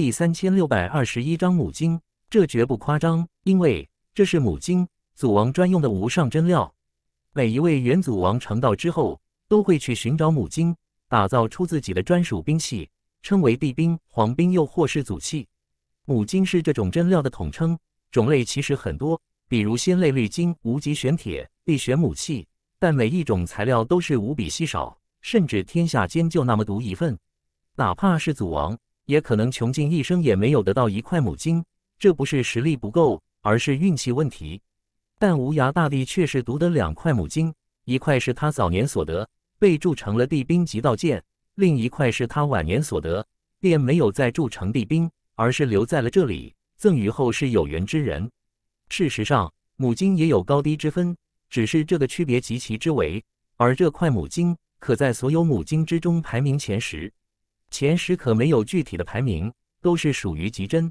第三千六百二十一章母经，这绝不夸张，因为这是母经祖王专用的无上真料。每一位元祖王成道之后，都会去寻找母经，打造出自己的专属兵器，称为帝兵、皇兵，又或是祖器。母经是这种真料的统称，种类其实很多，比如仙类绿金、无极玄铁、地玄母器，但每一种材料都是无比稀少，甚至天下间就那么独一份，哪怕是祖王。也可能穷尽一生也没有得到一块母金，这不是实力不够，而是运气问题。但无涯大帝却是得两块母金，一块是他早年所得，被铸成了地兵级道剑；另一块是他晚年所得，便没有再铸成地兵，而是留在了这里，赠予后世有缘之人。事实上，母金也有高低之分，只是这个区别极其之微。而这块母金可在所有母金之中排名前十。前十可没有具体的排名，都是属于极真。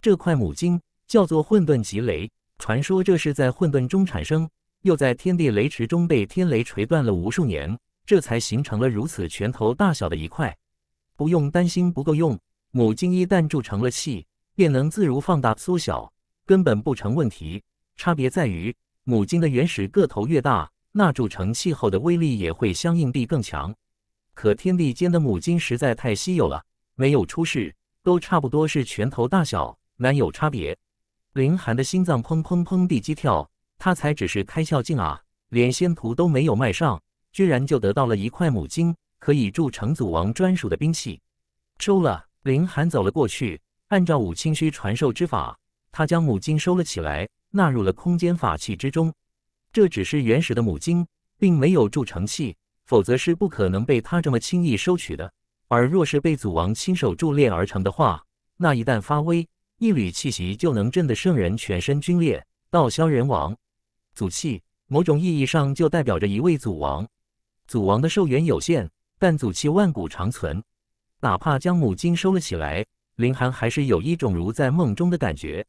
这块母晶叫做混沌极雷，传说这是在混沌中产生，又在天地雷池中被天雷锤断了无数年，这才形成了如此拳头大小的一块。不用担心不够用，母晶一旦铸成了器，便能自如放大缩小，根本不成问题。差别在于母晶的原始个头越大，那铸成气后的威力也会相应地更强。可天地间的母金实在太稀有了，没有出世都差不多是拳头大小，难有差别。林寒的心脏砰砰砰地急跳，他才只是开窍境啊，连仙途都没有迈上，居然就得到了一块母金，可以铸成祖王专属的兵器。收了，林寒走了过去，按照武清虚传授之法，他将母金收了起来，纳入了空间法器之中。这只是原始的母金，并没有铸成器。否则是不可能被他这么轻易收取的。而若是被祖王亲手铸炼而成的话，那一旦发威，一缕气息就能震得圣人全身龟裂，道消人亡。祖气，某种意义上就代表着一位祖王。祖王的寿元有限，但祖气万古长存。哪怕将母金收了起来，林寒还是有一种如在梦中的感觉。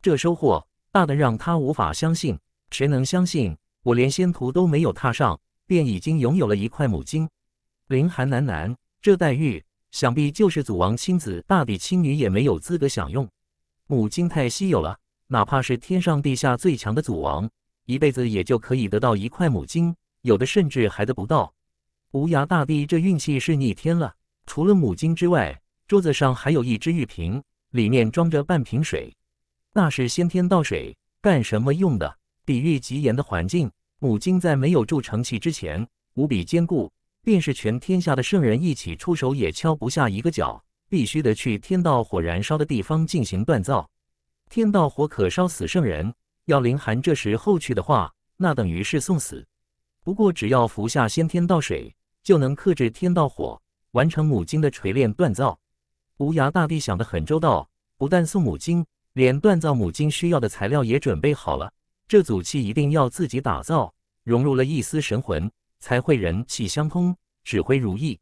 这收获大的让他无法相信，谁能相信我连仙途都没有踏上？便已经拥有了一块母金，林寒喃喃：“这黛玉想必就是祖王亲子，大帝亲女也没有资格享用。母金太稀有了，哪怕是天上地下最强的祖王，一辈子也就可以得到一块母金，有的甚至还得不到。无涯大帝这运气是逆天了。除了母金之外，桌子上还有一只玉瓶，里面装着半瓶水，那是先天道水，干什么用的？抵御极严的环境。”母亲在没有铸成器之前无比坚固，便是全天下的圣人一起出手也敲不下一个角，必须得去天道火燃烧的地方进行锻造。天道火可烧死圣人，要凌寒这时候去的话，那等于是送死。不过只要服下先天道水，就能克制天道火，完成母亲的锤炼锻造。无涯大帝想得很周到，不但送母亲，连锻造母亲需要的材料也准备好了。这组器一定要自己打造，融入了一丝神魂，才会人气相通，指挥如意。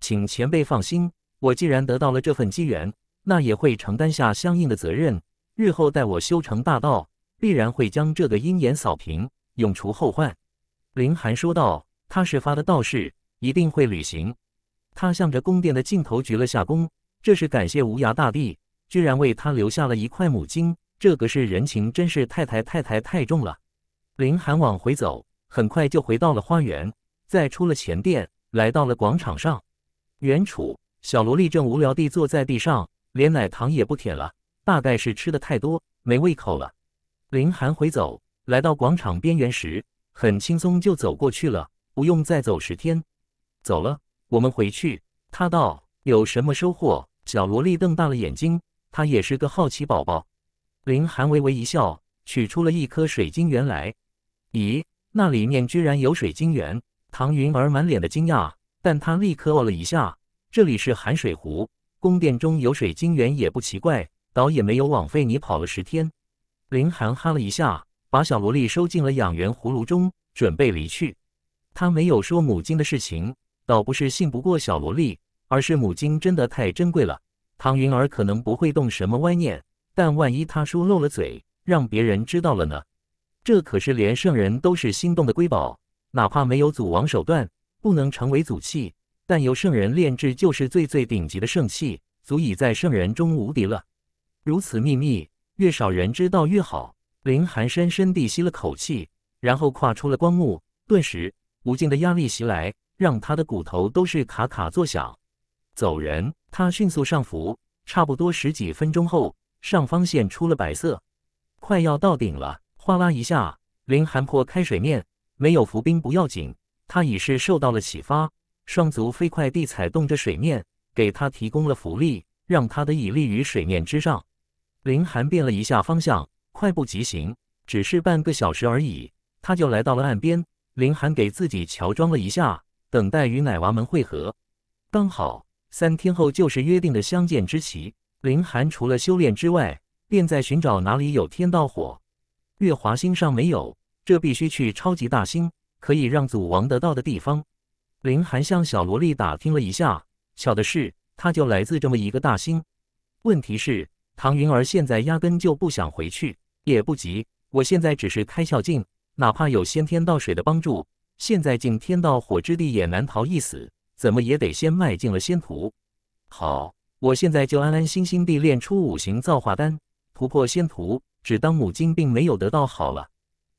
请前辈放心，我既然得到了这份机缘，那也会承担下相应的责任。日后待我修成大道，必然会将这个阴眼扫平，永除后患。林寒说道：“他是发的道士，一定会履行。”他向着宫殿的尽头鞠了下躬，这是感谢无涯大帝，居然为他留下了一块母金。这个是人情，真是太太太太太重了。林寒往回走，很快就回到了花园，再出了前殿，来到了广场上。原处，小萝莉正无聊地坐在地上，连奶糖也不舔了，大概是吃的太多，没胃口了。林寒回走，来到广场边缘时，很轻松就走过去了，不用再走十天。走了，我们回去。他道：“有什么收获？”小萝莉瞪大了眼睛，她也是个好奇宝宝。林寒微微一笑，取出了一颗水晶圆来。咦，那里面居然有水晶圆！唐云儿满脸的惊讶，但他立刻哦了一下。这里是寒水湖宫殿，中有水晶圆也不奇怪，倒也没有枉费你跑了十天。林寒哈了一下，把小萝莉收进了养元葫芦中，准备离去。他没有说母亲的事情，倒不是信不过小萝莉，而是母亲真的太珍贵了，唐云儿可能不会动什么歪念。但万一他说漏了嘴，让别人知道了呢？这可是连圣人都是心动的瑰宝，哪怕没有祖王手段，不能成为祖器，但由圣人炼制，就是最最顶级的圣器，足以在圣人中无敌了。如此秘密，越少人知道越好。林寒深深地吸了口气，然后跨出了光幕，顿时无尽的压力袭来，让他的骨头都是咔咔作响。走人！他迅速上浮，差不多十几分钟后。上方现出了白色，快要到顶了。哗啦一下，林寒破开水面，没有浮冰不要紧，他已是受到了启发，双足飞快地踩动着水面，给他提供了浮力，让他的已立于水面之上。林寒变了一下方向，快步疾行，只是半个小时而已，他就来到了岸边。林寒给自己乔装了一下，等待与奶娃们会合。刚好三天后就是约定的相见之期。林寒除了修炼之外，便在寻找哪里有天道火。月华星上没有，这必须去超级大星，可以让祖王得到的地方。林寒向小萝莉打听了一下，巧的是，他就来自这么一个大星。问题是，唐云儿现在压根就不想回去，也不急。我现在只是开窍境，哪怕有先天道水的帮助，现在进天道火之地也难逃一死，怎么也得先迈进了仙途。好。我现在就安安心心地练出五行造化丹，突破仙途，只当母亲并没有得到好了。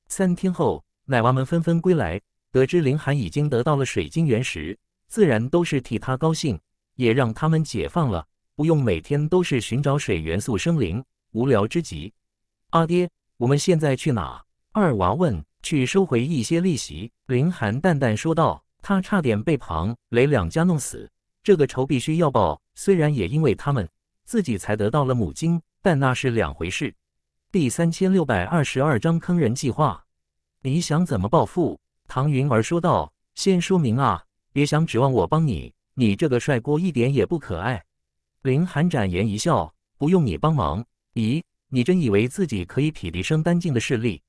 三天后，奶娃们纷纷归来，得知林寒已经得到了水晶原石，自然都是替他高兴，也让他们解放了，不用每天都是寻找水元素生灵，无聊之极。阿爹，我们现在去哪？二娃问。去收回一些利息。林寒淡淡说道。他差点被庞雷两家弄死。这个仇必须要报，虽然也因为他们自己才得到了母亲，但那是两回事。第三千六百二十二章坑人计划。你想怎么报复？唐云儿说道：“先说明啊，别想指望我帮你，你这个帅锅一点也不可爱。”林寒展颜一笑：“不用你帮忙，咦，你真以为自己可以匹敌升丹境的势力？”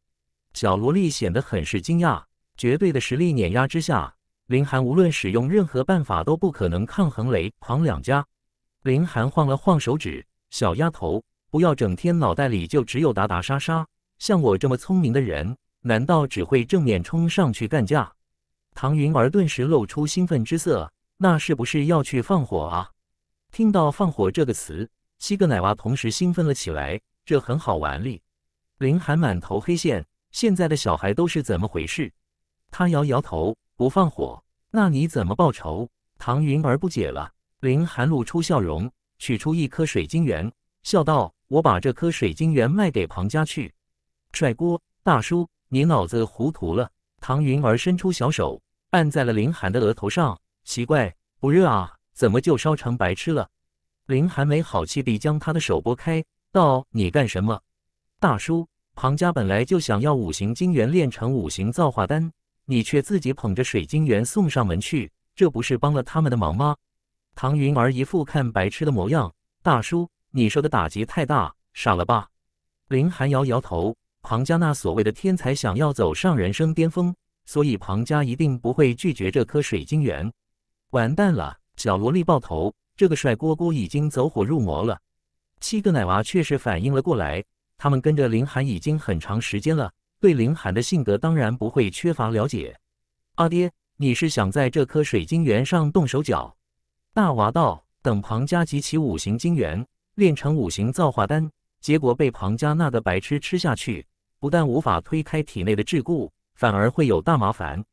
小萝莉显得很是惊讶，绝对的实力碾压之下。林寒无论使用任何办法都不可能抗衡雷狂两家。林寒晃了晃手指：“小丫头，不要整天脑袋里就只有打打杀杀。像我这么聪明的人，难道只会正面冲上去干架？”唐云儿顿时露出兴奋之色：“那是不是要去放火啊？”听到“放火”这个词，七个奶娃同时兴奋了起来：“这很好玩哩！”林寒满头黑线：“现在的小孩都是怎么回事？”他摇摇头。不放火，那你怎么报仇？唐云儿不解了。林寒露出笑容，取出一颗水晶圆，笑道：“我把这颗水晶圆卖给庞家去。”帅锅大叔，你脑子糊涂了？唐云儿伸出小手，按在了林寒的额头上。奇怪，不热啊，怎么就烧成白痴了？林寒没好气地将他的手拨开，道：“你干什么？”大叔，庞家本来就想要五行晶圆炼成五行造化丹。你却自己捧着水晶圆送上门去，这不是帮了他们的忙吗？唐云儿一副看白痴的模样。大叔，你受的打击太大，傻了吧？林寒摇摇头。庞家那所谓的天才想要走上人生巅峰，所以庞家一定不会拒绝这颗水晶圆。完蛋了，小萝莉爆头！这个帅锅锅已经走火入魔了。七个奶娃确实反应了过来，他们跟着林寒已经很长时间了。对林寒的性格，当然不会缺乏了解。阿爹，你是想在这颗水晶圆上动手脚？大娃道：“等庞家集齐五行晶圆，炼成五行造化丹，结果被庞家那个白痴吃下去，不但无法推开体内的桎梏，反而会有大麻烦。”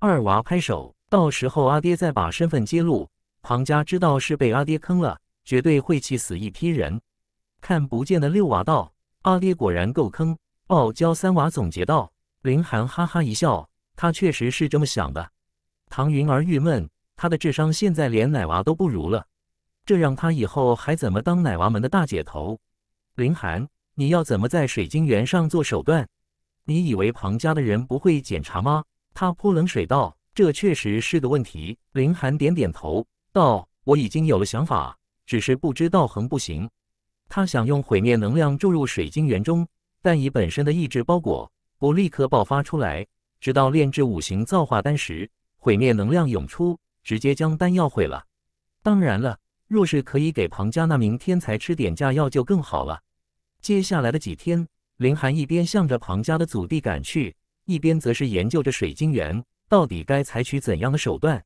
二娃拍手：“到时候阿爹再把身份揭露，庞家知道是被阿爹坑了，绝对会气死一批人。”看不见的六娃道：“阿爹果然够坑。”傲娇三娃总结道：“林寒哈哈一笑，他确实是这么想的。”唐云儿郁闷，他的智商现在连奶娃都不如了，这让他以后还怎么当奶娃们的大姐头？林寒，你要怎么在水晶园上做手段？你以为庞家的人不会检查吗？他泼冷水道：“这确实是个问题。”林寒点点头道：“我已经有了想法，只是不知道行不行。”他想用毁灭能量注入水晶园中。但以本身的意志包裹，不立刻爆发出来。直到炼制五行造化丹时，毁灭能量涌出，直接将丹药毁了。当然了，若是可以给庞家那名天才吃点假药，就更好了。接下来的几天，林寒一边向着庞家的祖地赶去，一边则是研究着水晶元到底该采取怎样的手段。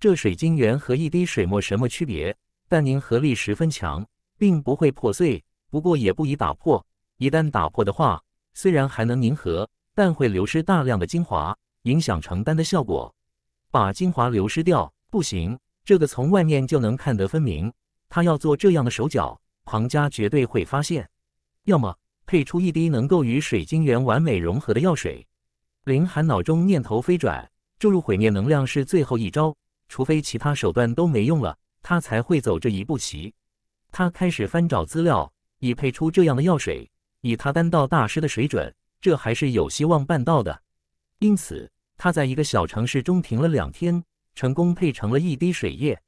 这水晶元和一滴水墨什么区别？但凝合力十分强，并不会破碎，不过也不宜打破。一旦打破的话，虽然还能凝合，但会流失大量的精华，影响承担的效果。把精华流失掉不行，这个从外面就能看得分明。他要做这样的手脚，行家绝对会发现。要么配出一滴能够与水晶元完美融合的药水。林寒脑中念头飞转，注入毁灭能量是最后一招，除非其他手段都没用了，他才会走这一步棋。他开始翻找资料，以配出这样的药水。以他丹道大师的水准，这还是有希望办到的。因此，他在一个小城市中停了两天，成功配成了一滴水液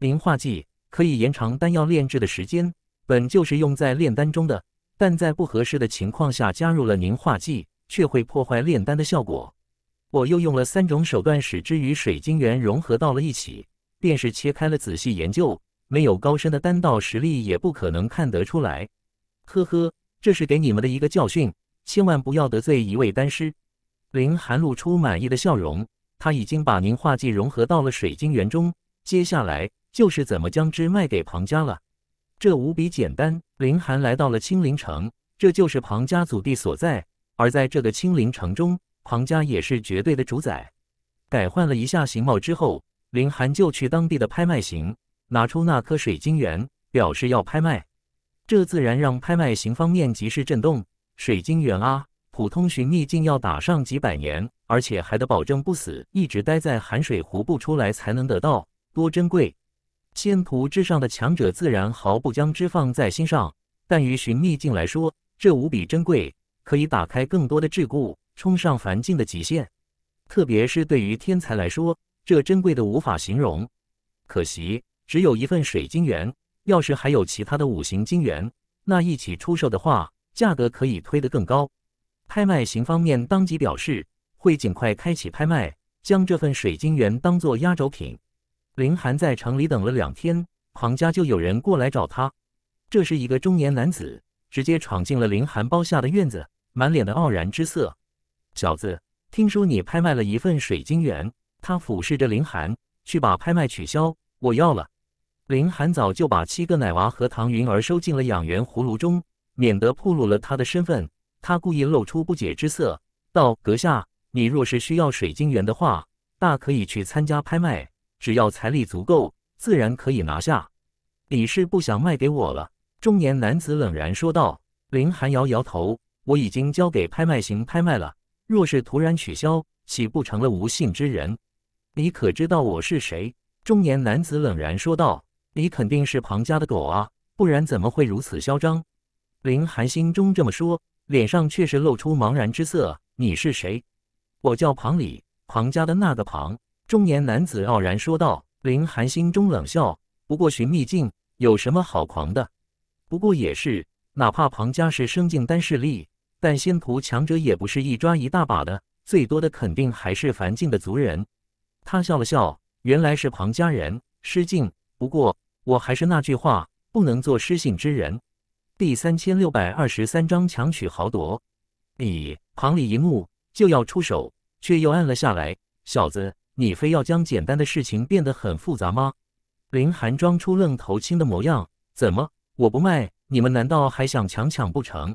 凝化剂，可以延长丹药炼制的时间，本就是用在炼丹中的。但在不合适的情况下加入了凝化剂，却会破坏炼丹的效果。我又用了三种手段使之与水晶元融合到了一起，便是切开了仔细研究，没有高深的丹道实力也不可能看得出来。呵呵。这是给你们的一个教训，千万不要得罪一位丹师。林寒露出满意的笑容，他已经把凝化剂融合到了水晶圆中，接下来就是怎么将之卖给庞家了。这无比简单。林寒来到了青灵城，这就是庞家祖地所在。而在这个青灵城中，庞家也是绝对的主宰。改换了一下形貌之后，林寒就去当地的拍卖行，拿出那颗水晶圆，表示要拍卖。这自然让拍卖行方面即是震动。水晶圆啊，普通寻秘境要打上几百年，而且还得保证不死，一直待在寒水湖不出来才能得到，多珍贵！仙途之上的强者自然毫不将之放在心上，但于寻秘境来说，这无比珍贵，可以打开更多的桎梏，冲上凡境的极限。特别是对于天才来说，这珍贵的无法形容。可惜，只有一份水晶圆。要是还有其他的五行金元，那一起出售的话，价格可以推得更高。拍卖行方面当即表示会尽快开启拍卖，将这份水晶元当做压轴品。林寒在城里等了两天，庞家就有人过来找他。这是一个中年男子，直接闯进了林寒包下的院子，满脸的傲然之色。小子，听说你拍卖了一份水晶元，他俯视着林寒，去把拍卖取消，我要了。林寒早就把七个奶娃和唐云儿收进了养元葫芦中，免得暴露了他的身份。他故意露出不解之色，道：“阁下，你若是需要水晶元的话，大可以去参加拍卖，只要财力足够，自然可以拿下。你是不想卖给我了？”中年男子冷然说道。林寒摇摇头：“我已经交给拍卖行拍卖了，若是突然取消，岂不成了无信之人？你可知道我是谁？”中年男子冷然说道。你肯定是庞家的狗啊，不然怎么会如此嚣张？林寒心中这么说，脸上却是露出茫然之色。你是谁？我叫庞礼，庞家的那个庞。中年男子傲然说道。林寒心中冷笑。不过寻秘境有什么好狂的？不过也是，哪怕庞家是生境单势力，但仙途强者也不是一抓一大把的，最多的肯定还是凡境的族人。他笑了笑，原来是庞家人，失敬。不过。我还是那句话，不能做失信之人。第三千六百二十三章强取豪夺。咦，庞礼一怒就要出手，却又暗了下来。小子，你非要将简单的事情变得很复杂吗？林寒装出愣头青的模样，怎么我不卖？你们难道还想强抢不成？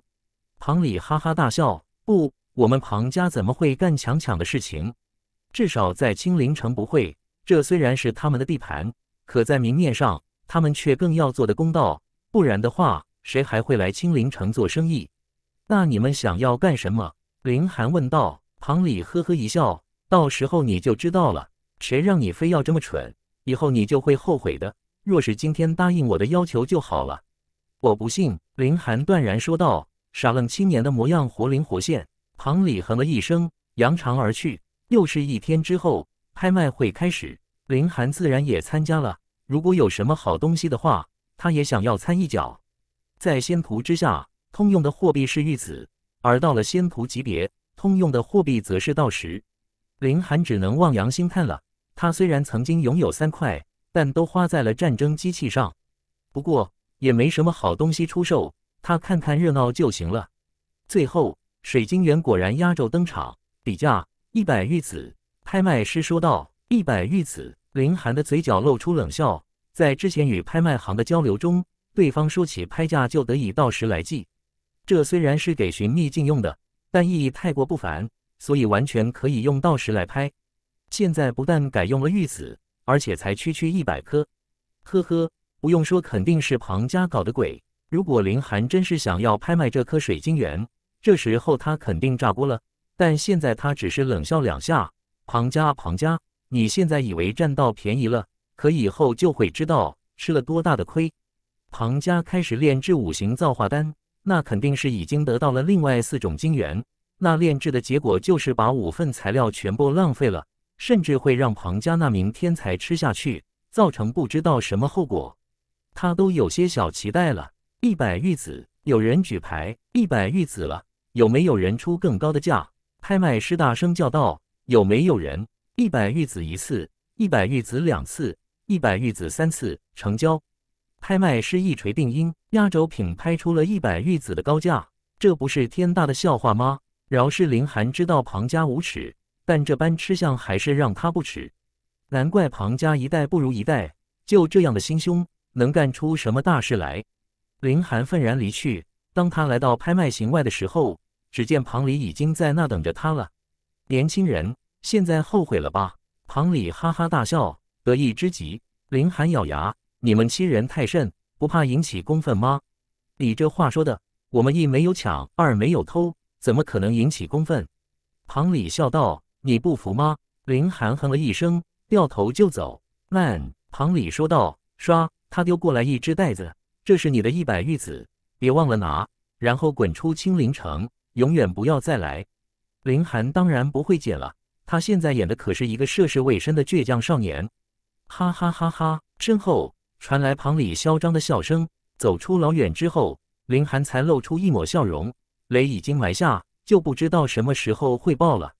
庞里哈哈大笑，不，我们庞家怎么会干强抢的事情？至少在青林城不会。这虽然是他们的地盘，可在明面上。他们却更要做的公道，不然的话，谁还会来青林城做生意？那你们想要干什么？林寒问道。庞礼呵呵一笑：“到时候你就知道了。谁让你非要这么蠢，以后你就会后悔的。若是今天答应我的要求就好了。”我不信，林寒断然说道。傻愣青年的模样活灵活现，庞礼哼了一声，扬长而去。又是一天之后，拍卖会开始，林寒自然也参加了。如果有什么好东西的话，他也想要参一脚。在仙徒之下，通用的货币是玉子，而到了仙徒级别，通用的货币则是道石。林寒只能望洋兴叹了。他虽然曾经拥有三块，但都花在了战争机器上。不过也没什么好东西出售，他看看热闹就行了。最后，水晶园果然压轴登场，底价一百玉子。拍卖师说道：“一百玉子。”林寒的嘴角露出冷笑，在之前与拍卖行的交流中，对方说起拍价就得以到石来计。这虽然是给寻秘境用的，但意义太过不凡，所以完全可以用到石来拍。现在不但改用了玉子，而且才区区一百颗。呵呵，不用说，肯定是庞家搞的鬼。如果林寒真是想要拍卖这颗水晶圆，这时候他肯定炸锅了。但现在他只是冷笑两下，庞家，庞家。你现在以为占到便宜了，可以后就会知道吃了多大的亏。庞家开始炼制五行造化丹，那肯定是已经得到了另外四种晶元，那炼制的结果就是把五份材料全部浪费了，甚至会让庞家那名天才吃下去，造成不知道什么后果。他都有些小期待了。一百玉子，有人举牌一百玉子了，有没有人出更高的价？拍卖师大声叫道：“有没有人？”一百玉子一次，一百玉子两次，一百玉子三次成交。拍卖师一锤定音，压轴品拍出了一百玉子的高价，这不是天大的笑话吗？饶是林寒知道庞家无耻，但这般吃相还是让他不耻。难怪庞家一代不如一代，就这样的心胸能干出什么大事来？林寒愤然离去。当他来到拍卖行外的时候，只见庞离已经在那等着他了。年轻人。现在后悔了吧？庞礼哈哈大笑，得意之极。林寒咬牙：“你们欺人太甚，不怕引起公愤吗？”你这话说的，我们一没有抢，二没有偷，怎么可能引起公愤？庞礼笑道：“你不服吗？”林寒哼了一声，掉头就走。慢，庞礼说道：“刷。”他丢过来一只袋子，这是你的一百玉子，别忘了拿。然后滚出青林城，永远不要再来。林寒当然不会捡了。他现在演的可是一个涉世未深的倔强少年，哈哈哈哈！身后传来庞里嚣张的笑声。走出老远之后，林寒才露出一抹笑容。雷已经埋下，就不知道什么时候会爆了。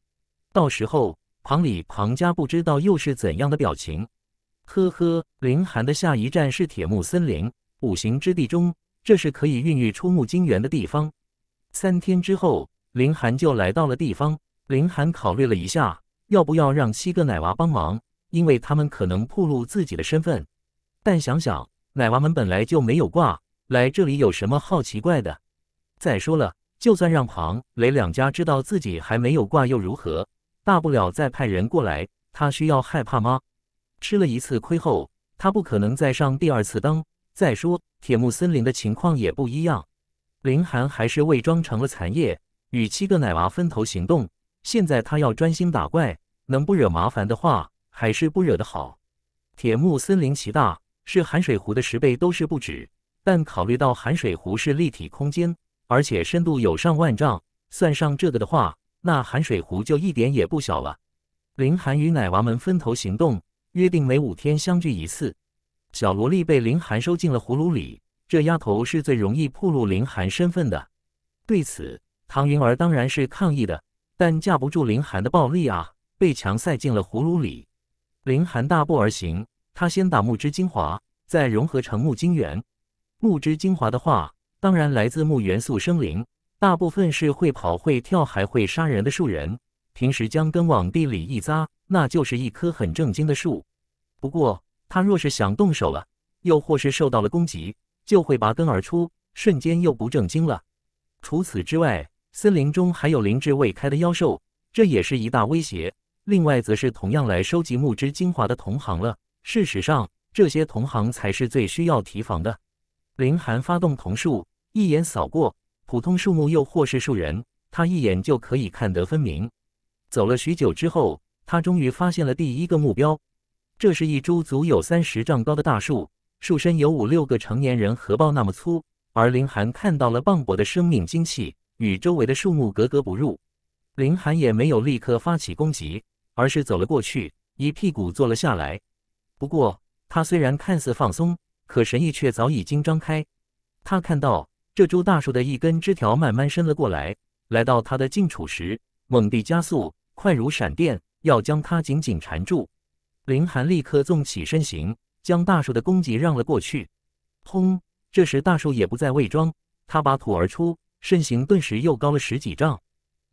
到时候，庞里庞家不知道又是怎样的表情。呵呵，林寒的下一站是铁木森林，五行之地中，这是可以孕育出木金元的地方。三天之后，林寒就来到了地方。林寒考虑了一下。要不要让七个奶娃帮忙？因为他们可能暴露自己的身份。但想想，奶娃们本来就没有挂，来这里有什么好奇怪的？再说了，就算让庞雷两家知道自己还没有挂又如何？大不了再派人过来，他需要害怕吗？吃了一次亏后，他不可能再上第二次当。再说，铁木森林的情况也不一样。林寒还是伪装成了残叶，与七个奶娃分头行动。现在他要专心打怪。能不惹麻烦的话，还是不惹的好。铁木森林奇大，是寒水湖的十倍都是不止。但考虑到寒水湖是立体空间，而且深度有上万丈，算上这个的话，那寒水湖就一点也不小了。林寒与奶娃们分头行动，约定每五天相聚一次。小萝莉被林寒收进了葫芦里，这丫头是最容易暴露林寒身份的。对此，唐云儿当然是抗议的，但架不住林寒的暴力啊。被强塞进了葫芦里，林寒大步而行。他先打木之精华，再融合成木精元。木之精华的话，当然来自木元素生灵，大部分是会跑会跳还会杀人的树人。平时将根往地里一扎，那就是一棵很正经的树。不过，他若是想动手了，又或是受到了攻击，就会拔根而出，瞬间又不正经了。除此之外，森林中还有灵智未开的妖兽，这也是一大威胁。另外，则是同样来收集木之精华的同行了。事实上，这些同行才是最需要提防的。林寒发动桐树，一眼扫过普通树木，又或是树人，他一眼就可以看得分明。走了许久之后，他终于发现了第一个目标。这是一株足有三十丈高的大树，树身有五六个成年人荷包那么粗。而林寒看到了磅礴的生命精气，与周围的树木格格不入。林寒也没有立刻发起攻击。而是走了过去，一屁股坐了下来。不过他虽然看似放松，可神意却早已经张开。他看到这株大树的一根枝条慢慢伸了过来，来到他的近处时，猛地加速，快如闪电，要将他紧紧缠住。林寒立刻纵起身形，将大树的攻击让了过去。轰！这时大树也不再伪装，他拔土而出，身形顿时又高了十几丈。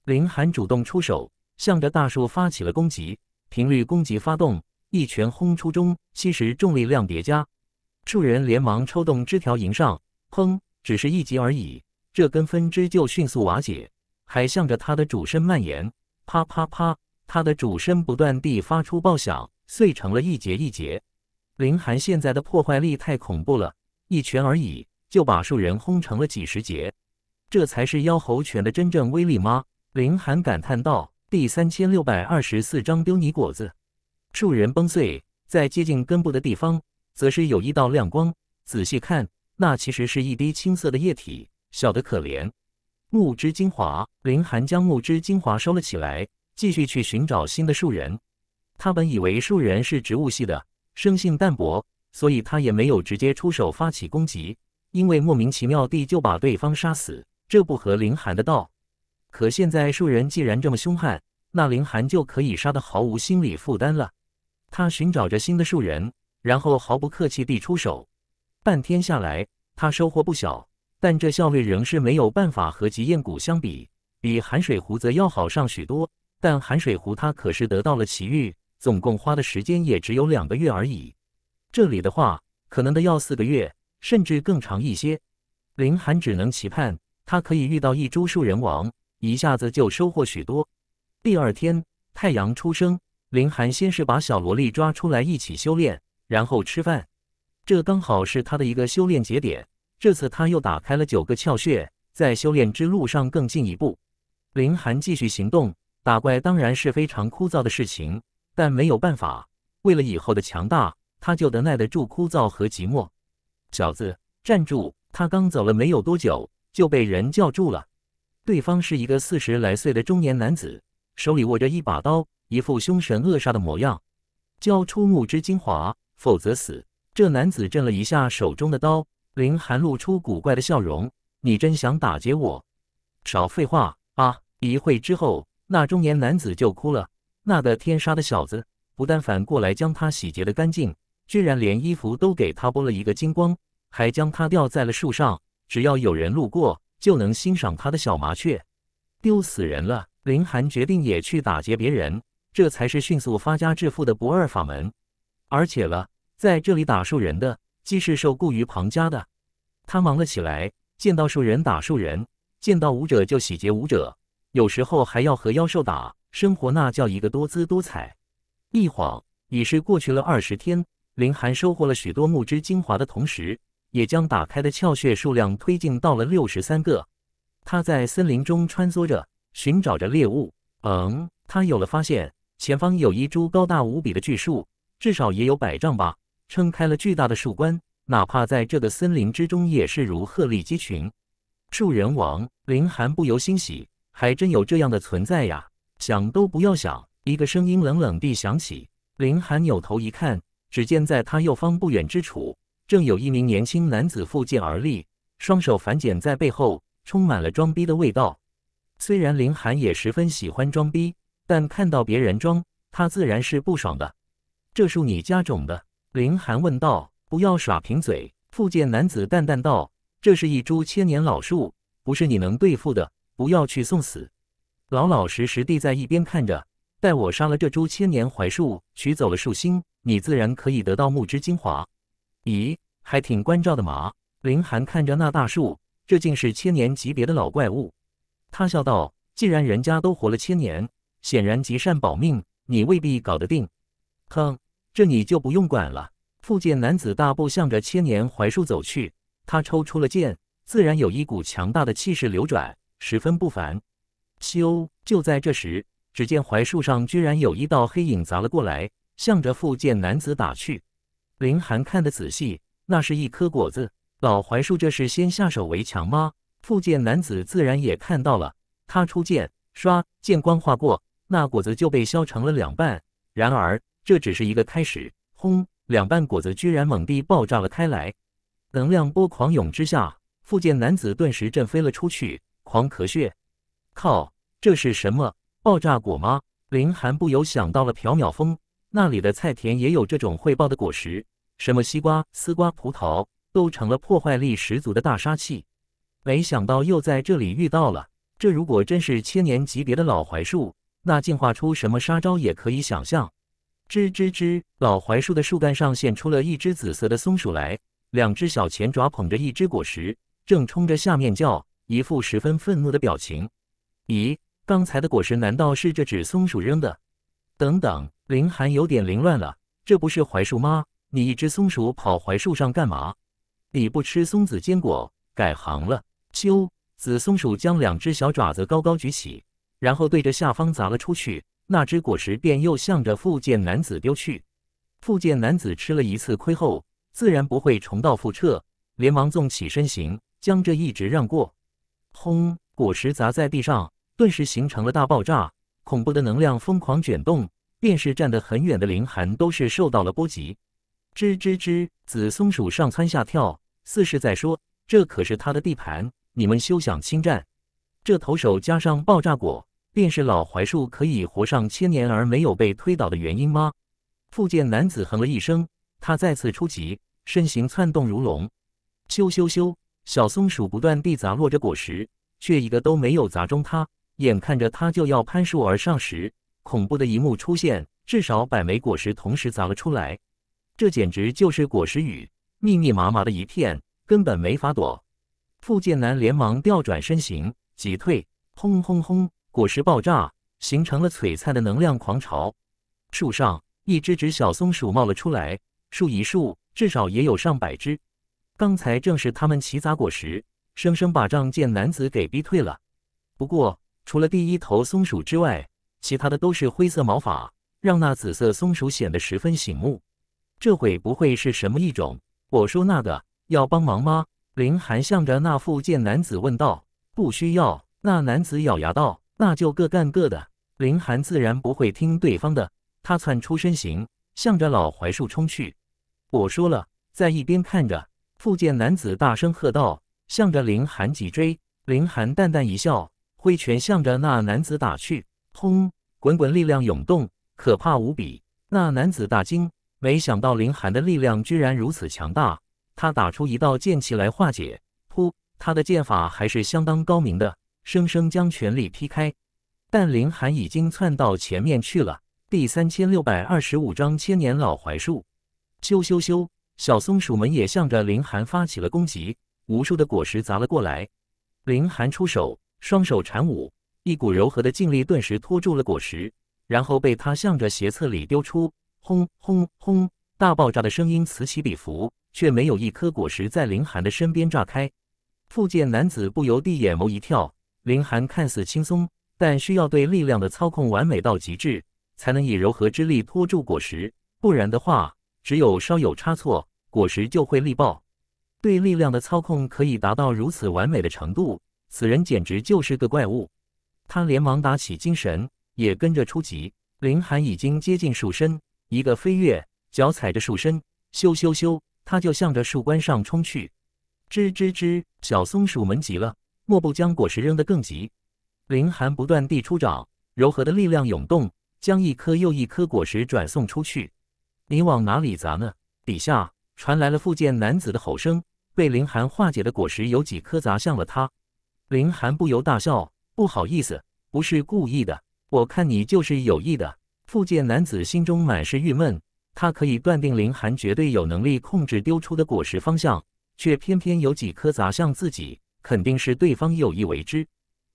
林寒主动出手。向着大树发起了攻击，频率攻击发动，一拳轰出中，吸食重力量叠加，树人连忙抽动枝条迎上，砰！只是一击而已，这根分支就迅速瓦解，还向着他的主身蔓延。啪啪啪，他的主身不断地发出爆响，碎成了一节一节。林寒现在的破坏力太恐怖了，一拳而已就把树人轰成了几十节，这才是妖猴拳的真正威力吗？林寒感叹道。第三千六百二十四章丢你果子，树人崩碎，在接近根部的地方，则是有一道亮光。仔细看，那其实是一滴青色的液体，小得可怜。木之精华，林寒将木之精华收了起来，继续去寻找新的树人。他本以为树人是植物系的，生性淡薄，所以他也没有直接出手发起攻击，因为莫名其妙地就把对方杀死，这不合林寒的道。可现在树人既然这么凶悍，那林寒就可以杀得毫无心理负担了。他寻找着新的树人，然后毫不客气地出手。半天下来，他收获不小，但这效率仍是没有办法和极焰谷相比，比寒水湖则要好上许多。但寒水湖他可是得到了奇遇，总共花的时间也只有两个月而已。这里的话，可能的要四个月，甚至更长一些。林寒只能期盼他可以遇到一株树人王。一下子就收获许多。第二天太阳初升，林寒先是把小萝莉抓出来一起修炼，然后吃饭。这刚好是他的一个修炼节点。这次他又打开了九个窍穴，在修炼之路上更进一步。林寒继续行动，打怪当然是非常枯燥的事情，但没有办法，为了以后的强大，他就得耐得住枯燥和寂寞。小子，站住！他刚走了没有多久，就被人叫住了。对方是一个四十来岁的中年男子，手里握着一把刀，一副凶神恶煞的模样。交出木之精华，否则死！这男子震了一下手中的刀，林寒露出古怪的笑容：“你真想打劫我？少废话啊！”一会之后，那中年男子就哭了。那个天杀的小子不但反过来将他洗劫的干净，居然连衣服都给他剥了一个精光，还将他吊在了树上。只要有人路过。就能欣赏他的小麻雀，丢死人了！林寒决定也去打劫别人，这才是迅速发家致富的不二法门。而且了，在这里打树人的，既是受雇于庞家的。他忙了起来，见到树人打树人，见到武者就洗劫武者，有时候还要和妖兽打，生活那叫一个多姿多彩。一晃已是过去了二十天，林寒收获了许多木之精华的同时。也将打开的窍穴数量推进到了六十三个。他在森林中穿梭着，寻找着猎物。嗯，他有了发现，前方有一株高大无比的巨树，至少也有百丈吧，撑开了巨大的树冠，哪怕在这个森林之中也是如鹤立鸡群。树人王林寒不由欣喜，还真有这样的存在呀！想都不要想，一个声音冷冷地响起。林寒扭头一看，只见在他右方不远之处。正有一名年轻男子负剑而立，双手反剪在背后，充满了装逼的味道。虽然林寒也十分喜欢装逼，但看到别人装，他自然是不爽的。这树你家种的？林寒问道。不要耍贫嘴。负剑男子淡淡道：“这是一株千年老树，不是你能对付的，不要去送死，老老实实地在一边看着。待我杀了这株千年槐树，取走了树心，你自然可以得到木之精华。”咦，还挺关照的嘛！林寒看着那大树，这竟是千年级别的老怪物。他笑道：“既然人家都活了千年，显然极善保命，你未必搞得定。”哼，这你就不用管了。复剑男子大步向着千年槐树走去，他抽出了剑，自然有一股强大的气势流转，十分不凡。咻！就在这时，只见槐树上居然有一道黑影砸了过来，向着复剑男子打去。林寒看得仔细，那是一颗果子。老槐树这是先下手为强吗？附剑男子自然也看到了，他出剑，刷，剑光划过，那果子就被削成了两半。然而这只是一个开始，轰，两半果子居然猛地爆炸了开来，能量波狂涌之下，附剑男子顿时震飞了出去，狂咳血。靠，这是什么爆炸果吗？林寒不由想到了缥缈峰。那里的菜田也有这种汇报的果实，什么西瓜、丝瓜、葡萄，都成了破坏力十足的大杀器。没想到又在这里遇到了。这如果真是千年级别的老槐树，那进化出什么杀招也可以想象。吱吱吱，老槐树的树干上现出了一只紫色的松鼠来，两只小前爪捧着一只果实，正冲着下面叫，一副十分愤怒的表情。咦，刚才的果实难道是这只松鼠扔的？等等。林寒有点凌乱了，这不是槐树吗？你一只松鼠跑槐树上干嘛？你不吃松子坚果，改行了？啾！紫松鼠将两只小爪子高高举起，然后对着下方砸了出去，那只果实便又向着复健男子丢去。复健男子吃了一次亏后，自然不会重蹈覆辙，连忙纵起身形，将这一直让过。轰！果实砸在地上，顿时形成了大爆炸，恐怖的能量疯狂卷动。便是站得很远的林寒，都是受到了波及。吱吱吱，紫松鼠上蹿下跳，似是在说：“这可是他的地盘，你们休想侵占。”这投手加上爆炸果，便是老槐树可以活上千年而没有被推倒的原因吗？附剑男子哼了一声，他再次出击，身形窜动如龙。咻咻咻，小松鼠不断地砸落着果实，却一个都没有砸中他。眼看着他就要攀树而上时，恐怖的一幕出现，至少百枚果实同时砸了出来，这简直就是果实雨，密密麻麻的一片，根本没法躲。付剑南连忙调转身形，急退。轰轰轰，果实爆炸，形成了璀璨的能量狂潮。树上一只只小松鼠冒了出来，树一树，至少也有上百只。刚才正是他们齐砸果实，生生把仗剑男子给逼退了。不过，除了第一头松鼠之外，其他的都是灰色毛发，让那紫色松鼠显得十分醒目。这会不会是什么异种？我说那个要帮忙吗？林寒向着那副剑男子问道。不需要。那男子咬牙道：“那就各干各的。”林寒自然不会听对方的，他窜出身形，向着老槐树冲去。我说了，在一边看着。副剑男子大声喝道：“向着林寒脊椎！”林寒淡淡一笑，挥拳向着那男子打去。轰！滚滚力量涌动，可怕无比。那男子大惊，没想到林寒的力量居然如此强大。他打出一道剑气来化解，噗！他的剑法还是相当高明的，生生将全力劈开。但林寒已经窜到前面去了。第三千六百二十五章千年老槐树。咻咻咻！小松鼠们也向着林寒发起了攻击，无数的果实砸了过来。林寒出手，双手缠舞。一股柔和的劲力顿时托住了果实，然后被他向着斜侧里丢出。轰轰轰！大爆炸的声音此起彼伏，却没有一颗果实在林寒的身边炸开。复健男子不由地眼眸一跳。林寒看似轻松，但需要对力量的操控完美到极致，才能以柔和之力托住果实。不然的话，只有稍有差错，果实就会力爆。对力量的操控可以达到如此完美的程度，此人简直就是个怪物。他连忙打起精神，也跟着出击。林寒已经接近树身，一个飞跃，脚踩着树身，咻咻咻，他就向着树冠上冲去。吱吱吱，小松鼠们急了，莫不将果实扔得更急。林寒不断地出爪，柔和的力量涌动，将一颗又一颗果实转送出去。你往哪里砸呢？底下传来了附件男子的吼声。被林寒化解的果实有几颗砸向了他。林寒不由大笑。不好意思，不是故意的。我看你就是有意的。副界男子心中满是郁闷。他可以断定林寒绝对有能力控制丢出的果实方向，却偏偏有几颗砸向自己，肯定是对方有意为之。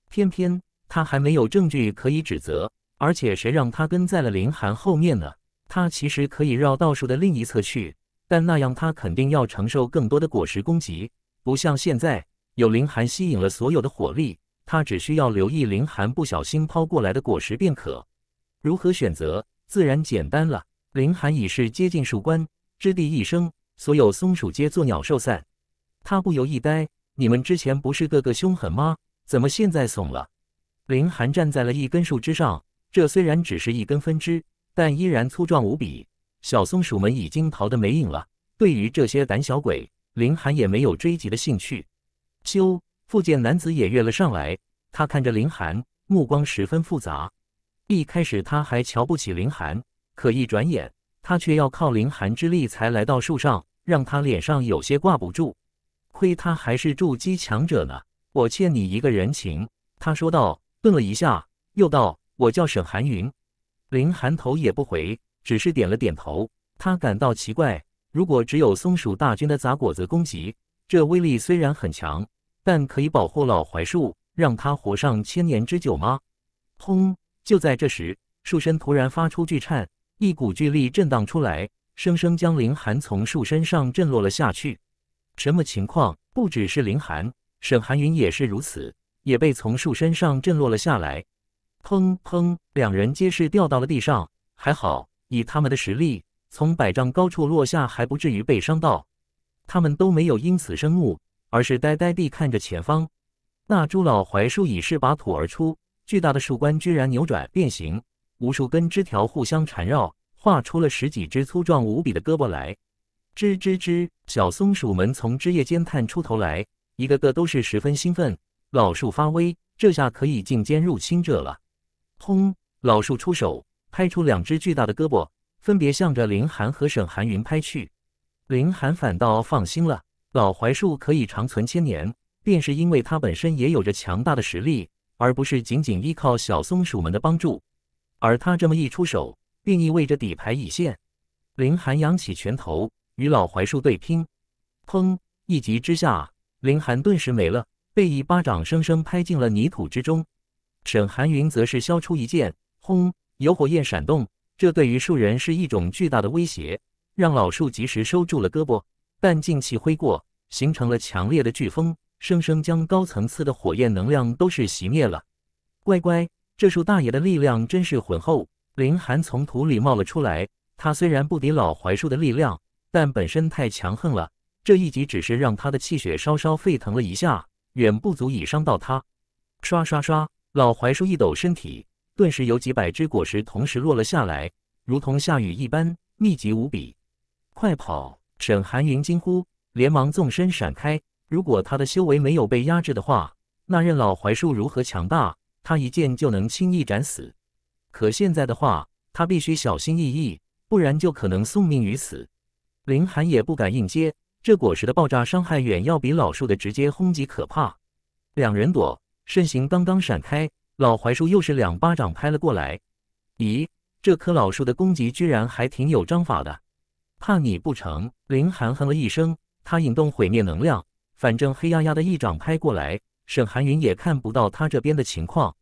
偏偏他还没有证据可以指责，而且谁让他跟在了林寒后面呢？他其实可以绕道树的另一侧去，但那样他肯定要承受更多的果实攻击。不像现在，有林寒吸引了所有的火力。他只需要留意林寒不小心抛过来的果实便可。如何选择，自然简单了。林寒已是接近树冠，枝地一声，所有松鼠皆作鸟兽散。他不由一呆：你们之前不是个个凶狠吗？怎么现在怂了？林寒站在了一根树枝上，这虽然只是一根分支，但依然粗壮无比。小松鼠们已经逃得没影了。对于这些胆小鬼，林寒也没有追击的兴趣。啾。复健男子也跃了上来，他看着林寒，目光十分复杂。一开始他还瞧不起林寒，可一转眼，他却要靠林寒之力才来到树上，让他脸上有些挂不住。亏他还是筑基强者呢！我欠你一个人情，他说道。顿了一下，又道：“我叫沈寒云。”林寒头也不回，只是点了点头。他感到奇怪，如果只有松鼠大军的杂果子攻击，这威力虽然很强。但可以保护老槐树，让它活上千年之久吗？轰！就在这时，树身突然发出巨颤，一股巨力震荡出来，生生将凌寒从树身上震落了下去。什么情况？不只是凌寒，沈寒云也是如此，也被从树身上震落了下来。砰砰！两人皆是掉到了地上。还好，以他们的实力，从百丈高处落下还不至于被伤到。他们都没有因此生怒。而是呆呆地看着前方，那株老槐树已是拔土而出，巨大的树冠居然扭转变形，无数根枝条互相缠绕，画出了十几只粗壮无比的胳膊来。吱吱吱，小松鼠们从枝叶间探出头来，一个个都是十分兴奋。老树发威，这下可以进歼入侵者了。轰！老树出手，拍出两只巨大的胳膊，分别向着林寒和沈寒云拍去。林寒反倒放心了。老槐树可以长存千年，便是因为它本身也有着强大的实力，而不是仅仅依靠小松鼠们的帮助。而他这么一出手，便意味着底牌已现。林寒扬起拳头与老槐树对拼，砰！一击之下，林寒顿时没了，被一巴掌生生拍进了泥土之中。沈寒云则是削出一剑，轰！有火焰闪动，这对于树人是一种巨大的威胁，让老树及时收住了胳膊。但劲气挥过，形成了强烈的飓风，生生将高层次的火焰能量都是熄灭了。乖乖，这树大爷的力量真是浑厚。林寒从土里冒了出来，他虽然不敌老槐树的力量，但本身太强横了，这一击只是让他的气血稍稍沸腾了一下，远不足以伤到他。刷刷刷，老槐树一抖身体，顿时有几百只果实同时落了下来，如同下雨一般密集无比。快跑！沈寒云惊呼，连忙纵身闪开。如果他的修为没有被压制的话，那任老槐树如何强大，他一剑就能轻易斩死。可现在的话，他必须小心翼翼，不然就可能送命于此。林寒也不敢硬接，这果实的爆炸伤害远要比老树的直接轰击可怕。两人躲，身形刚刚闪开，老槐树又是两巴掌拍了过来。咦，这棵老树的攻击居然还挺有章法的。怕你不成？林寒哼了一声，他引动毁灭能量，反正黑压压的一掌拍过来，沈寒云也看不到他这边的情况。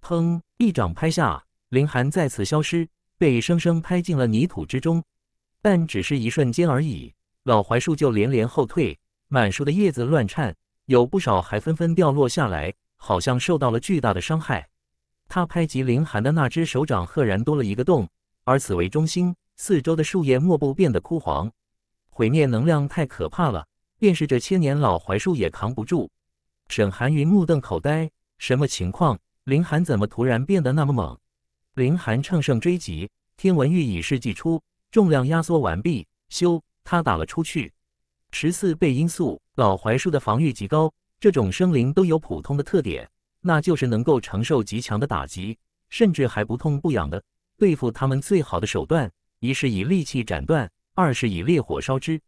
砰！一掌拍下，林寒再次消失，被生生拍进了泥土之中。但只是一瞬间而已，老槐树就连连后退，满树的叶子乱颤，有不少还纷纷掉落下来，好像受到了巨大的伤害。他拍击林寒的那只手掌，赫然多了一个洞，而此为中心。四周的树叶莫不变得枯黄，毁灭能量太可怕了，便是这千年老槐树也扛不住。沈寒云目瞪口呆，什么情况？林寒怎么突然变得那么猛？林寒乘胜追击，天文玉已是祭出，重量压缩完毕，咻，他打了出去。十四倍音速，老槐树的防御极高，这种生灵都有普通的特点，那就是能够承受极强的打击，甚至还不痛不痒的。对付他们最好的手段。一是以利器斩断，二是以烈火烧之。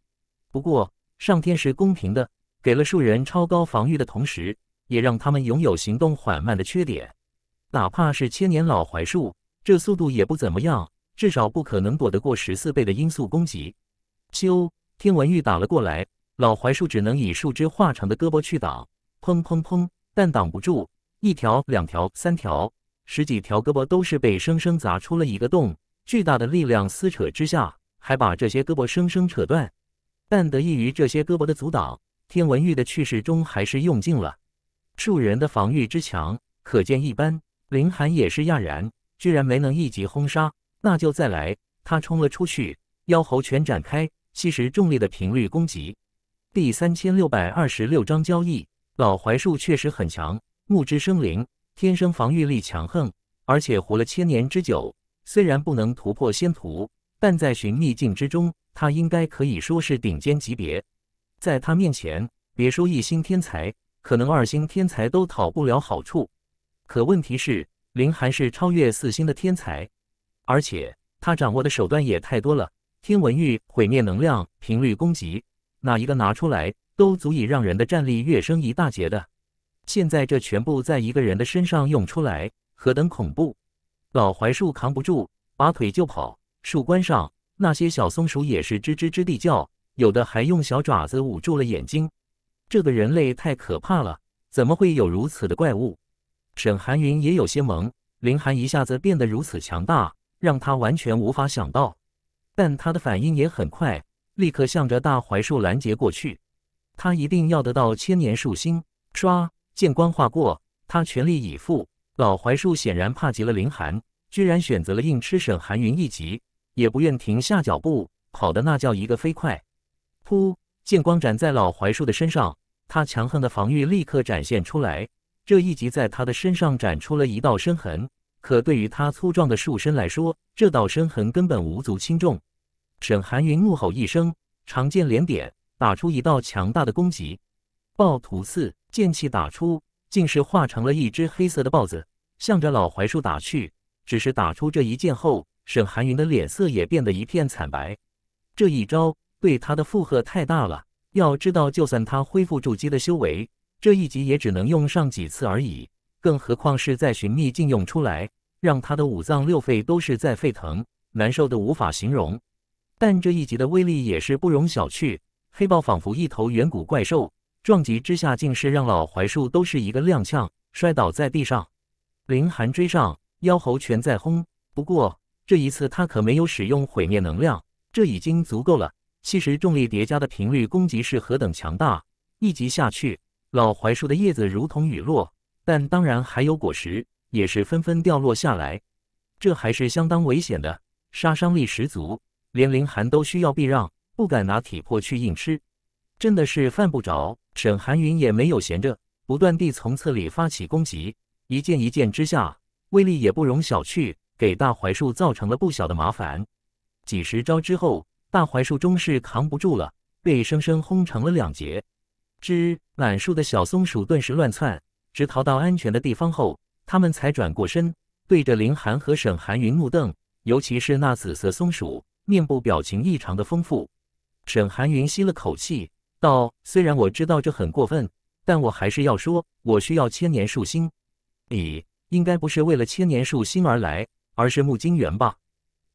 不过上天是公平的，给了树人超高防御的同时，也让他们拥有行动缓慢的缺点。哪怕是千年老槐树，这速度也不怎么样，至少不可能躲得过十四倍的音速攻击。咻！听闻玉打了过来，老槐树只能以树枝化成的胳膊去挡，砰砰砰，但挡不住，一条、两条、三条、十几条胳膊都是被生生砸出了一个洞。巨大的力量撕扯之下，还把这些胳膊生生扯断。但得益于这些胳膊的阻挡，天文玉的去世中还是用尽了树人的防御之强，可见一斑。林寒也是讶然，居然没能一击轰杀，那就再来。他冲了出去，妖猴全展开，吸食重力的频率攻击。第三千六百二十六章交易。老槐树确实很强，木之生灵天生防御力强横，而且活了千年之久。虽然不能突破仙途，但在寻秘境之中，他应该可以说是顶尖级别。在他面前，别说一星天才，可能二星天才都讨不了好处。可问题是，林寒是超越四星的天才，而且他掌握的手段也太多了。天文域、毁灭能量、频率攻击，哪一个拿出来，都足以让人的战力跃升一大截的。现在这全部在一个人的身上用出来，何等恐怖！老槐树扛不住，拔腿就跑。树冠上那些小松鼠也是吱吱吱地叫，有的还用小爪子捂住了眼睛。这个人类太可怕了，怎么会有如此的怪物？沈寒云也有些懵，林寒一下子变得如此强大，让他完全无法想到。但他的反应也很快，立刻向着大槐树拦截过去。他一定要得到千年树心。唰，剑光划过，他全力以赴。老槐树显然怕极了林寒，居然选择了硬吃沈寒云一击，也不愿停下脚步，跑的那叫一个飞快。噗！剑光斩在老槐树的身上，他强横的防御立刻展现出来，这一击在他的身上斩出了一道深痕。可对于他粗壮的树身来说，这道深痕根本无足轻重。沈寒云怒吼一声，长剑连点，打出一道强大的攻击，暴徒四剑气打出。竟是化成了一只黑色的豹子，向着老槐树打去。只是打出这一剑后，沈寒云的脸色也变得一片惨白。这一招对他的负荷太大了。要知道，就算他恢复筑基的修为，这一级也只能用上几次而已。更何况是在寻秘境用出来，让他的五脏六肺都是在沸腾，难受的无法形容。但这一级的威力也是不容小觑。黑豹仿佛一头远古怪兽。撞击之下，竟是让老槐树都是一个踉跄，摔倒在地上。林寒追上，妖猴全在轰。不过这一次他可没有使用毁灭能量，这已经足够了。其实重力叠加的频率攻击是何等强大，一击下去，老槐树的叶子如同雨落，但当然还有果实，也是纷纷掉落下来。这还是相当危险的，杀伤力十足，连林寒都需要避让，不敢拿体魄去硬吃，真的是犯不着。沈寒云也没有闲着，不断地从侧里发起攻击，一箭一箭之下，威力也不容小觑，给大槐树造成了不小的麻烦。几十招之后，大槐树终是扛不住了，被生生轰成了两截。枝懒树的小松鼠顿时乱窜，直逃到安全的地方后，他们才转过身，对着林寒和沈寒云怒瞪。尤其是那紫色松鼠，面部表情异常的丰富。沈寒云吸了口气。道，虽然我知道这很过分，但我还是要说，我需要千年树心。你应该不是为了千年树心而来，而是木精元吧？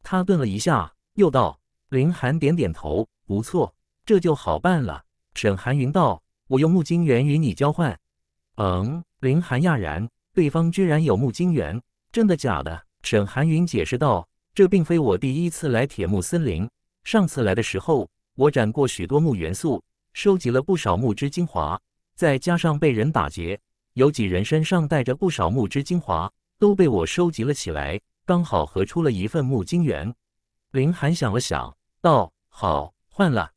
他顿了一下，又道。林寒点点头，不错，这就好办了。沈寒云道：“我用木精元与你交换。”嗯，林寒讶然，对方居然有木精元，真的假的？沈寒云解释道：“这并非我第一次来铁木森林，上次来的时候，我斩过许多木元素。”收集了不少木之精华，再加上被人打劫，有几人身上带着不少木之精华，都被我收集了起来，刚好合出了一份木精元。林寒想了想，道：“好，换了。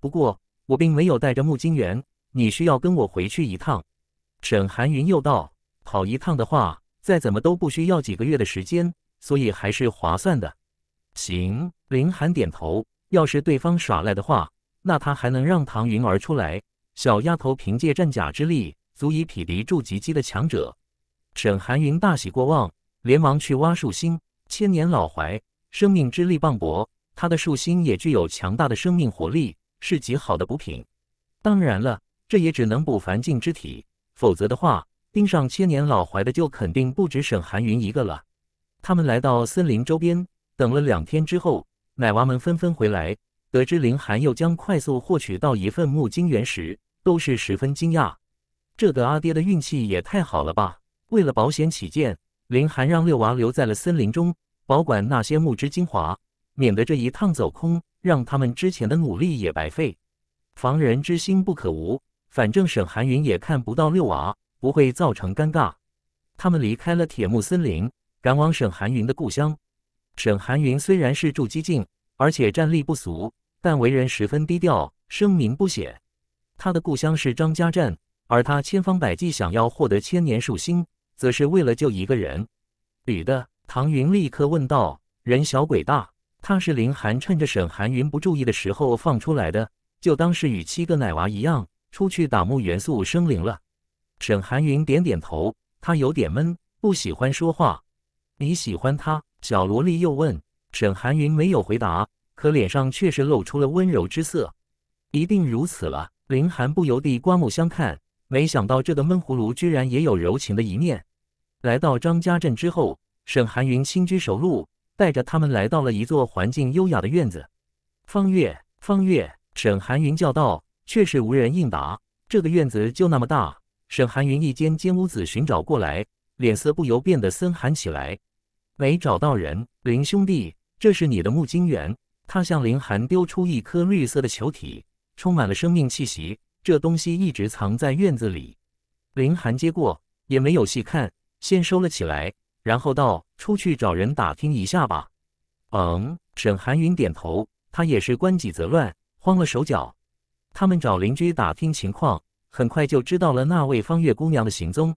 不过我并没有带着木精元，你需要跟我回去一趟。”沈寒云又道：“跑一趟的话，再怎么都不需要几个月的时间，所以还是划算的。”行，林寒点头。要是对方耍赖的话。那他还能让唐云儿出来？小丫头凭借战甲之力，足以匹敌筑基期的强者。沈寒云大喜过望，连忙去挖树心。千年老槐，生命之力磅礴，它的树心也具有强大的生命活力，是极好的补品。当然了，这也只能补凡境之体，否则的话，盯上千年老槐的就肯定不止沈寒云一个了。他们来到森林周边，等了两天之后，奶娃们纷纷回来。得知林寒又将快速获取到一份木晶原石，都是十分惊讶。这个阿爹的运气也太好了吧！为了保险起见，林寒让六娃留在了森林中保管那些木之精华，免得这一趟走空，让他们之前的努力也白费。防人之心不可无，反正沈寒云也看不到六娃，不会造成尴尬。他们离开了铁木森林，赶往沈寒云的故乡。沈寒云虽然是筑基境。而且战力不俗，但为人十分低调，声名不显。他的故乡是张家镇，而他千方百计想要获得千年树心，则是为了救一个人。女的唐云立刻问道：“人小鬼大，他是林寒趁着沈寒云不注意的时候放出来的，就当是与七个奶娃一样出去打木元素生灵了。”沈寒云点点头，他有点闷，不喜欢说话。你喜欢他？小萝莉又问。沈寒云没有回答，可脸上却是露出了温柔之色。一定如此了，林寒不由地刮目相看。没想到这个闷葫芦居然也有柔情的一面。来到张家镇之后，沈寒云心知手路，带着他们来到了一座环境优雅的院子。方月，方月，沈寒云叫道，却是无人应答。这个院子就那么大，沈寒云一间间屋子寻找过来，脸色不由变得森寒起来。没找到人，林兄弟。这是你的木晶园，他向林寒丢出一颗绿色的球体，充满了生命气息。这东西一直藏在院子里。林寒接过，也没有细看，先收了起来，然后道：“出去找人打听一下吧。”嗯，沈寒云点头，他也是关己则乱，慌了手脚。他们找邻居打听情况，很快就知道了那位方月姑娘的行踪。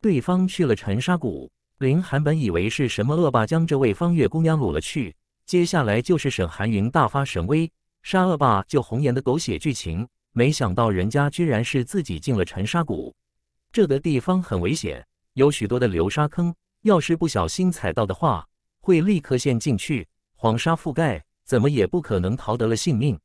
对方去了尘沙谷。林寒本以为是什么恶霸将这位方月姑娘掳了去，接下来就是沈寒云大发神威，杀恶霸救红颜的狗血剧情。没想到人家居然是自己进了沉沙谷，这个地方很危险，有许多的流沙坑，要是不小心踩到的话，会立刻陷进去，黄沙覆盖，怎么也不可能逃得了性命。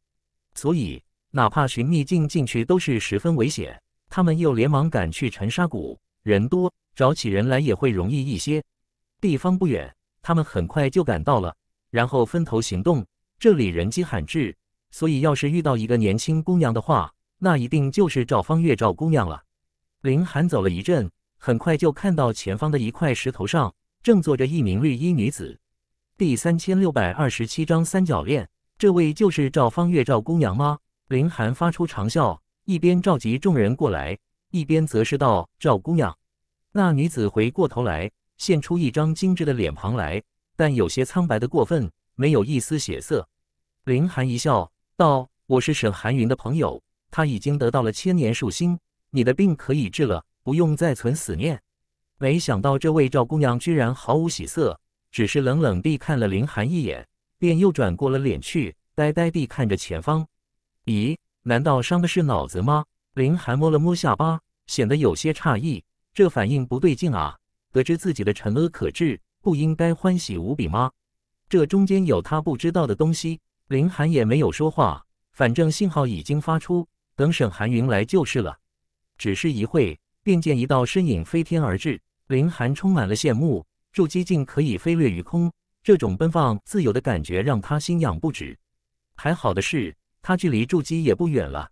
所以哪怕寻秘境进去都是十分危险。他们又连忙赶去沉沙谷，人多。找起人来也会容易一些，地方不远，他们很快就赶到了，然后分头行动。这里人迹罕至，所以要是遇到一个年轻姑娘的话，那一定就是赵方月赵姑娘了。林寒走了一阵，很快就看到前方的一块石头上正坐着一名绿衣女子。第三千六百二十七章三角恋，这位就是赵方月赵姑娘吗？林寒发出长啸，一边召集众人过来，一边则是道：“赵姑娘。”那女子回过头来，现出一张精致的脸庞来，但有些苍白的过分，没有一丝血色。林寒一笑道：“我是沈寒云的朋友，他已经得到了千年树心，你的病可以治了，不用再存死念。”没想到这位赵姑娘居然毫无喜色，只是冷冷地看了林寒一眼，便又转过了脸去，呆呆地看着前方。咦？难道伤的是脑子吗？林寒摸了摸下巴，显得有些诧异。这反应不对劲啊！得知自己的沉疴可治，不应该欢喜无比吗？这中间有他不知道的东西。林寒也没有说话，反正信号已经发出，等沈寒云来就是了。只是一会，便见一道身影飞天而至。林寒充满了羡慕，筑基竟可以飞掠于空，这种奔放自由的感觉让他心痒不止。还好的是，他距离筑基也不远了。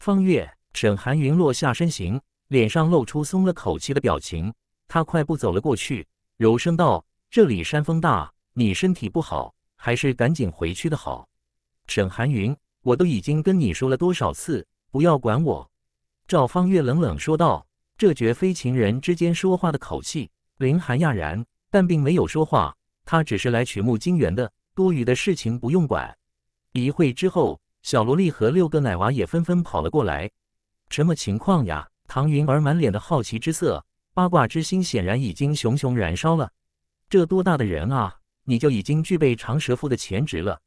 方月，沈寒云落下身形。脸上露出松了口气的表情，他快步走了过去，柔声道：“这里山风大，你身体不好，还是赶紧回去的好。”沈寒云，我都已经跟你说了多少次，不要管我。”赵方月冷冷说道，这绝非情人之间说话的口气。林寒讶然，但并没有说话，他只是来取木金元的，多余的事情不用管。一会之后，小萝莉和六个奶娃也纷纷跑了过来，什么情况呀？唐云儿满脸的好奇之色，八卦之心显然已经熊熊燃烧了。这多大的人啊，你就已经具备长舌妇的潜质了，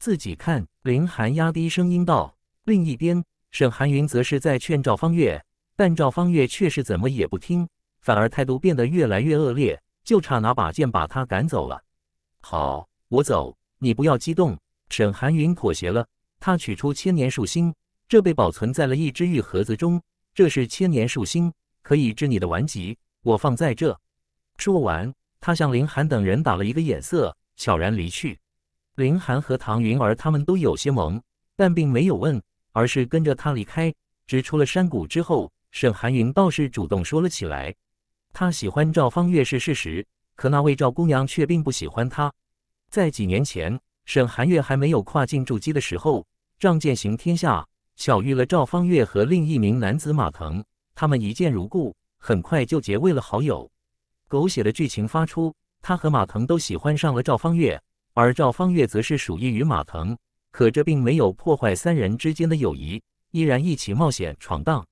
自己看。林寒压低声音道。另一边，沈寒云则是在劝赵方月，但赵方月却是怎么也不听，反而态度变得越来越恶劣，就差拿把剑把他赶走了。好，我走，你不要激动。沈寒云妥协了，他取出千年树心，这被保存在了一只玉盒子中。这是千年树心，可以治你的顽疾。我放在这。说完，他向林寒等人打了一个眼色，悄然离去。林寒和唐云儿他们都有些懵，但并没有问，而是跟着他离开。直出了山谷之后，沈寒云倒是主动说了起来：他喜欢赵方月是事实，可那位赵姑娘却并不喜欢他。在几年前，沈寒月还没有跨进筑基的时候，仗剑行天下。巧遇了赵方月和另一名男子马腾，他们一见如故，很快就结为了好友。狗血的剧情发出，他和马腾都喜欢上了赵方月，而赵方月则是属意于马腾。可这并没有破坏三人之间的友谊，依然一起冒险闯荡。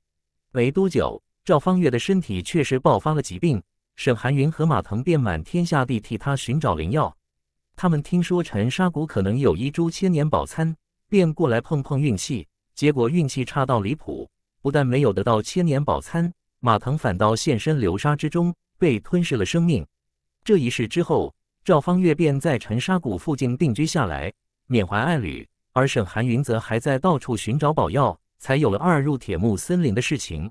没多久，赵方月的身体确实爆发了疾病，沈寒云和马腾便满天下地替他寻找灵药。他们听说陈沙谷可能有一株千年宝参，便过来碰碰运气。结果运气差到离谱，不但没有得到千年宝餐，马腾反倒现身流沙之中，被吞噬了生命。这一世之后，赵方月便在尘沙谷附近定居下来，缅怀爱侣；而沈寒云则还在到处寻找宝药，才有了二入铁木森林的事情。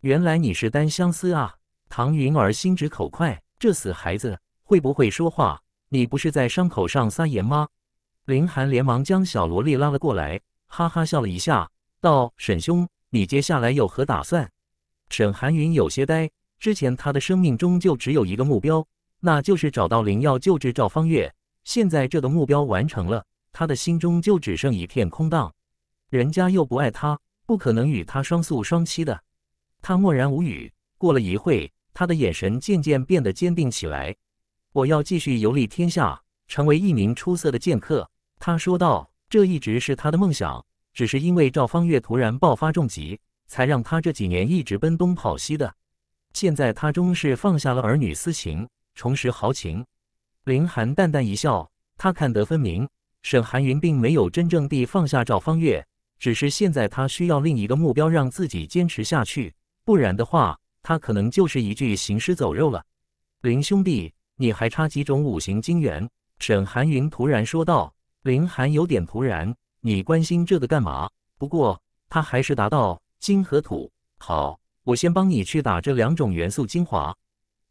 原来你是单相思啊！唐云儿心直口快，这死孩子会不会说话？你不是在伤口上撒盐吗？林寒连忙将小萝莉拉了过来。哈哈笑了一下，道：“沈兄，你接下来有何打算？”沈寒云有些呆。之前他的生命中就只有一个目标，那就是找到灵药救治赵方月。现在这个目标完成了，他的心中就只剩一片空荡。人家又不爱他，不可能与他双宿双栖的。他默然无语。过了一会，他的眼神渐渐变得坚定起来。“我要继续游历天下，成为一名出色的剑客。”他说道。这一直是他的梦想，只是因为赵方月突然爆发重疾，才让他这几年一直奔东跑西的。现在他终是放下了儿女私情，重拾豪情。林寒淡淡一笑，他看得分明，沈寒云并没有真正地放下赵方月，只是现在他需要另一个目标让自己坚持下去，不然的话，他可能就是一具行尸走肉了。林兄弟，你还差几种五行金元？沈寒云突然说道。林寒有点突然，你关心这个干嘛？不过他还是答道：“金和土。”好，我先帮你去打这两种元素精华。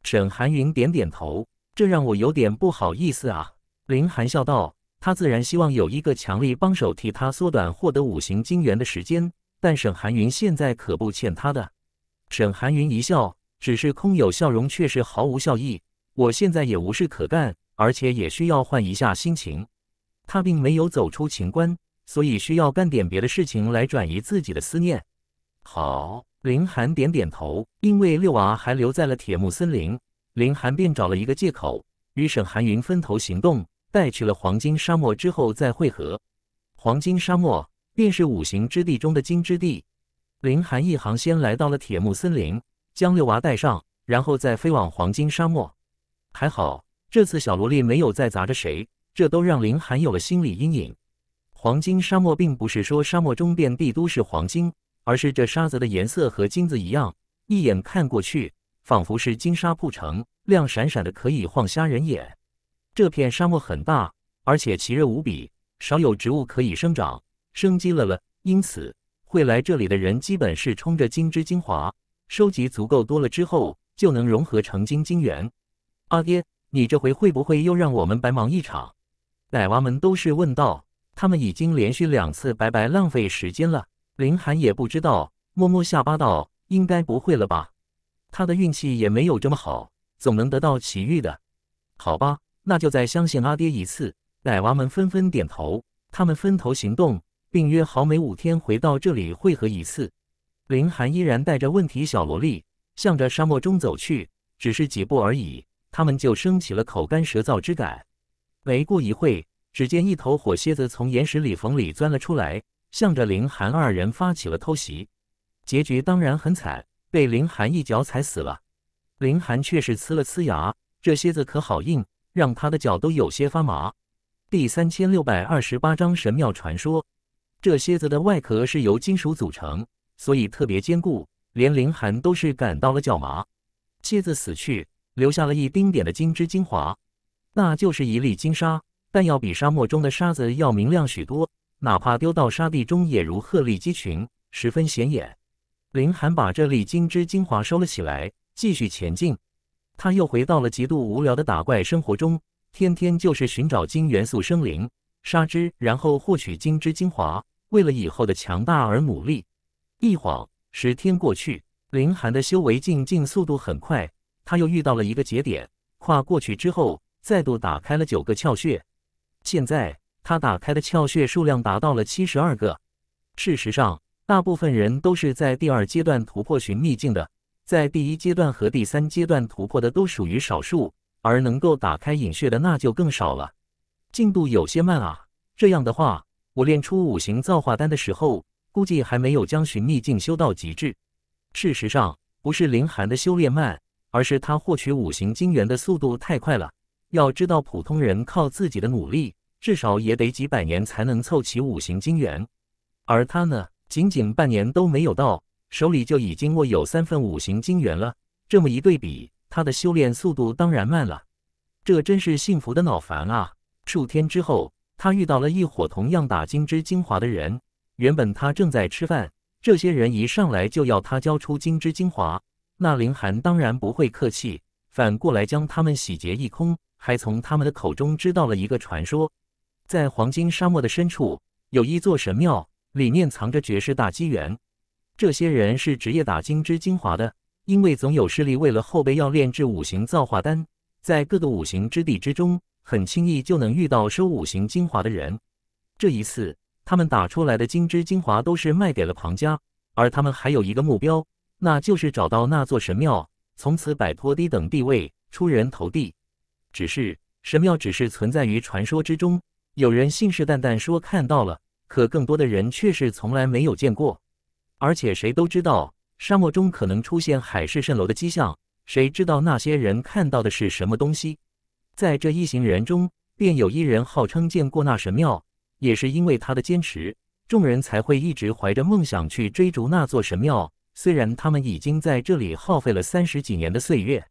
沈寒云点点头，这让我有点不好意思啊。林寒笑道：“他自然希望有一个强力帮手替他缩短获得五行精元的时间，但沈寒云现在可不欠他的。”沈寒云一笑，只是空有笑容却是毫无笑意。我现在也无事可干，而且也需要换一下心情。他并没有走出情关，所以需要干点别的事情来转移自己的思念。好，林寒点点头，因为六娃还留在了铁木森林，林寒便找了一个借口，与沈寒云分头行动，带去了黄金沙漠之后再会合。黄金沙漠便是五行之地中的金之地。林寒一行先来到了铁木森林，将六娃带上，然后再飞往黄金沙漠。还好这次小萝莉没有再砸着谁。这都让林寒有了心理阴影。黄金沙漠并不是说沙漠中遍地都是黄金，而是这沙子的颜色和金子一样，一眼看过去仿佛是金沙铺成，亮闪闪的可以晃瞎人眼。这片沙漠很大，而且奇热无比，少有植物可以生长，生机了了。因此会来这里的人基本是冲着金之精华，收集足够多了之后就能融合成金晶元。阿爹，你这回会不会又让我们白忙一场？奶娃们都是问道：“他们已经连续两次白白浪费时间了。”林寒也不知道，摸摸下巴道：“应该不会了吧？他的运气也没有这么好，总能得到奇遇的，好吧？那就再相信阿爹一次。”奶娃们纷纷点头，他们分头行动，并约好每五天回到这里汇合一次。林寒依然带着问题小萝莉，向着沙漠中走去，只是几步而已，他们就升起了口干舌燥之感。没过一会只见一头火蝎子从岩石里缝里钻了出来，向着林寒二人发起了偷袭。结局当然很惨，被林寒一脚踩死了。林寒却是呲了呲牙，这蝎子可好硬，让他的脚都有些发麻。第三千六百二十八章神庙传说。这蝎子的外壳是由金属组成，所以特别坚固，连林寒都是感到了脚麻。蝎子死去，留下了一丁点的金之精华。那就是一粒金沙，但要比沙漠中的沙子要明亮许多，哪怕丢到沙地中也如鹤立鸡群，十分显眼。林寒把这粒金枝精华收了起来，继续前进。他又回到了极度无聊的打怪生活中，天天就是寻找金元素生灵、沙之，然后获取金枝精华，为了以后的强大而努力。一晃十天过去，林寒的修为进进速度很快，他又遇到了一个节点，跨过去之后。再度打开了九个窍穴，现在他打开的窍穴数量达到了七十二个。事实上，大部分人都是在第二阶段突破寻秘境的，在第一阶段和第三阶段突破的都属于少数，而能够打开隐穴的那就更少了。进度有些慢啊！这样的话，我练出五行造化丹的时候，估计还没有将寻秘境修到极致。事实上，不是林寒的修炼慢，而是他获取五行精元的速度太快了。要知道，普通人靠自己的努力，至少也得几百年才能凑齐五行金元，而他呢，仅仅半年都没有到，手里就已经握有三份五行金元了。这么一对比，他的修炼速度当然慢了。这真是幸福的脑烦啊！数天之后，他遇到了一伙同样打金枝精华的人。原本他正在吃饭，这些人一上来就要他交出金枝精华，那凌寒当然不会客气，反过来将他们洗劫一空。还从他们的口中知道了一个传说，在黄金沙漠的深处有一座神庙，里面藏着绝世大机缘。这些人是职业打金枝精华的，因为总有势力为了后辈要炼制五行造化丹，在各个五行之地之中，很轻易就能遇到收五行精华的人。这一次，他们打出来的金枝精华都是卖给了庞家，而他们还有一个目标，那就是找到那座神庙，从此摆脱低等地位，出人头地。只是神庙只是存在于传说之中，有人信誓旦旦说看到了，可更多的人却是从来没有见过。而且谁都知道，沙漠中可能出现海市蜃楼的迹象，谁知道那些人看到的是什么东西？在这一行人中，便有一人号称见过那神庙，也是因为他的坚持，众人才会一直怀着梦想去追逐那座神庙。虽然他们已经在这里耗费了三十几年的岁月，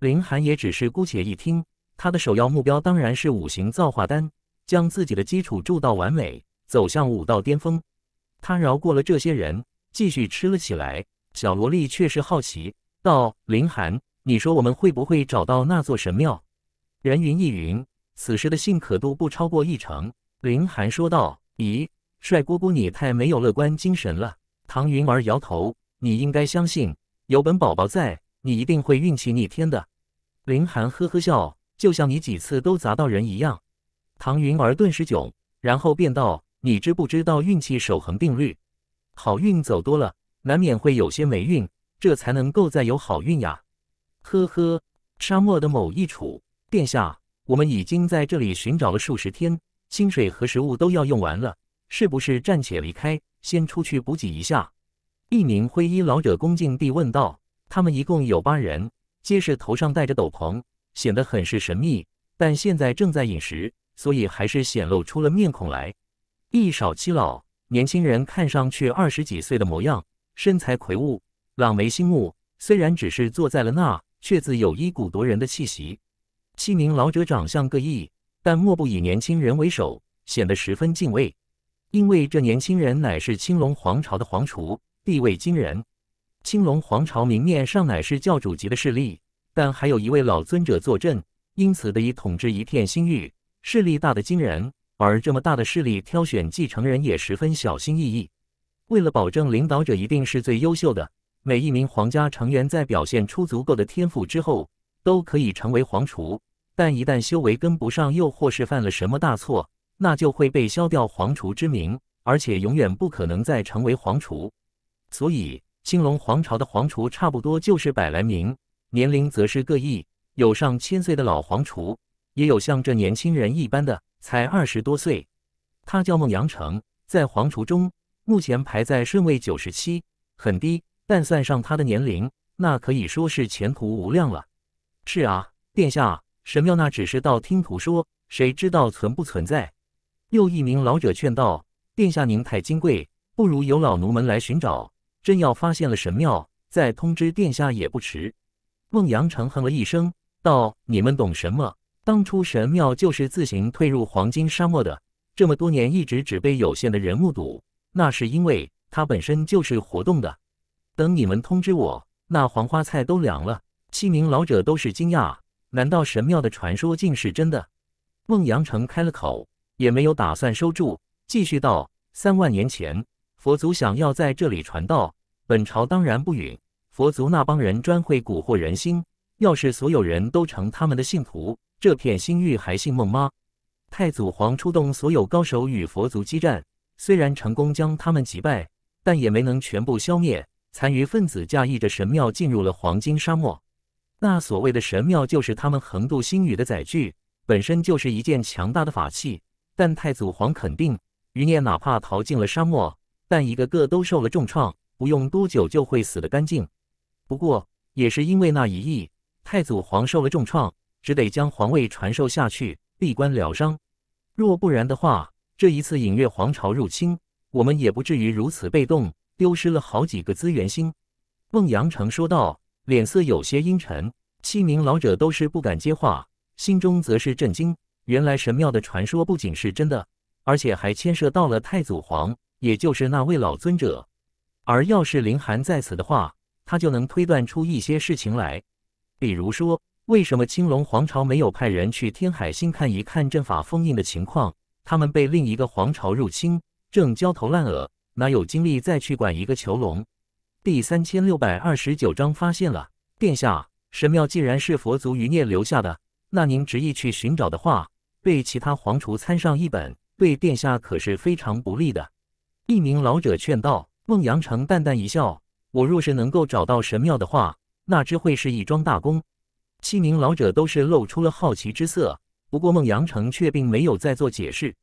林寒也只是姑且一听。他的首要目标当然是五行造化丹，将自己的基础铸到完美，走向武道巅峰。他饶过了这些人，继续吃了起来。小萝莉却是好奇道：“林寒，你说我们会不会找到那座神庙？”人云亦云，此时的信可度不超过一成。林寒说道：“咦，帅哥哥，你太没有乐观精神了。”唐云儿摇头：“你应该相信，有本宝宝在，你一定会运气逆天的。”林寒呵呵笑。就像你几次都砸到人一样，唐云儿顿时囧，然后便道：“你知不知道运气守恒定律？好运走多了，难免会有些霉运，这才能够再有好运呀。”呵呵，沙漠的某一处，殿下，我们已经在这里寻找了数十天，清水和食物都要用完了，是不是暂且离开，先出去补给一下？”一名灰衣老者恭敬地问道。他们一共有八人，皆是头上戴着斗篷。显得很是神秘，但现在正在饮食，所以还是显露出了面孔来。一少七老，年轻人看上去二十几岁的模样，身材魁梧，朗眉星目，虽然只是坐在了那，却自有一股夺人的气息。七名老者长相各异，但莫不以年轻人为首，显得十分敬畏，因为这年轻人乃是青龙皇朝的皇储，地位惊人。青龙皇朝明面上乃是教主级的势力。但还有一位老尊者坐镇，因此得以统治一片新域，势力大得惊人。而这么大的势力，挑选继承人也十分小心翼翼。为了保证领导者一定是最优秀的，每一名皇家成员在表现出足够的天赋之后，都可以成为皇储。但一旦修为跟不上，又或是犯了什么大错，那就会被削掉皇储之名，而且永远不可能再成为皇储。所以，青龙皇朝的皇储差不多就是百来名。年龄则是各异，有上千岁的老黄厨，也有像这年轻人一般的，才二十多岁。他叫孟阳城，在黄厨中目前排在顺位九十七，很低。但算上他的年龄，那可以说是前途无量了。是啊，殿下，神庙那只是道听途说，谁知道存不存在？又一名老者劝道：“殿下，您太金贵，不如由老奴们来寻找。真要发现了神庙，再通知殿下也不迟。”孟阳城哼了一声，道：“你们懂什么？当初神庙就是自行退入黄金沙漠的，这么多年一直只被有限的人目睹，那是因为它本身就是活动的。等你们通知我，那黄花菜都凉了。”七名老者都是惊讶，难道神庙的传说竟是真的？孟阳城开了口，也没有打算收住，继续道：“三万年前，佛祖想要在这里传道，本朝当然不允。”佛族那帮人专会蛊惑人心，要是所有人都成他们的信徒，这片星域还姓孟吗？太祖皇出动所有高手与佛族激战，虽然成功将他们击败，但也没能全部消灭。残余分子驾驭着神庙进入了黄金沙漠。那所谓的神庙就是他们横渡星域的载具，本身就是一件强大的法器。但太祖皇肯定，余孽哪怕逃进了沙漠，但一个个都受了重创，不用多久就会死得干净。不过，也是因为那一役，太祖皇受了重创，只得将皇位传授下去，闭关疗伤。若不然的话，这一次隐月皇朝入侵，我们也不至于如此被动，丢失了好几个资源星。孟阳城说道，脸色有些阴沉。七名老者都是不敢接话，心中则是震惊。原来神庙的传说不仅是真的，而且还牵涉到了太祖皇，也就是那位老尊者。而要是林寒在此的话，他就能推断出一些事情来，比如说为什么青龙皇朝没有派人去天海星看一看阵法封印的情况？他们被另一个皇朝入侵，正焦头烂额，哪有精力再去管一个囚笼？第三千六百二十九章发现了。殿下，神庙既然是佛族余孽留下的，那您执意去寻找的话，被其他皇厨参上一本，对殿下可是非常不利的。一名老者劝道。孟阳城淡淡一笑。我若是能够找到神庙的话，那只会是一桩大功。七名老者都是露出了好奇之色，不过孟阳城却并没有再做解释，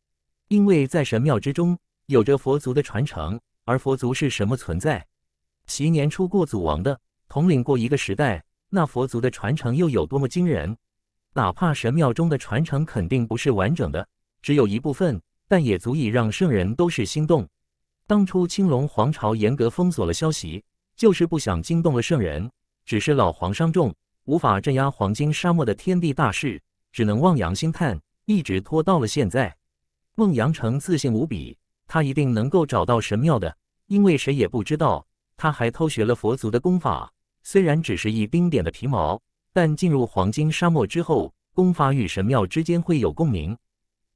因为在神庙之中有着佛族的传承，而佛族是什么存在？其年出过祖王的，统领过一个时代，那佛族的传承又有多么惊人？哪怕神庙中的传承肯定不是完整的，只有一部分，但也足以让圣人都是心动。当初青龙皇朝严格封锁了消息。就是不想惊动了圣人，只是老黄伤重，无法镇压黄金沙漠的天地大事，只能望洋兴叹，一直拖到了现在。孟阳城自信无比，他一定能够找到神庙的，因为谁也不知道他还偷学了佛族的功法，虽然只是一丁点的皮毛，但进入黄金沙漠之后，功法与神庙之间会有共鸣，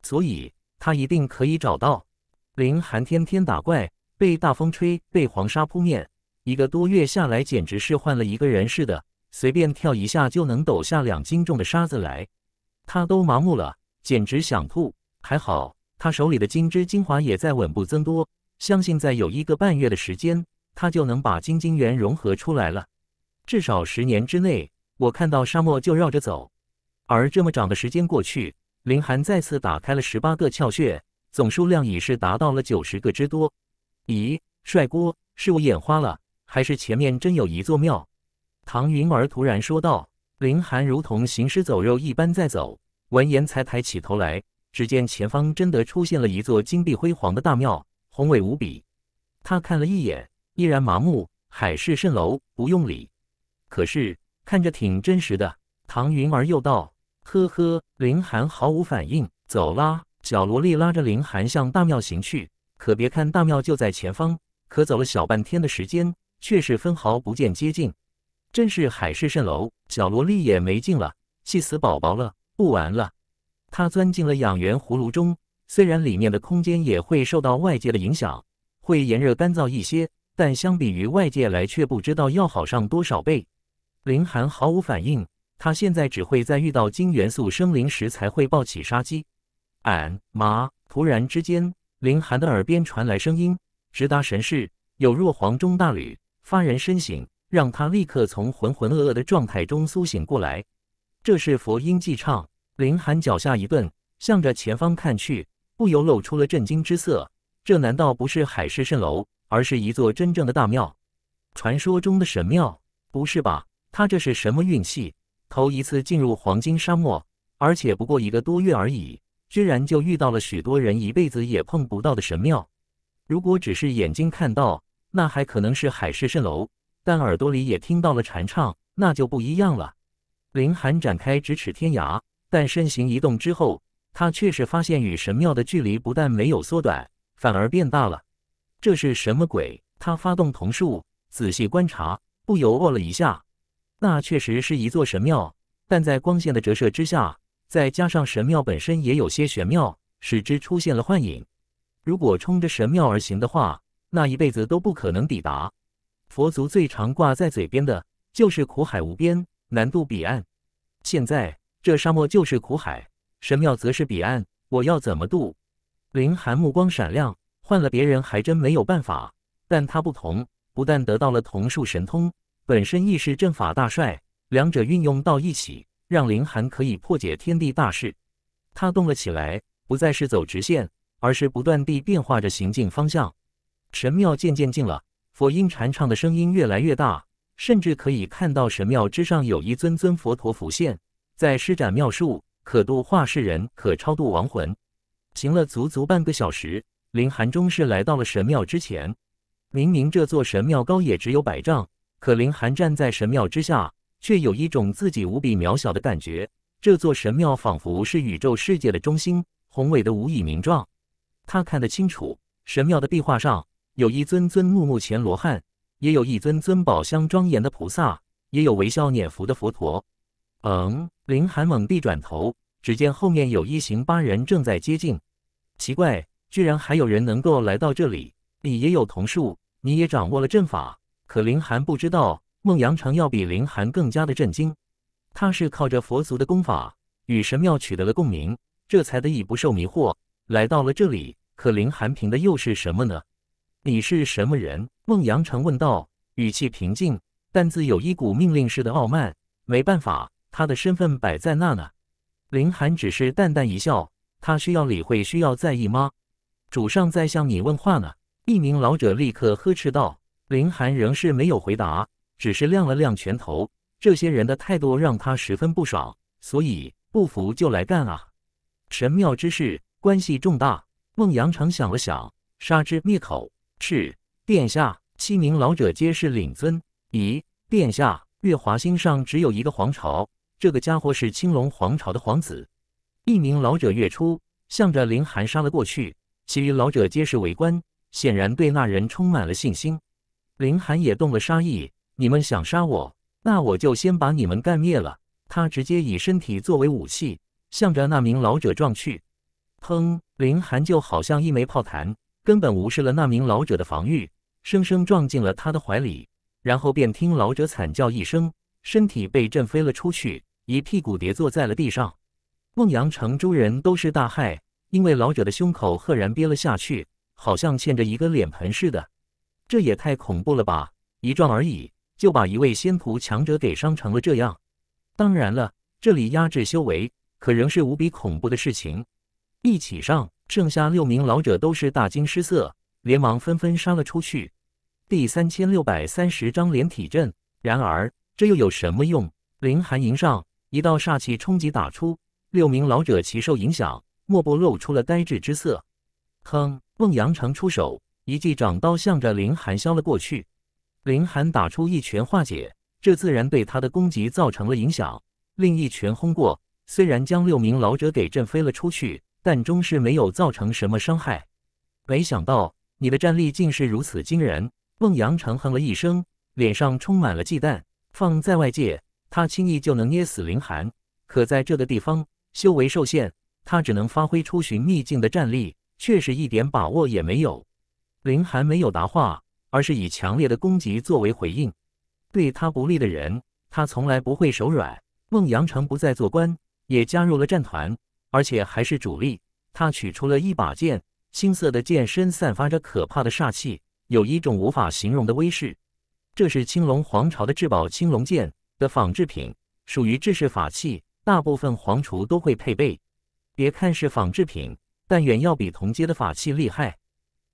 所以他一定可以找到。林寒天天打怪，被大风吹，被黄沙扑面。一个多月下来，简直是换了一个人似的。随便跳一下就能抖下两斤重的沙子来，他都麻木了，简直想吐。还好他手里的金枝精华也在稳步增多，相信再有一个半月的时间，他就能把金晶元融合出来了。至少十年之内，我看到沙漠就绕着走。而这么长的时间过去，林寒再次打开了十八个窍穴，总数量已是达到了九十个之多。咦，帅锅，是我眼花了？还是前面真有一座庙，唐云儿突然说道。林寒如同行尸走肉一般在走，闻言才抬起头来，只见前方真的出现了一座金碧辉煌的大庙，宏伟无比。他看了一眼，依然麻木。海市蜃楼，不用理。可是看着挺真实的。唐云儿又道：“呵呵。”林寒毫无反应，走啦。小萝莉拉着林寒向大庙行去。可别看大庙就在前方，可走了小半天的时间。却是分毫不见接近，真是海市蜃楼。小萝莉也没劲了，气死宝宝了，不玩了。她钻进了养元葫芦中，虽然里面的空间也会受到外界的影响，会炎热干燥一些，但相比于外界来，却不知道要好上多少倍。林寒毫无反应，他现在只会在遇到金元素生灵时才会抱起杀机。俺妈！突然之间，林寒的耳边传来声音，直达神室，有若黄钟大吕。发人深省，让他立刻从浑浑噩噩的状态中苏醒过来。这是佛音继唱，林寒脚下一顿，向着前方看去，不由露出了震惊之色。这难道不是海市蜃楼，而是一座真正的大庙？传说中的神庙，不是吧？他这是什么运气？头一次进入黄金沙漠，而且不过一个多月而已，居然就遇到了许多人一辈子也碰不到的神庙。如果只是眼睛看到。那还可能是海市蜃楼，但耳朵里也听到了禅唱，那就不一样了。林寒展开咫尺天涯，但身形移动之后，他确实发现与神庙的距离不但没有缩短，反而变大了。这是什么鬼？他发动瞳术，仔细观察，不由哦了一下。那确实是一座神庙，但在光线的折射之下，再加上神庙本身也有些玄妙，使之出现了幻影。如果冲着神庙而行的话。那一辈子都不可能抵达。佛祖最常挂在嘴边的就是苦海无边，难渡彼岸。现在这沙漠就是苦海，神庙则是彼岸。我要怎么渡？林寒目光闪亮，换了别人还真没有办法，但他不同，不但得到了同树神通，本身亦是阵法大帅，两者运用到一起，让林寒可以破解天地大事。他动了起来，不再是走直线，而是不断地变化着行进方向。神庙渐渐近了，佛音禅唱的声音越来越大，甚至可以看到神庙之上有一尊尊佛陀浮现，在施展妙术，可度化世人，可超度亡魂。行了足足半个小时，林寒终是来到了神庙之前。明明这座神庙高也只有百丈，可林寒站在神庙之下，却有一种自己无比渺小的感觉。这座神庙仿佛是宇宙世界的中心，宏伟的无以名状。他看得清楚，神庙的壁画上。有一尊尊怒目前罗汉，也有一尊尊宝相庄严的菩萨，也有微笑念佛的佛陀。嗯，林寒猛地转头，只见后面有一行八人正在接近。奇怪，居然还有人能够来到这里。你也有桐树，你也掌握了阵法。可林寒不知道，孟阳城要比林寒更加的震惊。他是靠着佛族的功法与神庙取得了共鸣，这才得以不受迷惑来到了这里。可林寒凭的又是什么呢？你是什么人？孟阳城问道，语气平静，但自有一股命令式的傲慢。没办法，他的身份摆在那呢。林寒只是淡淡一笑，他需要理会，需要在意吗？主上在向你问话呢！一名老者立刻呵斥道。林寒仍是没有回答，只是亮了亮拳头。这些人的态度让他十分不爽，所以不服就来干啊！神庙之事关系重大，孟阳城想了想，杀之灭口。是殿下，七名老者皆是领尊。咦，殿下，月华星上只有一个皇朝，这个家伙是青龙皇朝的皇子。一名老者跃出，向着林寒杀了过去，其余老者皆是围观，显然对那人充满了信心。林寒也动了杀意，你们想杀我，那我就先把你们干灭了。他直接以身体作为武器，向着那名老者撞去。砰！林寒就好像一枚炮弹。根本无视了那名老者的防御，生生撞进了他的怀里，然后便听老者惨叫一声，身体被震飞了出去，一屁股跌坐在了地上。孟阳城诸人都是大骇，因为老者的胸口赫然憋了下去，好像欠着一个脸盆似的，这也太恐怖了吧！一撞而已，就把一位仙徒强者给伤成了这样。当然了，这里压制修为，可仍是无比恐怖的事情。一起上，剩下六名老者都是大惊失色，连忙纷纷杀了出去。第三千六百三十张连体阵，然而这又有什么用？林寒迎上，一道煞气冲击打出，六名老者齐受影响，莫不露出了呆滞之色。哼，孟阳城出手，一记掌刀向着林寒削了过去。林寒打出一拳化解，这自然对他的攻击造成了影响。另一拳轰过，虽然将六名老者给震飞了出去。但终是没有造成什么伤害。没想到你的战力竟是如此惊人！孟阳长哼了一声，脸上充满了忌惮。放在外界，他轻易就能捏死林寒；可在这个地方，修为受限，他只能发挥出寻秘境的战力，却是一点把握也没有。林寒没有答话，而是以强烈的攻击作为回应。对他不利的人，他从来不会手软。孟阳城不再做官，也加入了战团。而且还是主力，他取出了一把剑，青色的剑身散发着可怕的煞气，有一种无法形容的威势。这是青龙皇朝的至宝青龙剑的仿制品，属于制式法器，大部分皇厨都会配备。别看是仿制品，但远要比同阶的法器厉害。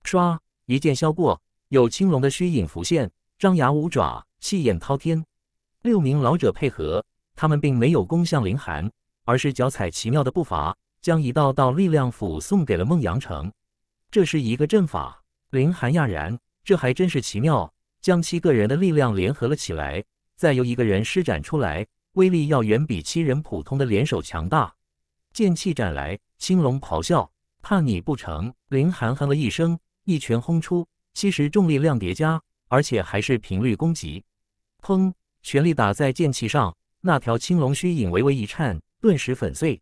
唰，一剑削过，有青龙的虚影浮现，张牙舞爪，气焰滔天。六名老者配合，他们并没有攻向林寒。而是脚踩奇妙的步伐，将一道道力量斧送给了孟阳城。这是一个阵法。林寒讶然，这还真是奇妙，将七个人的力量联合了起来，再由一个人施展出来，威力要远比七人普通的联手强大。剑气斩来，青龙咆哮，怕你不成？林寒哼了一声，一拳轰出，七十重力量叠加，而且还是频率攻击。砰！全力打在剑气上，那条青龙虚影微微一颤。顿时粉碎。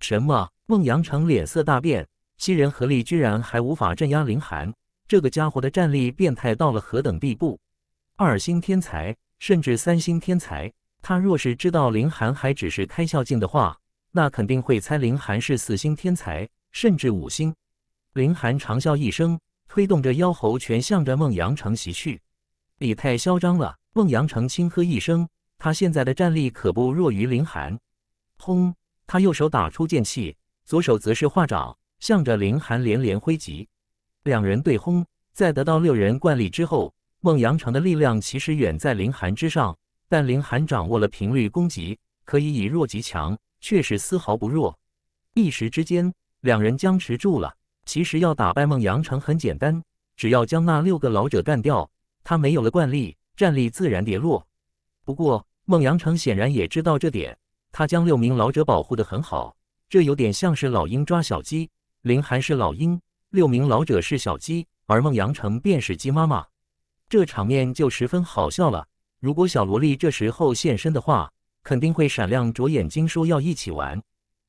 什么？孟阳城脸色大变，七人合力居然还无法镇压林寒，这个家伙的战力变态到了何等地步？二星天才，甚至三星天才，他若是知道林寒还只是开校境的话，那肯定会猜林寒是四星天才，甚至五星。林寒长笑一声，推动着妖猴，全向着孟阳城袭去。你太嚣张了！孟阳城轻喝一声，他现在的战力可不弱于林寒。轰！他右手打出剑气，左手则是化掌，向着林寒连连挥击。两人对轰，在得到六人惯力之后，孟阳城的力量其实远在林寒之上。但林寒掌握了频率攻击，可以以弱击强，却是丝毫不弱。一时之间，两人僵持住了。其实要打败孟阳城很简单，只要将那六个老者干掉，他没有了惯力，战力自然跌落。不过孟阳城显然也知道这点。他将六名老者保护得很好，这有点像是老鹰抓小鸡。林寒是老鹰，六名老者是小鸡，而孟阳城便是鸡妈妈。这场面就十分好笑了。如果小萝莉这时候现身的话，肯定会闪亮着眼睛说要一起玩。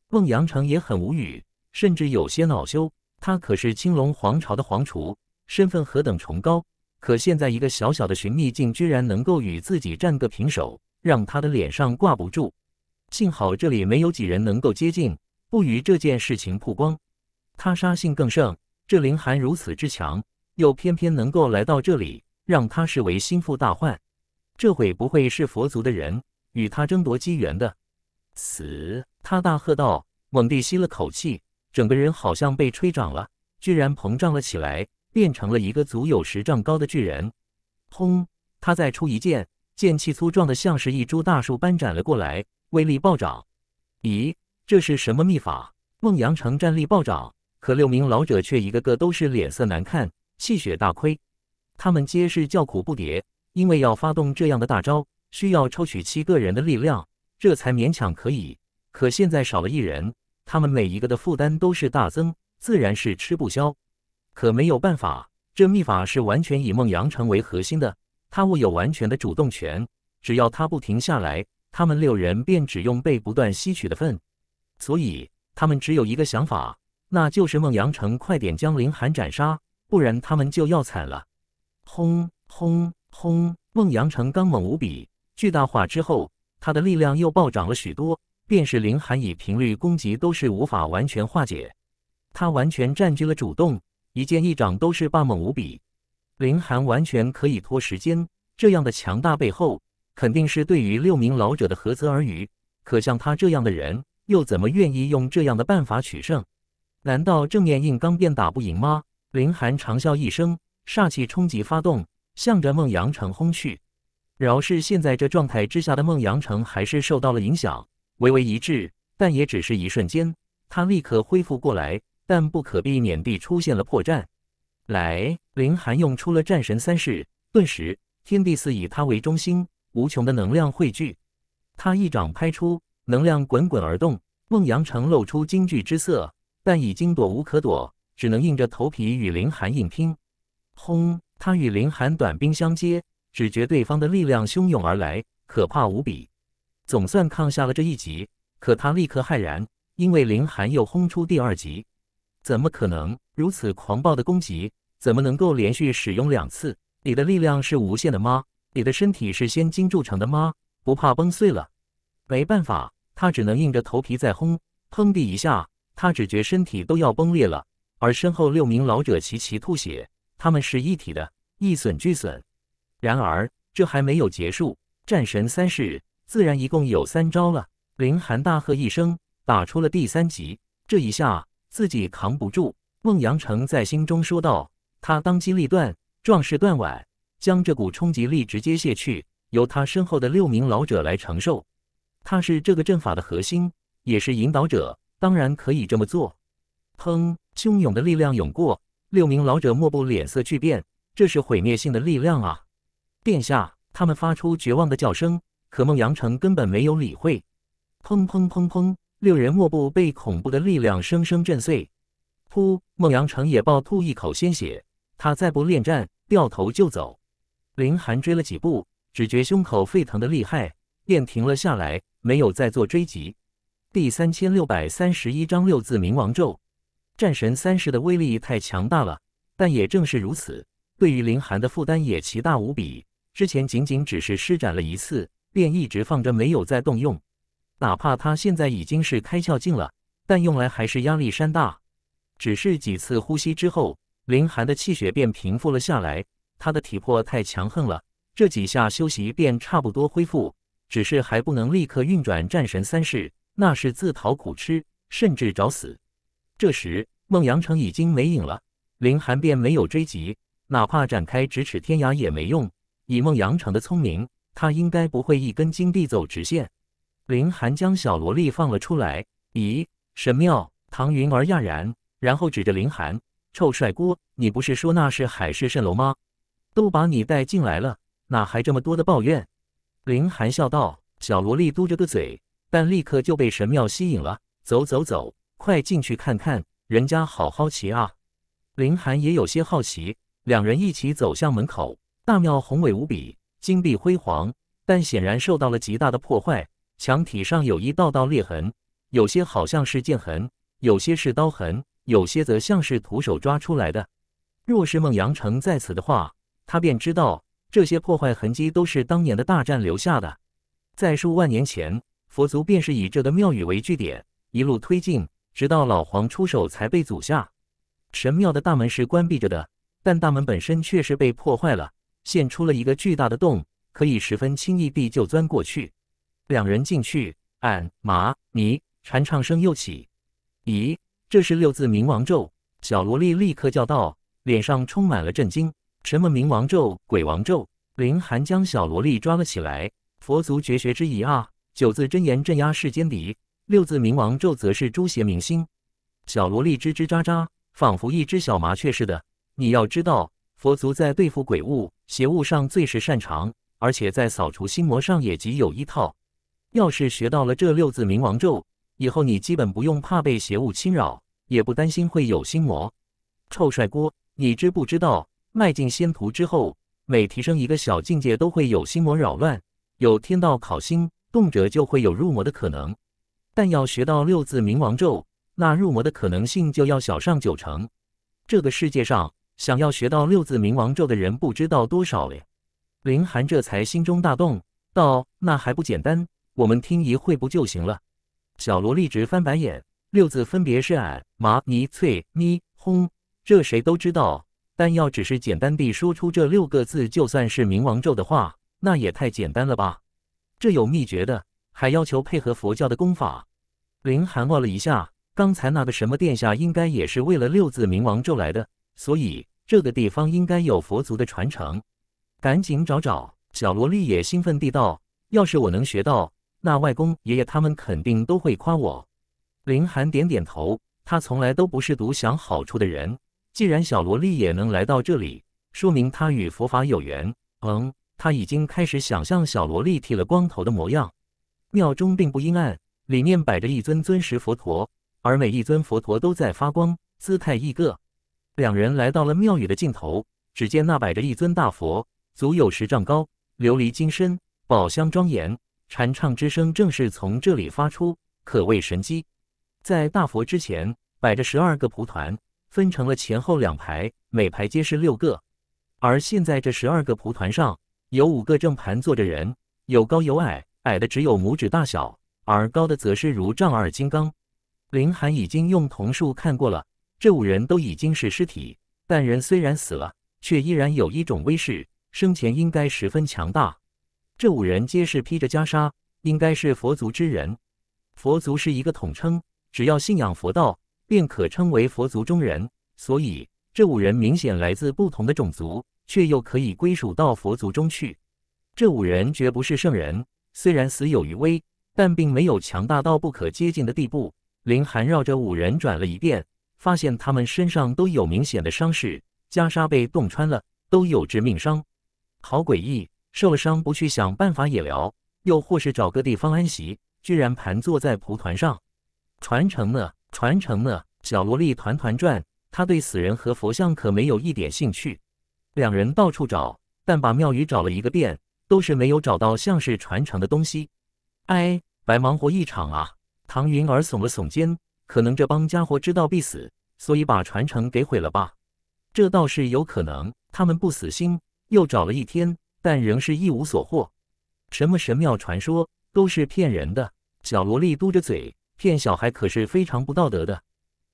孟阳城也很无语，甚至有些恼羞。他可是青龙皇朝的皇储，身份何等崇高，可现在一个小小的寻秘境居然能够与自己战个平手，让他的脸上挂不住。幸好这里没有几人能够接近，不与这件事情曝光。他杀性更盛，这凌寒如此之强，又偏偏能够来到这里，让他视为心腹大患。这会不会是佛族的人与他争夺机缘的？死！他大喝道，猛地吸了口气，整个人好像被吹涨了，居然膨胀了起来，变成了一个足有十丈高的巨人。轰！他再出一剑，剑气粗壮的像是一株大树般斩了过来。威力暴涨！咦，这是什么秘法？孟阳城战力暴涨，可六名老者却一个个都是脸色难看，气血大亏。他们皆是叫苦不迭，因为要发动这样的大招，需要抽取七个人的力量，这才勉强可以。可现在少了一人，他们每一个的负担都是大增，自然是吃不消。可没有办法，这秘法是完全以孟阳城为核心的，他握有完全的主动权，只要他不停下来。他们六人便只用被不断吸取的份，所以他们只有一个想法，那就是孟阳城快点将林寒斩杀，不然他们就要惨了。轰轰轰！孟阳城刚猛无比，巨大化之后，他的力量又暴涨了许多，便是林寒以频率攻击都是无法完全化解，他完全占据了主动，一剑一掌都是霸猛无比。林寒完全可以拖时间，这样的强大背后。肯定是对于六名老者的合则而语，可像他这样的人，又怎么愿意用这样的办法取胜？难道正面硬刚便打不赢吗？林寒长啸一声，煞气冲击发动，向着孟阳城轰去。饶是现在这状态之下的孟阳城，还是受到了影响，微微一滞，但也只是一瞬间，他立刻恢复过来，但不可避免地出现了破绽。来，林寒用出了战神三式，顿时天地似以他为中心。无穷的能量汇聚，他一掌拍出，能量滚滚而动。孟阳城露出惊惧之色，但已经躲无可躲，只能硬着头皮与林寒硬拼。轰！他与林寒短兵相接，只觉对方的力量汹涌而来，可怕无比。总算抗下了这一击，可他立刻骇然，因为林寒又轰出第二击。怎么可能如此狂暴的攻击？怎么能够连续使用两次？你的力量是无限的吗？你的身体是先金铸成的吗？不怕崩碎了？没办法，他只能硬着头皮再轰。砰的一下，他只觉身体都要崩裂了。而身后六名老者齐齐吐血，他们是一体的，一损俱损。然而这还没有结束，战神三式自然一共有三招了。凌寒大喝一声，打出了第三击。这一下自己扛不住，孟阳成在心中说道。他当机立断，壮士断腕。将这股冲击力直接卸去，由他身后的六名老者来承受。他是这个阵法的核心，也是引导者，当然可以这么做。砰！汹涌的力量涌过，六名老者莫不脸色巨变，这是毁灭性的力量啊！殿下，他们发出绝望的叫声，可孟阳城根本没有理会。砰砰砰砰！六人莫不被恐怖的力量生生震碎。噗！孟阳城也暴吐一口鲜血，他再不恋战，掉头就走。林寒追了几步，只觉胸口沸腾的厉害，便停了下来，没有再做追击。第三千六百三十一章六字冥王咒。战神三式的威力太强大了，但也正是如此，对于林寒的负担也奇大无比。之前仅仅只是施展了一次，便一直放着没有再动用。哪怕他现在已经是开窍境了，但用来还是压力山大。只是几次呼吸之后，林寒的气血便平复了下来。他的体魄太强横了，这几下休息便差不多恢复，只是还不能立刻运转战神三式，那是自讨苦吃，甚至找死。这时孟阳城已经没影了，林寒便没有追击，哪怕展开咫尺天涯也没用。以孟阳城的聪明，他应该不会一根筋地走直线。林寒将小萝莉放了出来。咦，神庙？唐云儿讶然，然后指着林寒：“臭帅锅，你不是说那是海市蜃楼吗？”都把你带进来了，哪还这么多的抱怨？林寒笑道。小萝莉嘟着个嘴，但立刻就被神庙吸引了。走走走，快进去看看，人家好好奇啊！林寒也有些好奇，两人一起走向门口。大庙宏伟无比，金碧辉煌，但显然受到了极大的破坏。墙体上有一道道裂痕，有些好像是剑痕，有些是刀痕，有些则像是徒手抓出来的。若是孟阳城在此的话，他便知道这些破坏痕迹都是当年的大战留下的，在数万年前，佛族便是以这个庙宇为据点，一路推进，直到老黄出手才被阻下。神庙的大门是关闭着的，但大门本身却是被破坏了，现出了一个巨大的洞，可以十分轻易地就钻过去。两人进去，俺麻尼禅唱声又起。咦，这是六字冥王咒！小萝莉立刻叫道，脸上充满了震惊。什么冥王咒、鬼王咒，林寒将小萝莉抓了起来。佛族绝学之一啊，九字真言镇压世间敌；六字冥王咒则是诛邪明星。小萝莉吱吱喳喳，仿佛一只小麻雀似的。你要知道，佛族在对付鬼物、邪物上最是擅长，而且在扫除心魔上也极有一套。要是学到了这六字冥王咒，以后你基本不用怕被邪物侵扰，也不担心会有心魔。臭帅锅，你知不知道？迈进仙途之后，每提升一个小境界，都会有心魔扰乱，有天道考心，动辄就会有入魔的可能。但要学到六字冥王咒，那入魔的可能性就要小上九成。这个世界上，想要学到六字冥王咒的人不知道多少嘞。林寒这才心中大动，道：“那还不简单，我们听一会不就行了？”小萝莉直翻白眼，六字分别是“俺、麻、尼、翠、咪、轰”，这谁都知道。但要只是简单地说出这六个字就算是冥王咒的话，那也太简单了吧？这有秘诀的，还要求配合佛教的功法。林寒望了一下，刚才那个什么殿下应该也是为了六字冥王咒来的，所以这个地方应该有佛族的传承。赶紧找找！小萝莉也兴奋地道：“要是我能学到，那外公爷爷他们肯定都会夸我。”林寒点点头，他从来都不是独享好处的人。既然小萝莉也能来到这里，说明她与佛法有缘。嗯，他已经开始想象小萝莉剃了光头的模样。庙中并不阴暗，里面摆着一尊尊石佛陀，而每一尊佛陀都在发光，姿态异各。两人来到了庙宇的尽头，只见那摆着一尊大佛，足有十丈高，琉璃金身，宝箱庄严，禅唱之声正是从这里发出，可谓神机。在大佛之前摆着十二个蒲团。分成了前后两排，每排皆是六个。而现在这十二个蒲团上有五个正盘坐着人，有高有矮，矮的只有拇指大小，而高的则是如丈二金刚。林寒已经用铜树看过了，这五人都已经是尸体，但人虽然死了，却依然有一种威势，生前应该十分强大。这五人皆是披着袈裟，应该是佛族之人。佛族是一个统称，只要信仰佛道。便可称为佛族中人，所以这五人明显来自不同的种族，却又可以归属到佛族中去。这五人绝不是圣人，虽然死有余威，但并没有强大到不可接近的地步。林寒绕着五人转了一遍，发现他们身上都有明显的伤势，袈裟被洞穿了，都有致命伤。好诡异，受了伤不去想办法也疗，又或是找个地方安息，居然盘坐在蒲团上，传承呢？传承呢？小萝莉团团转，她对死人和佛像可没有一点兴趣。两人到处找，但把庙宇找了一个遍，都是没有找到像是传承的东西。哎，白忙活一场啊！唐云儿耸了耸肩，可能这帮家伙知道必死，所以把传承给毁了吧？这倒是有可能。他们不死心，又找了一天，但仍是一无所获。什么神庙传说都是骗人的！小萝莉嘟着嘴。骗小孩可是非常不道德的。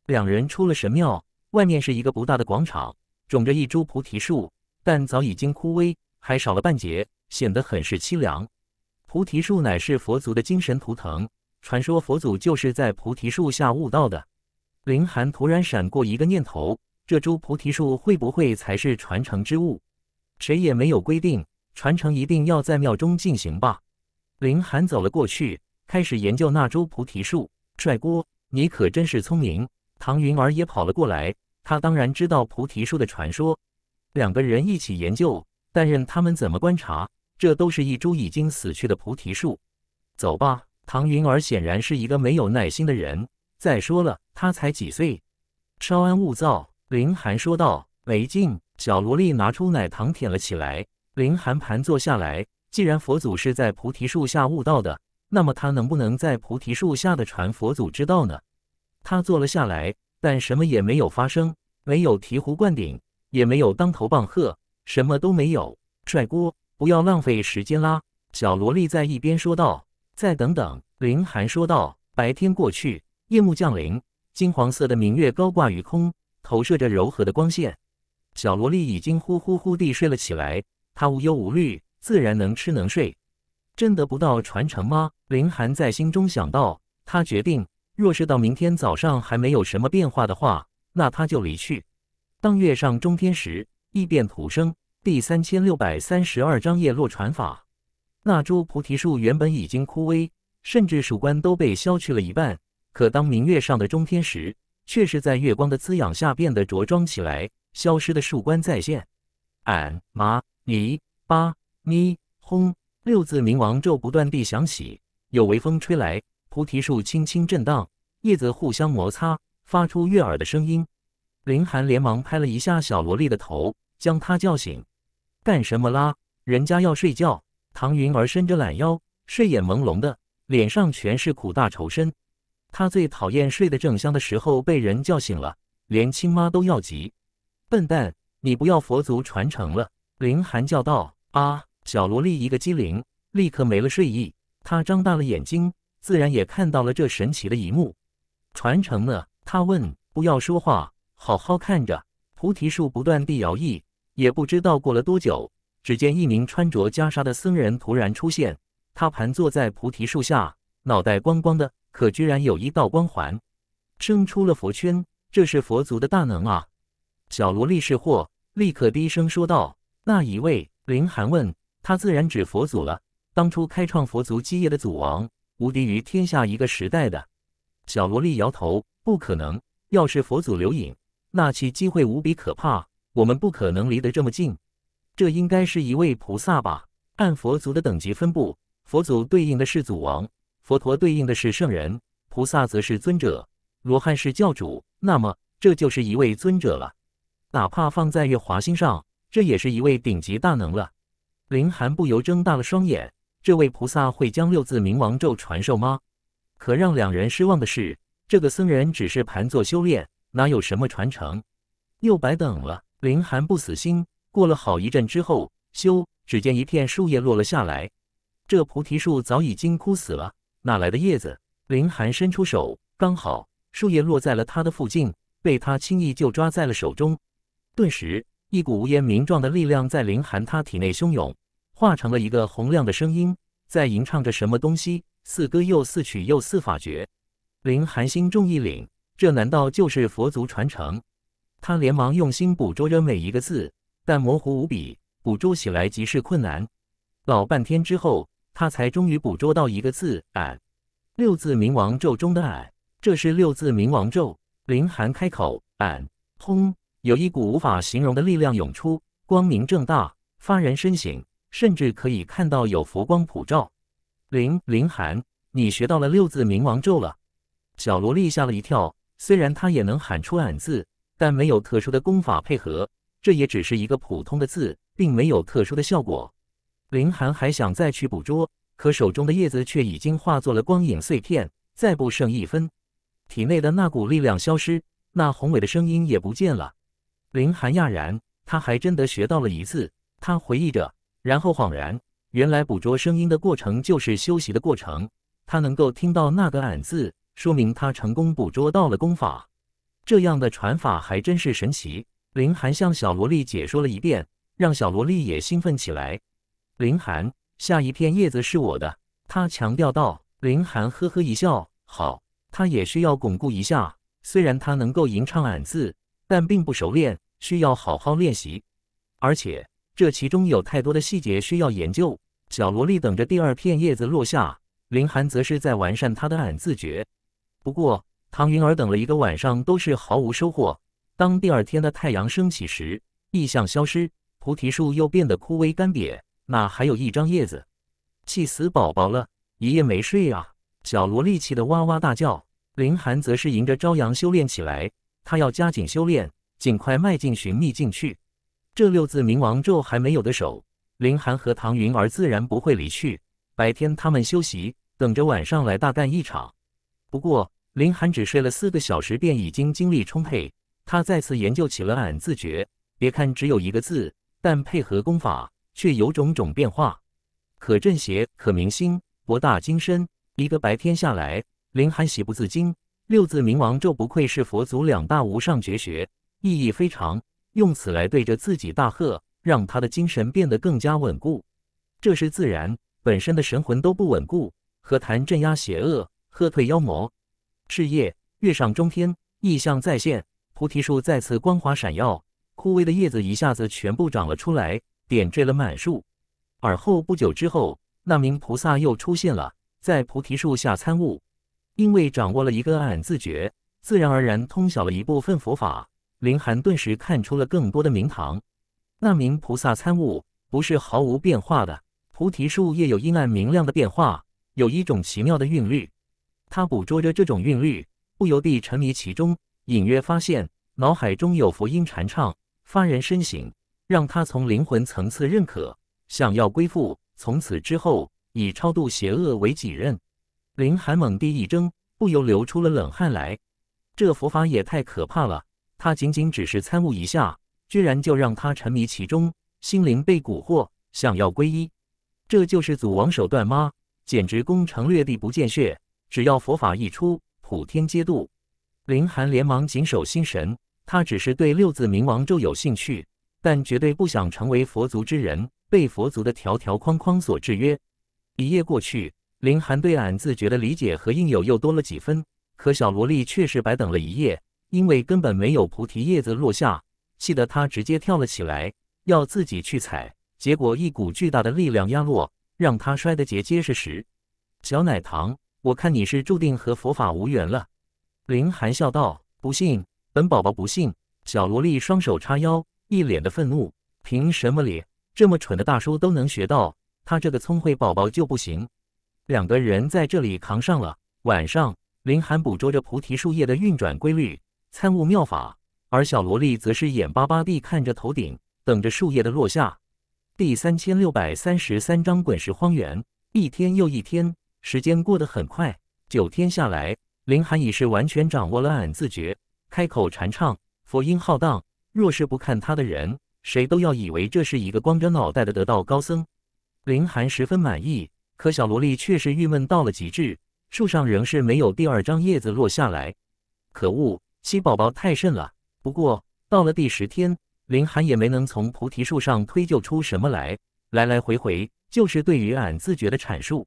两人出了神庙，外面是一个不大的广场，种着一株菩提树，但早已经枯萎，还少了半截，显得很是凄凉。菩提树乃是佛祖的精神图腾，传说佛祖就是在菩提树下悟道的。林寒突然闪过一个念头：这株菩提树会不会才是传承之物？谁也没有规定传承一定要在庙中进行吧。林寒走了过去，开始研究那株菩提树。帅锅，你可真是聪明。唐云儿也跑了过来，他当然知道菩提树的传说。两个人一起研究，但任他们怎么观察，这都是一株已经死去的菩提树。走吧。唐云儿显然是一个没有耐心的人。再说了，他才几岁。稍安勿躁，林寒说道。没劲。小萝莉拿出奶糖舔了起来。林寒盘坐下来，既然佛祖是在菩提树下悟道的。那么他能不能在菩提树下的传佛祖之道呢？他坐了下来，但什么也没有发生，没有醍醐灌顶，也没有当头棒喝，什么都没有。帅锅，不要浪费时间啦！小萝莉在一边说道。再等等，林寒说道。白天过去，夜幕降临，金黄色的明月高挂于空，投射着柔和的光线。小萝莉已经呼呼呼地睡了起来，她无忧无虑，自然能吃能睡。真得不到传承吗？林寒在心中想到，他决定，若是到明天早上还没有什么变化的话，那他就离去。当月上中天时，异变土生。第三千六百三十二章叶落传法。那株菩提树原本已经枯萎，甚至树冠都被削去了一半，可当明月上的中天时，却是在月光的滋养下变得茁壮起来，消失的树冠再现。俺妈，呢叭咪轰，六字冥王咒不断地响起，有微风吹来，菩提树轻轻震荡，叶子互相摩擦，发出悦耳的声音。林寒连忙拍了一下小萝莉的头，将她叫醒：“干什么啦？人家要睡觉。”唐云儿伸着懒腰，睡眼朦胧的脸上全是苦大仇深。她最讨厌睡得正香的时候被人叫醒了，连亲妈都要急。笨蛋，你不要佛祖传承了！林寒叫道：“啊！”小萝莉一个激灵，立刻没了睡意。她张大了眼睛，自然也看到了这神奇的一幕。传承呢？她问。不要说话，好好看着。菩提树不断地摇曳。也不知道过了多久，只见一名穿着袈裟的僧人突然出现。他盘坐在菩提树下，脑袋光光的，可居然有一道光环，生出了佛圈。这是佛祖的大能啊！小萝莉是惑，立刻低声说道：“那一位？”林寒问。他自然指佛祖了，当初开创佛祖基业的祖王，无敌于天下一个时代的。小萝莉摇头，不可能。要是佛祖留影，那其机会无比可怕。我们不可能离得这么近。这应该是一位菩萨吧？按佛祖的等级分布，佛祖对应的是祖王，佛陀对应的是圣人，菩萨则是尊者，罗汉是教主。那么这就是一位尊者了。哪怕放在月华星上，这也是一位顶级大能了。林寒不由睁大了双眼，这位菩萨会将六字冥王咒传授吗？可让两人失望的是，这个僧人只是盘坐修炼，哪有什么传承？又白等了。林寒不死心，过了好一阵之后，咻，只见一片树叶落了下来。这菩提树早已经枯死了，哪来的叶子？林寒伸出手，刚好树叶落在了他的附近，被他轻易就抓在了手中，顿时。一股无言名状的力量在林寒他体内汹涌，化成了一个洪亮的声音，在吟唱着什么东西，似歌又似曲又似法诀。林寒心中一凛，这难道就是佛祖传承？他连忙用心捕捉着每一个字，但模糊无比，捕捉起来极是困难。老半天之后，他才终于捕捉到一个字“俺”，六字冥王咒中的“俺”，这是六字冥王咒。林寒开口：“俺，轰！有一股无法形容的力量涌出，光明正大，发人深省，甚至可以看到有佛光普照。林林寒，你学到了六字冥王咒了？小萝莉吓了一跳，虽然她也能喊出“俺”字，但没有特殊的功法配合，这也只是一个普通的字，并没有特殊的效果。林寒还想再去捕捉，可手中的叶子却已经化作了光影碎片，再不剩一分。体内的那股力量消失，那宏伟的声音也不见了。林寒讶然，他还真的学到了一次。他回忆着，然后恍然，原来捕捉声音的过程就是休息的过程。他能够听到那个“俺”字，说明他成功捕捉到了功法。这样的传法还真是神奇。林寒向小萝莉解说了一遍，让小萝莉也兴奋起来。林寒，下一片叶子是我的。他强调道。林寒呵呵一笑，好，他也需要巩固一下。虽然他能够吟唱“俺”字。但并不熟练，需要好好练习。而且这其中有太多的细节需要研究。小萝莉等着第二片叶子落下，林寒则是在完善他的“暗自觉。不过唐云儿等了一个晚上都是毫无收获。当第二天的太阳升起时，异象消失，菩提树又变得枯萎干瘪，哪还有一张叶子？气死宝宝了！一夜没睡啊！小萝莉气得哇哇大叫，林寒则是迎着朝阳修炼起来。他要加紧修炼，尽快迈进寻觅境去。这六字冥王咒还没有的手，林寒和唐云儿自然不会离去。白天他们休息，等着晚上来大干一场。不过林寒只睡了四个小时，便已经精力充沛。他再次研究起了“俺”字诀，别看只有一个字，但配合功法却有种种变化，可镇邪，可明心，博大精深。一个白天下来，林寒喜不自禁。六字冥王咒不愧是佛祖两大无上绝学，意义非常。用此来对着自己大喝，让他的精神变得更加稳固。这是自然本身的神魂都不稳固，何谈镇压邪恶、喝退妖魔？是夜，月上中天，异象再现，菩提树再次光滑闪耀，枯萎的叶子一下子全部长了出来，点缀了满树。而后不久之后，那名菩萨又出现了，在菩提树下参悟。因为掌握了一个“暗”自觉，自然而然通晓了一部分佛法。林寒顿时看出了更多的名堂。那名菩萨参悟不是毫无变化的，菩提树叶有阴暗明亮的变化，有一种奇妙的韵律。他捕捉着这种韵律，不由地沉迷其中，隐约发现脑海中有佛音禅唱，发人深省，让他从灵魂层次认可，想要归附。从此之后，以超度邪恶为己任。林寒猛地一怔，不由流出了冷汗来。这佛法也太可怕了！他仅仅只是参悟一下，居然就让他沉迷其中，心灵被蛊惑，想要皈依。这就是祖王手段吗？简直攻城略地不见血，只要佛法一出，普天皆渡。林寒连忙谨守心神，他只是对六字冥王咒有兴趣，但绝对不想成为佛族之人，被佛族的条条框框所制约。一夜过去。林寒对俺自觉的理解和应有又多了几分，可小萝莉却是白等了一夜，因为根本没有菩提叶子落下，气得她直接跳了起来，要自己去采，结果一股巨大的力量压落，让她摔得结结实实。小奶糖，我看你是注定和佛法无缘了。”林寒笑道，“不信，本宝宝不信。”小萝莉双手叉腰，一脸的愤怒：“凭什么哩？这么蠢的大叔都能学到，他这个聪慧宝宝就不行？”两个人在这里扛上了。晚上，林寒捕捉着菩提树叶的运转规律，参悟妙法；而小萝莉则是眼巴巴地看着头顶，等着树叶的落下。第三千六百三十三章滚石荒原。一天又一天，时间过得很快。九天下来，林寒已是完全掌握了俺自觉，开口禅唱，佛音浩荡。若是不看他的人，谁都要以为这是一个光着脑袋的得道高僧。林寒十分满意。可小萝莉却是郁闷到了极致，树上仍是没有第二张叶子落下来。可恶，七宝宝太甚了。不过到了第十天，林寒也没能从菩提树上推究出什么来，来来回回就是对于“俺”自觉的阐述。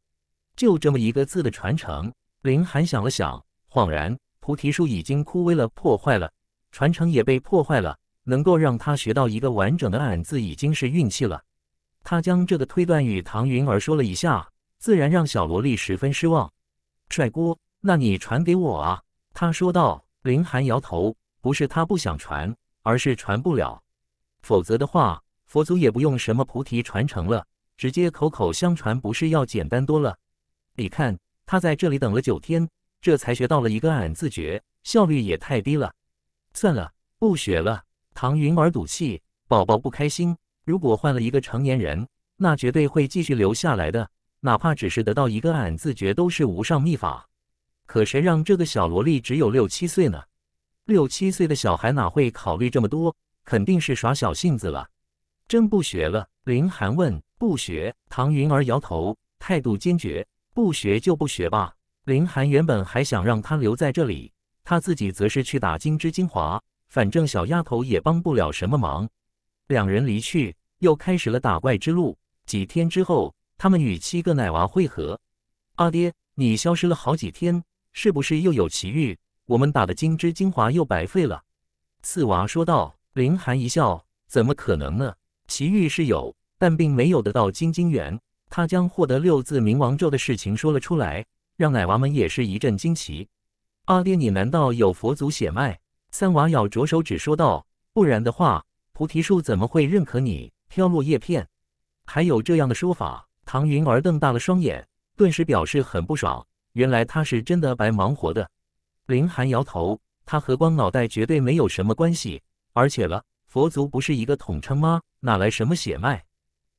就这么一个字的传承，林寒想了想，恍然，菩提树已经枯萎了，破坏了，传承也被破坏了。能够让他学到一个完整的“俺”字已经是运气了。他将这个推断与唐云儿说了一下。自然让小萝莉十分失望，帅锅，那你传给我啊？他说道。林寒摇头，不是他不想传，而是传不了。否则的话，佛祖也不用什么菩提传承了，直接口口相传不是要简单多了？你看，他在这里等了九天，这才学到了一个“俺”字诀，效率也太低了。算了，不学了。唐云儿赌气，宝宝不开心。如果换了一个成年人，那绝对会继续留下来的。哪怕只是得到一个“俺”自觉都是无上秘法。可谁让这个小萝莉只有六七岁呢？六七岁的小孩哪会考虑这么多？肯定是耍小性子了。真不学了？林寒问。不学？唐云儿摇头，态度坚决。不学就不学吧。林寒原本还想让他留在这里，他自己则是去打金枝精华。反正小丫头也帮不了什么忙。两人离去，又开始了打怪之路。几天之后。他们与七个奶娃汇合。阿爹，你消失了好几天，是不是又有奇遇？我们打的金枝精华又白费了。四娃说道。林寒一笑：“怎么可能呢？奇遇是有，但并没有得到金晶元。他将获得六字冥王咒的事情说了出来，让奶娃们也是一阵惊奇。”阿爹，你难道有佛祖血脉？三娃咬着手指说道：“不然的话，菩提树怎么会认可你飘落叶片？还有这样的说法？”唐云儿瞪大了双眼，顿时表示很不爽。原来他是真的白忙活的。林寒摇头，他和光脑袋绝对没有什么关系。而且了，佛族不是一个统称吗？哪来什么血脉？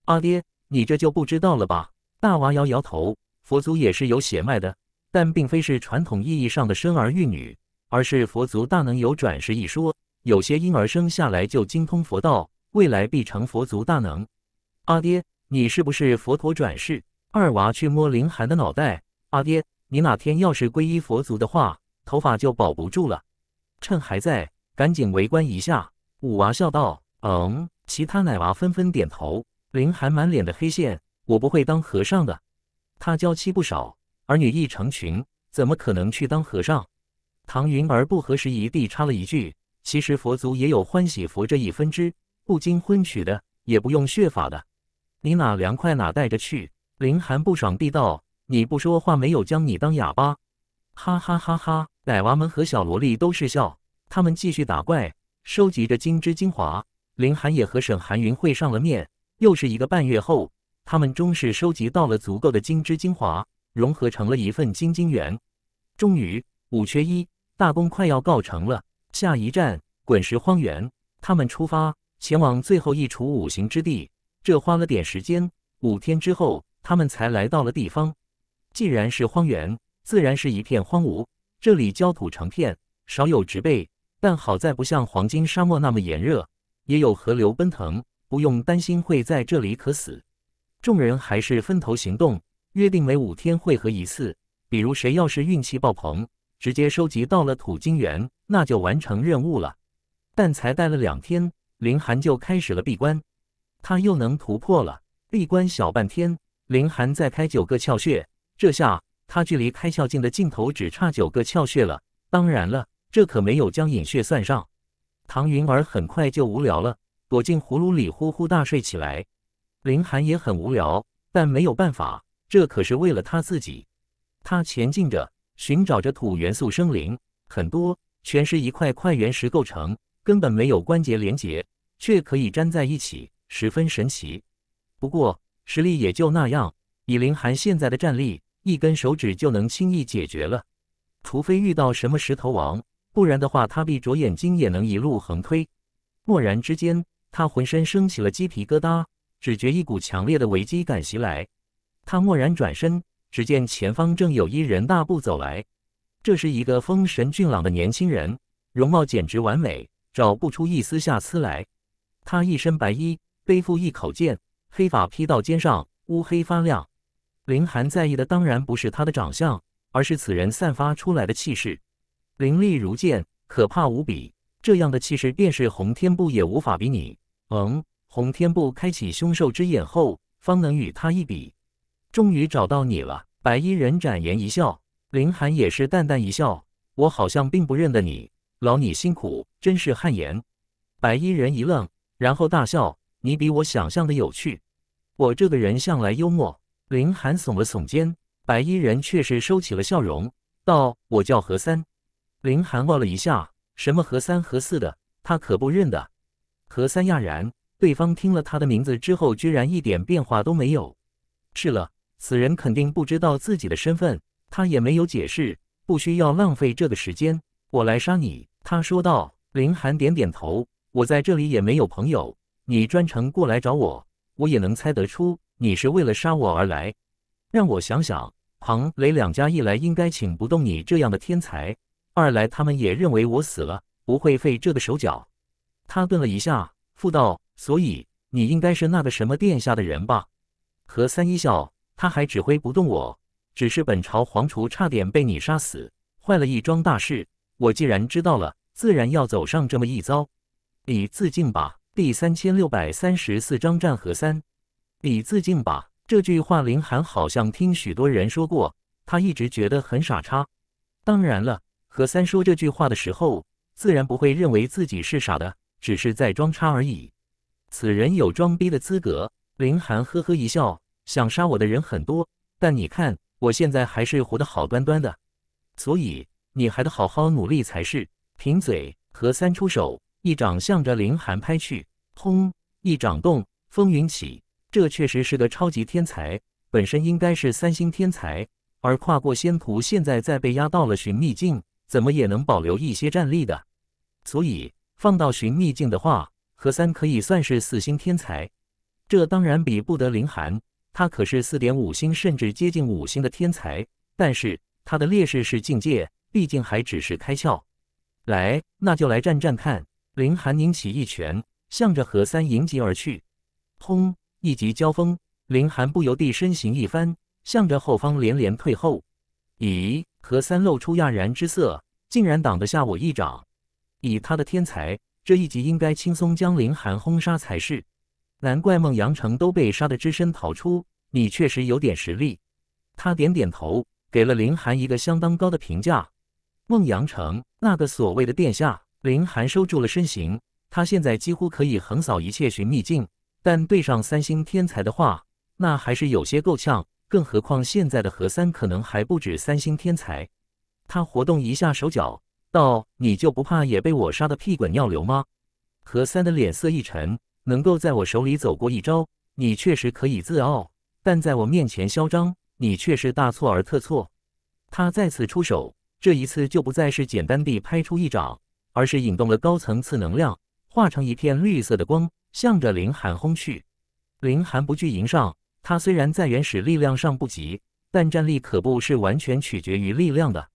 阿爹，你这就不知道了吧？大娃摇摇头，佛族也是有血脉的，但并非是传统意义上的生儿育女，而是佛族大能有转世一说。有些婴儿生下来就精通佛道，未来必成佛族大能。阿爹。你是不是佛陀转世？二娃去摸林寒的脑袋。阿爹，你哪天要是皈依佛祖的话，头发就保不住了。趁还在，赶紧围观一下。五娃笑道：“嗯。”其他奶娃纷纷点头。林寒满脸的黑线。我不会当和尚的。他娇妻不少，儿女亦成群，怎么可能去当和尚？唐云儿不合时宜地插了一句：“其实佛祖也有欢喜佛这一分支，不经婚娶的，也不用血法的。”你哪凉快哪带着去，林寒不爽地道：“你不说话，没有将你当哑巴。”哈哈哈哈！奶娃们和小萝莉都是笑。他们继续打怪，收集着金枝精华。林寒也和沈寒云会上了面。又是一个半月后，他们终是收集到了足够的金枝精华，融合成了一份金晶元。终于，五缺一大功快要告成了。下一站，滚石荒原。他们出发，前往最后一处五行之地。这花了点时间，五天之后他们才来到了地方。既然是荒原，自然是一片荒芜，这里焦土成片，少有植被。但好在不像黄金沙漠那么炎热，也有河流奔腾，不用担心会在这里渴死。众人还是分头行动，约定每五天汇合一次。比如谁要是运气爆棚，直接收集到了土金元，那就完成任务了。但才待了两天，林寒就开始了闭关。他又能突破了，闭关小半天，林寒再开九个窍穴，这下他距离开窍境的尽头只差九个窍穴了。当然了，这可没有将隐穴算上。唐云儿很快就无聊了，躲进葫芦里呼呼大睡起来。林寒也很无聊，但没有办法，这可是为了他自己。他前进着，寻找着土元素生灵，很多全是一块块原石构成，根本没有关节连接，却可以粘在一起。十分神奇，不过实力也就那样。以林寒现在的战力，一根手指就能轻易解决了。除非遇到什么石头王，不然的话，他闭着眼睛也能一路横推。蓦然之间，他浑身升起了鸡皮疙瘩，只觉一股强烈的危机感袭来。他蓦然转身，只见前方正有一人大步走来。这是一个风神俊朗的年轻人，容貌简直完美，找不出一丝瑕疵来。他一身白衣。背负一口剑，黑发披到肩上，乌黑发亮。林寒在意的当然不是他的长相，而是此人散发出来的气势，凌厉如剑，可怕无比。这样的气势，便是洪天布也无法比拟。嗯，洪天布开启凶兽之眼后，方能与他一比。终于找到你了。白衣人展颜一笑，林寒也是淡淡一笑。我好像并不认得你，劳你辛苦，真是汗颜。白衣人一愣，然后大笑。你比我想象的有趣，我这个人向来幽默。林寒耸了耸肩，白衣人却是收起了笑容，道：“我叫何三。”林寒望了一下，什么何三何四的，他可不认得。何三讶然，对方听了他的名字之后，居然一点变化都没有。是了，此人肯定不知道自己的身份，他也没有解释，不需要浪费这个时间。我来杀你，他说道。林寒点点头，我在这里也没有朋友。你专程过来找我，我也能猜得出你是为了杀我而来。让我想想，庞雷两家一来应该请不动你这样的天才，二来他们也认为我死了，不会费这个手脚。他顿了一下，附道：“所以你应该是那个什么殿下的人吧？何三一笑，他还指挥不动我。只是本朝皇储差点被你杀死，坏了一桩大事。我既然知道了，自然要走上这么一遭。你自尽吧。”第三千六百三十四章战和三，你自尽吧！这句话林寒好像听许多人说过，他一直觉得很傻叉。当然了，何三说这句话的时候，自然不会认为自己是傻的，只是在装叉而已。此人有装逼的资格。林寒呵呵一笑，想杀我的人很多，但你看我现在还是活得好端端的，所以你还得好好努力才是。贫嘴何三出手，一掌向着林寒拍去。轰！一掌动，风云起。这确实是个超级天才，本身应该是三星天才，而跨过仙途，现在再被压到了寻秘境，怎么也能保留一些战力的。所以放到寻秘境的话，何三可以算是四星天才。这当然比不得林寒，他可是四点五星，甚至接近五星的天才。但是他的劣势是境界，毕竟还只是开窍。来，那就来战战看。林寒拧起一拳。向着何三迎击而去，轰！一击交锋，林寒不由地身形一翻，向着后方连连退后。咦？何三露出讶然之色，竟然挡得下我一掌！以他的天才，这一击应该轻松将林寒轰杀才是。难怪孟阳城都被杀得只身逃出，你确实有点实力。他点点头，给了林寒一个相当高的评价。孟阳城那个所谓的殿下，林寒收住了身形。他现在几乎可以横扫一切寻秘境，但对上三星天才的话，那还是有些够呛。更何况现在的何三可能还不止三星天才。他活动一下手脚，道：“你就不怕也被我杀得屁滚尿流吗？”何三的脸色一沉，能够在我手里走过一招，你确实可以自傲，但在我面前嚣张，你却是大错而特错。他再次出手，这一次就不再是简单地拍出一掌，而是引动了高层次能量。化成一片绿色的光，向着林寒轰去。林寒不惧迎上，他虽然在原始力量上不及，但战力可不，是完全取决于力量的。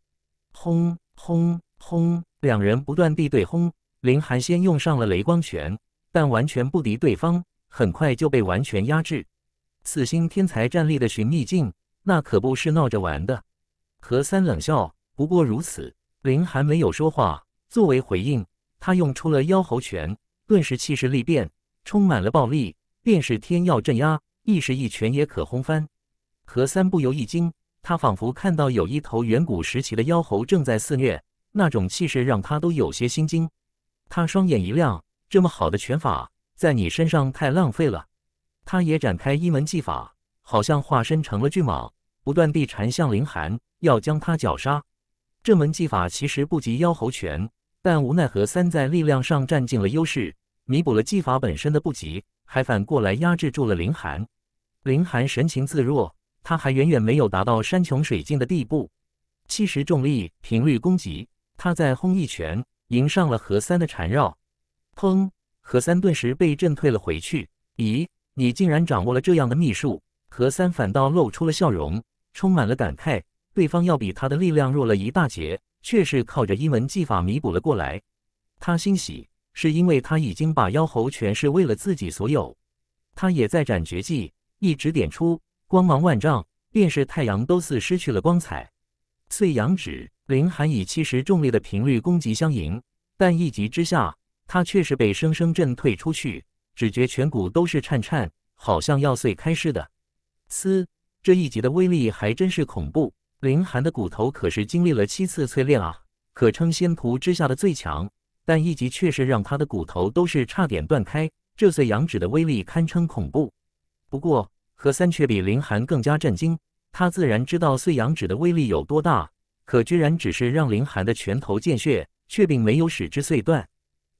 轰轰轰！两人不断地对轰。林寒先用上了雷光拳，但完全不敌对方，很快就被完全压制。此星天才战力的寻觅境，那可不是闹着玩的。何三冷笑：“不过如此。”林寒没有说话作为回应。他用出了妖猴拳，顿时气势力变，充满了暴力，便是天要镇压，亦是一拳也可轰翻。何三不由一惊，他仿佛看到有一头远古时期的妖猴正在肆虐，那种气势让他都有些心惊。他双眼一亮，这么好的拳法在你身上太浪费了。他也展开一门技法，好像化身成了巨蟒，不断地缠向凌寒，要将他绞杀。这门技法其实不及妖猴拳。但无奈何三在力量上占尽了优势，弥补了技法本身的不及，还反过来压制住了林寒。林寒神情自若，他还远远没有达到山穷水尽的地步。七十重力频率攻击，他在轰一拳，迎上了何三的缠绕。砰！何三顿时被震退了回去。咦，你竟然掌握了这样的秘术？何三反倒露出了笑容，充满了感慨。对方要比他的力量弱了一大截。却是靠着阴门技法弥补了过来。他欣喜，是因为他已经把妖猴全是为了自己所有。他也在斩绝技，一指点出，光芒万丈，便是太阳都似失去了光彩。碎阳指，凌寒以七十重力的频率攻击相迎，但一击之下，他却是被生生震退出去，只觉颧骨都是颤颤，好像要碎开似的。嘶，这一击的威力还真是恐怖。林寒的骨头可是经历了七次淬炼啊，可称仙徒之下的最强。但一击却是让他的骨头都是差点断开，这碎羊指的威力堪称恐怖。不过何三却比林寒更加震惊，他自然知道碎羊指的威力有多大，可居然只是让林寒的拳头见血，却并没有使之碎断。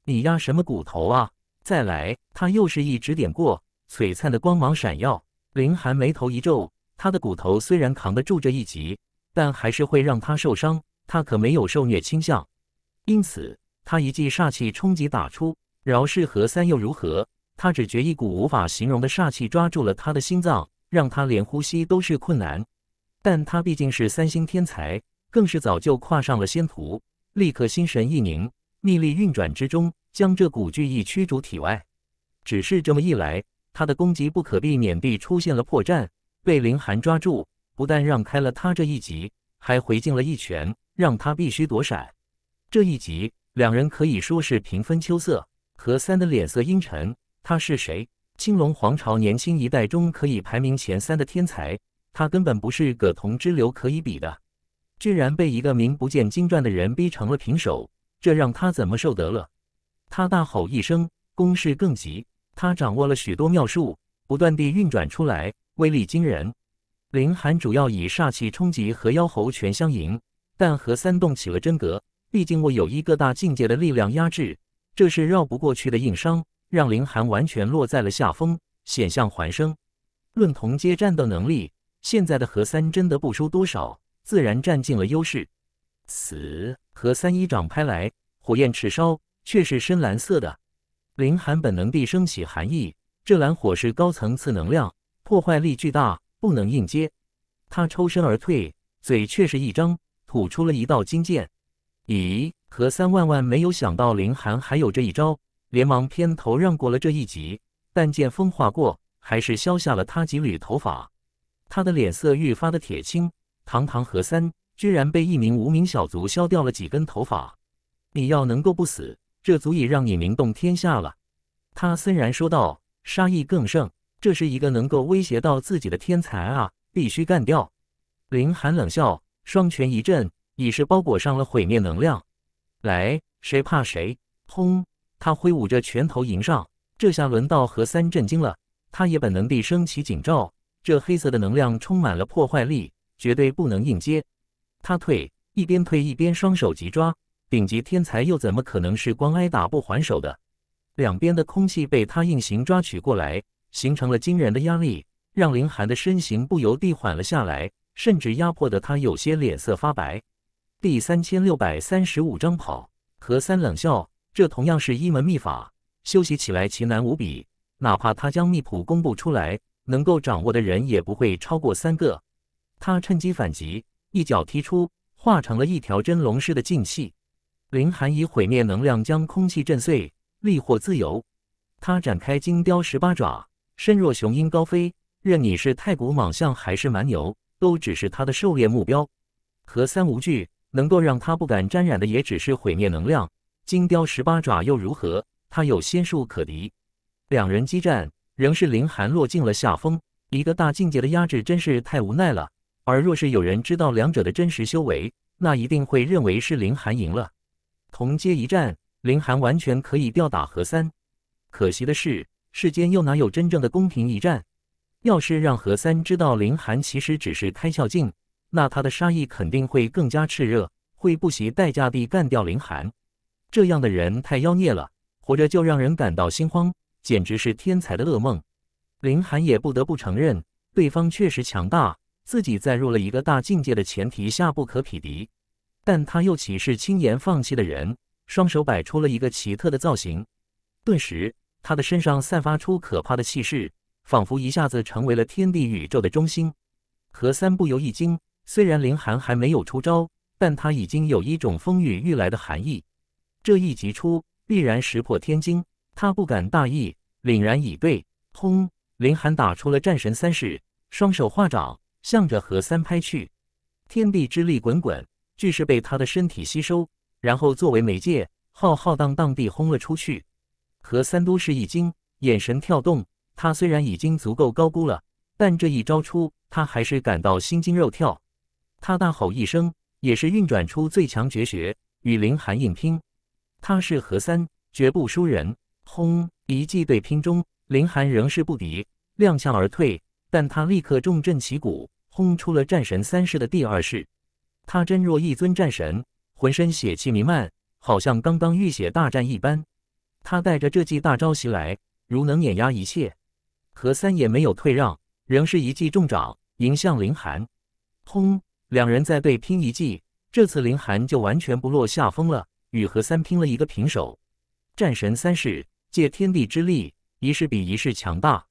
你压什么骨头啊？再来，他又是一指点过，璀璨的光芒闪耀。林寒眉头一皱，他的骨头虽然扛得住这一击。但还是会让他受伤，他可没有受虐倾向。因此，他一记煞气冲击打出，饶是何三又如何？他只觉一股无法形容的煞气抓住了他的心脏，让他连呼吸都是困难。但他毕竟是三星天才，更是早就跨上了仙途，立刻心神一凝，逆力运转之中，将这股巨意驱逐体外。只是这么一来，他的攻击不可避免地出现了破绽，被凌寒抓住。不但让开了他这一击，还回敬了一拳，让他必须躲闪。这一击，两人可以说是平分秋色。何三的脸色阴沉，他是谁？青龙皇朝年轻一代中可以排名前三的天才，他根本不是葛同之流可以比的。居然被一个名不见经传的人逼成了平手，这让他怎么受得了？他大吼一声，攻势更急。他掌握了许多妙术，不断地运转出来，威力惊人。凌寒主要以煞气冲击和妖猴拳相迎，但和三动起了真格。毕竟我有一各大境界的力量压制，这是绕不过去的硬伤，让凌寒完全落在了下风，险象环生。论同阶战斗能力，现在的何三真的不输多少，自然占尽了优势。死何三一掌拍来，火焰炽烧，却是深蓝色的。凌寒本能地升起寒意，这蓝火是高层次能量，破坏力巨大。不能硬接，他抽身而退，嘴却是一张，吐出了一道金剑。咦，何三万万没有想到林寒还有这一招，连忙偏头让过了这一击。但见风划过，还是削下了他几缕头发。他的脸色愈发的铁青。堂堂何三，居然被一名无名小卒削掉了几根头发！你要能够不死，这足以让你名动天下了。他森然说道，杀意更盛。这是一个能够威胁到自己的天才啊，必须干掉！林寒冷笑，双拳一震，已是包裹上了毁灭能量。来，谁怕谁？轰！他挥舞着拳头迎上。这下轮到何三震惊了，他也本能地升起警兆。这黑色的能量充满了破坏力，绝对不能硬接。他退，一边退一边双手急抓。顶级天才又怎么可能是光挨打不还手的？两边的空气被他硬行抓取过来。形成了惊人的压力，让林寒的身形不由地缓了下来，甚至压迫得他有些脸色发白。第三千六百三十五章跑。何三冷笑：“这同样是一门秘法，修习起来奇难无比。哪怕他将秘谱公布出来，能够掌握的人也不会超过三个。”他趁机反击，一脚踢出，化成了一条真龙似的劲气。林寒以毁灭能量将空气震碎，力获自由。他展开金雕十八爪。身若雄鹰高飞，任你是太古莽象还是蛮牛，都只是他的狩猎目标。何三无惧，能够让他不敢沾染的也只是毁灭能量。金雕十八爪又如何？他有仙术可敌。两人激战，仍是林寒落进了下风。一个大境界的压制，真是太无奈了。而若是有人知道两者的真实修为，那一定会认为是林寒赢了。同阶一战，林寒完全可以吊打何三。可惜的是。世间又哪有真正的公平一战？要是让何三知道林寒其实只是开窍境，那他的杀意肯定会更加炽热，会不惜代价地干掉林寒。这样的人太妖孽了，活着就让人感到心慌，简直是天才的噩梦。林寒也不得不承认，对方确实强大，自己在入了一个大境界的前提下不可匹敌。但他又岂是轻言放弃的人？双手摆出了一个奇特的造型，顿时。他的身上散发出可怕的气势，仿佛一下子成为了天地宇宙的中心。何三不由一惊，虽然凌寒还没有出招，但他已经有一种风雨欲来的寒意。这一击出，必然石破天惊。他不敢大意，凛然以对。轰！凌寒打出了战神三式，双手化掌，向着何三拍去。天地之力滚滚，巨石被他的身体吸收，然后作为媒介，浩浩荡荡地轰了出去。何三都是一惊，眼神跳动。他虽然已经足够高估了，但这一招出，他还是感到心惊肉跳。他大吼一声，也是运转出最强绝学，与林寒硬拼。他是何三，绝不输人。轰！一记对拼中，林寒仍是不敌，踉跄而退。但他立刻重振旗鼓，轰出了战神三式的第二式。他真若一尊战神，浑身血气弥漫，好像刚刚浴血大战一般。他带着这记大招袭来，如能碾压一切。何三也没有退让，仍是一记重掌迎向林寒。轰！两人再对拼一记，这次林寒就完全不落下风了，与何三拼了一个平手。战神三世，借天地之力，一世比一世强大。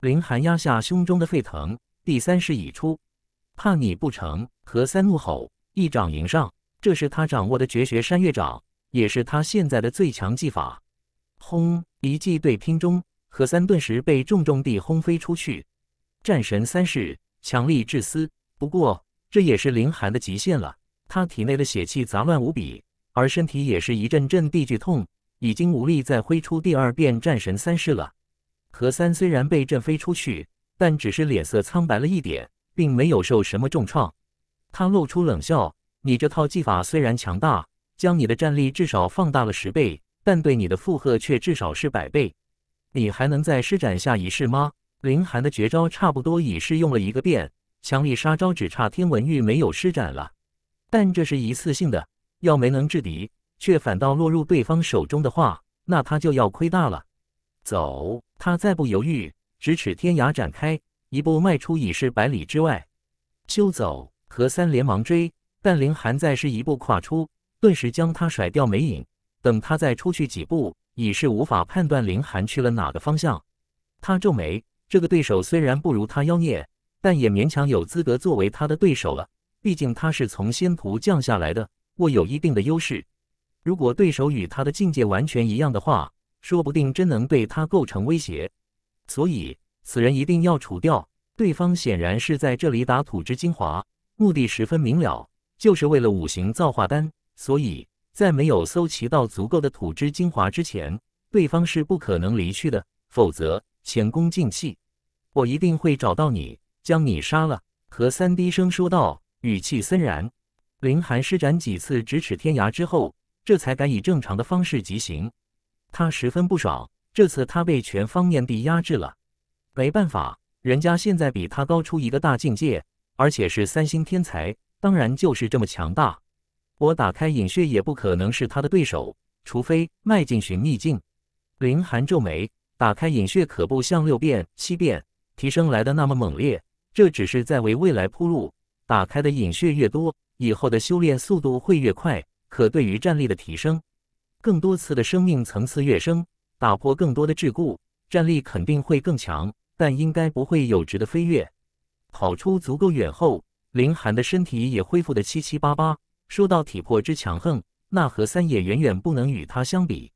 林寒压下胸中的沸腾，第三式已出。怕你不成？何三怒吼，一掌迎上。这是他掌握的绝学山岳掌，也是他现在的最强技法。轰！一记对拼中，何三顿时被重重地轰飞出去。战神三式，强力致死，不过，这也是林寒的极限了。他体内的血气杂乱无比，而身体也是一阵阵地剧痛，已经无力再挥出第二遍战神三式了。何三虽然被震飞出去，但只是脸色苍白了一点，并没有受什么重创。他露出冷笑：“你这套技法虽然强大，将你的战力至少放大了十倍。”但对你的负荷却至少是百倍，你还能再施展下一式吗？林寒的绝招差不多已是用了一个遍，强力杀招只差天文玉没有施展了。但这是一次性的，要没能制敌，却反倒落入对方手中的话，那他就要亏大了。走，他再不犹豫，咫尺天涯展开，一步迈出已是百里之外。休走，何三连忙追，但林寒再是一步跨出，顿时将他甩掉没影。等他再出去几步，已是无法判断林寒去了哪个方向。他皱眉，这个对手虽然不如他妖孽，但也勉强有资格作为他的对手了。毕竟他是从仙途降下来的，握有一定的优势。如果对手与他的境界完全一样的话，说不定真能对他构成威胁。所以此人一定要除掉。对方显然是在这里打土之精华，目的十分明了，就是为了五行造化丹。所以。在没有搜集到足够的土之精华之前，对方是不可能离去的，否则前功尽弃。我一定会找到你，将你杀了。”何三低声说道，语气森然。林寒施展几次咫尺天涯之后，这才敢以正常的方式疾行。他十分不爽，这次他被全方面地压制了。没办法，人家现在比他高出一个大境界，而且是三星天才，当然就是这么强大。我打开隐穴也不可能是他的对手，除非迈进寻秘境。林寒皱眉，打开隐穴可不像六变、七变提升来的那么猛烈，这只是在为未来铺路。打开的隐穴越多，以后的修炼速度会越快。可对于战力的提升，更多次的生命层次跃升，打破更多的桎梏，战力肯定会更强。但应该不会有质的飞跃。跑出足够远后，林寒的身体也恢复的七七八八。说到体魄之强横，那何三也远远不能与他相比。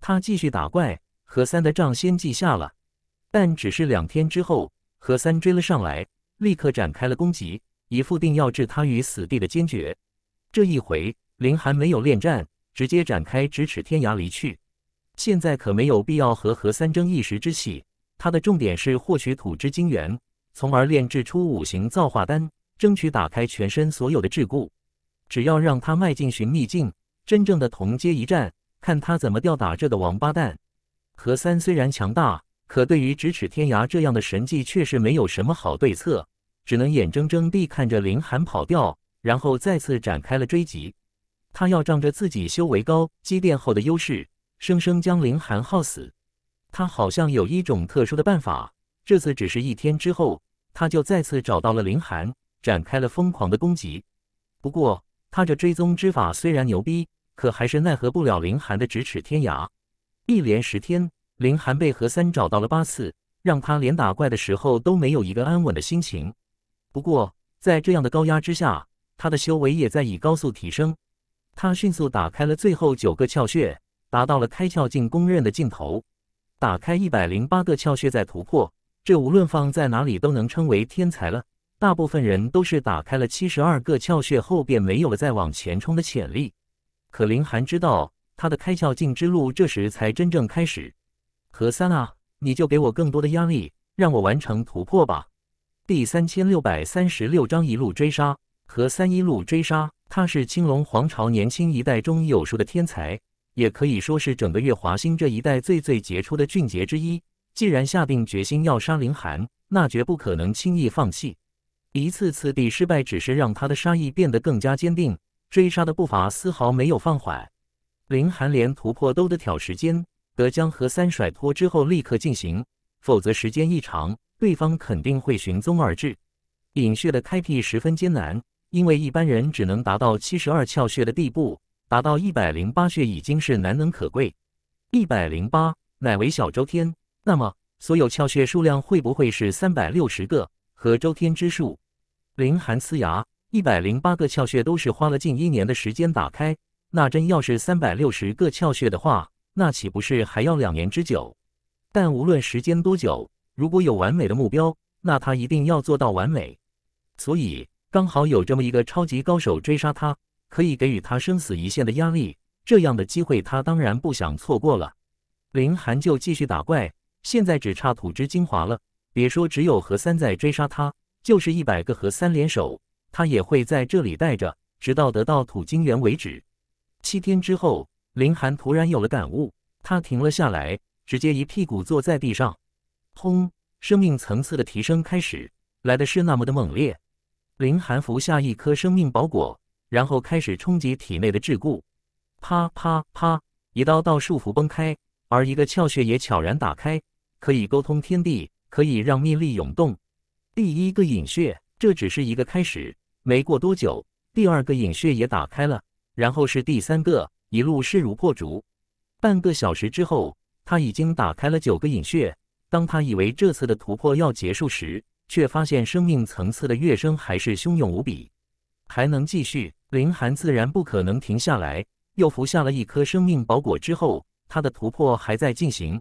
他继续打怪，何三的账先记下了。但只是两天之后，何三追了上来，立刻展开了攻击，以副定要置他于死地的坚决。这一回，林寒没有恋战，直接展开咫尺天涯离去。现在可没有必要和何三争一时之气，他的重点是获取土之精元，从而炼制出五行造化丹，争取打开全身所有的桎梏。只要让他迈进寻秘境，真正的同阶一战，看他怎么吊打这个王八蛋。何三虽然强大，可对于咫尺天涯这样的神技，却是没有什么好对策，只能眼睁睁地看着林寒跑掉，然后再次展开了追击。他要仗着自己修为高、积淀后的优势，生生将林寒耗死。他好像有一种特殊的办法。这次只是一天之后，他就再次找到了林寒，展开了疯狂的攻击。不过。他这追踪之法虽然牛逼，可还是奈何不了林寒的咫尺天涯。一连十天，林寒被何三找到了八次，让他连打怪的时候都没有一个安稳的心情。不过，在这样的高压之下，他的修为也在以高速提升。他迅速打开了最后九个窍穴，达到了开窍境公认的尽头。打开一百零八个窍穴再突破，这无论放在哪里都能称为天才了。大部分人都是打开了七十二个窍穴后便没有了再往前冲的潜力，可林寒知道他的开窍进之路这时才真正开始。何三啊，你就给我更多的压力，让我完成突破吧。第三千六百三十六章一路追杀。何三一路追杀，他是青龙皇朝年轻一代中有数的天才，也可以说是整个月华星这一代最最杰出的俊杰之一。既然下定决心要杀林寒，那绝不可能轻易放弃。一次次的失败，只是让他的杀意变得更加坚定，追杀的步伐丝毫没有放缓。林寒连突破都得挑时间，得将和三甩脱之后立刻进行，否则时间一长，对方肯定会寻踪而至。引穴的开辟十分艰难，因为一般人只能达到七十二窍穴的地步，达到一百零八穴已经是难能可贵。一百零八乃为小周天，那么所有窍穴数量会不会是三百六十个？和周天之数。林寒呲牙，一百零八个窍穴都是花了近一年的时间打开。那真要是三百六十个窍穴的话，那岂不是还要两年之久？但无论时间多久，如果有完美的目标，那他一定要做到完美。所以刚好有这么一个超级高手追杀他，可以给予他生死一线的压力。这样的机会他当然不想错过了。林寒就继续打怪，现在只差土之精华了。别说只有何三在追杀他。就是一百个和三联手，他也会在这里待着，直到得到土精元为止。七天之后，林寒突然有了感悟，他停了下来，直接一屁股坐在地上。轰！生命层次的提升开始，来的是那么的猛烈。林寒服下一颗生命宝果，然后开始冲击体内的桎梏。啪啪啪！一刀道束缚崩开，而一个窍穴也悄然打开，可以沟通天地，可以让秘力涌动。第一个隐穴，这只是一个开始。没过多久，第二个隐穴也打开了，然后是第三个，一路势如破竹。半个小时之后，他已经打开了九个隐穴。当他以为这次的突破要结束时，却发现生命层次的跃升还是汹涌无比，还能继续。林寒自然不可能停下来，又服下了一颗生命宝果之后，他的突破还在进行。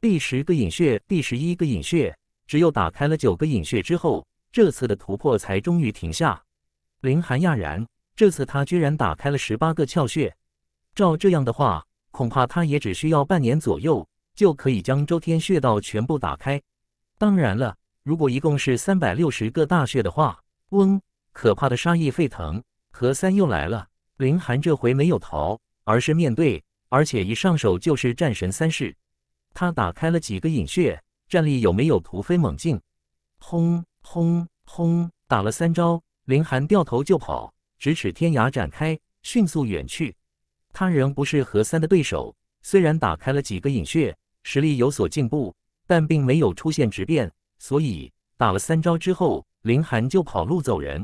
第十个隐穴，第十一个隐穴。只有打开了九个隐穴之后，这次的突破才终于停下。林寒讶然，这次他居然打开了十八个窍穴。照这样的话，恐怕他也只需要半年左右就可以将周天穴道全部打开。当然了，如果一共是三百六十个大穴的话，嗡，可怕的杀意沸腾，何三又来了。林寒这回没有逃，而是面对，而且一上手就是战神三式。他打开了几个隐穴。战力有没有突飞猛进？轰轰轰！打了三招，林寒掉头就跑，咫尺天涯展开，迅速远去。他仍不是何三的对手，虽然打开了几个隐穴，实力有所进步，但并没有出现质变。所以打了三招之后，林寒就跑路走人。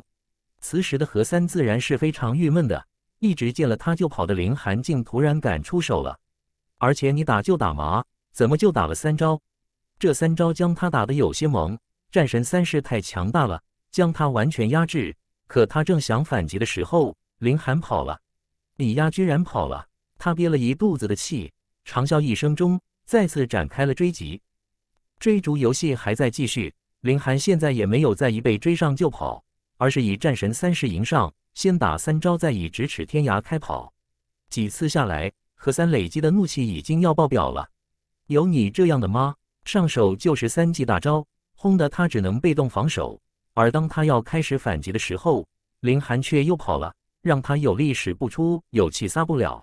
此时的何三自然是非常郁闷的，一直见了他就跑的林寒，竟突然敢出手了。而且你打就打嘛，怎么就打了三招？这三招将他打得有些懵，战神三世太强大了，将他完全压制。可他正想反击的时候，林寒跑了，李亚居然跑了，他憋了一肚子的气，长啸一声中再次展开了追击。追逐游戏还在继续，林寒现在也没有在一被追上就跑，而是以战神三世迎上，先打三招，再以咫尺天涯开跑。几次下来，何三累积的怒气已经要爆表了，有你这样的吗？上手就是三记大招，轰得他只能被动防守。而当他要开始反击的时候，林寒却又跑了，让他有力使不出，有气撒不了。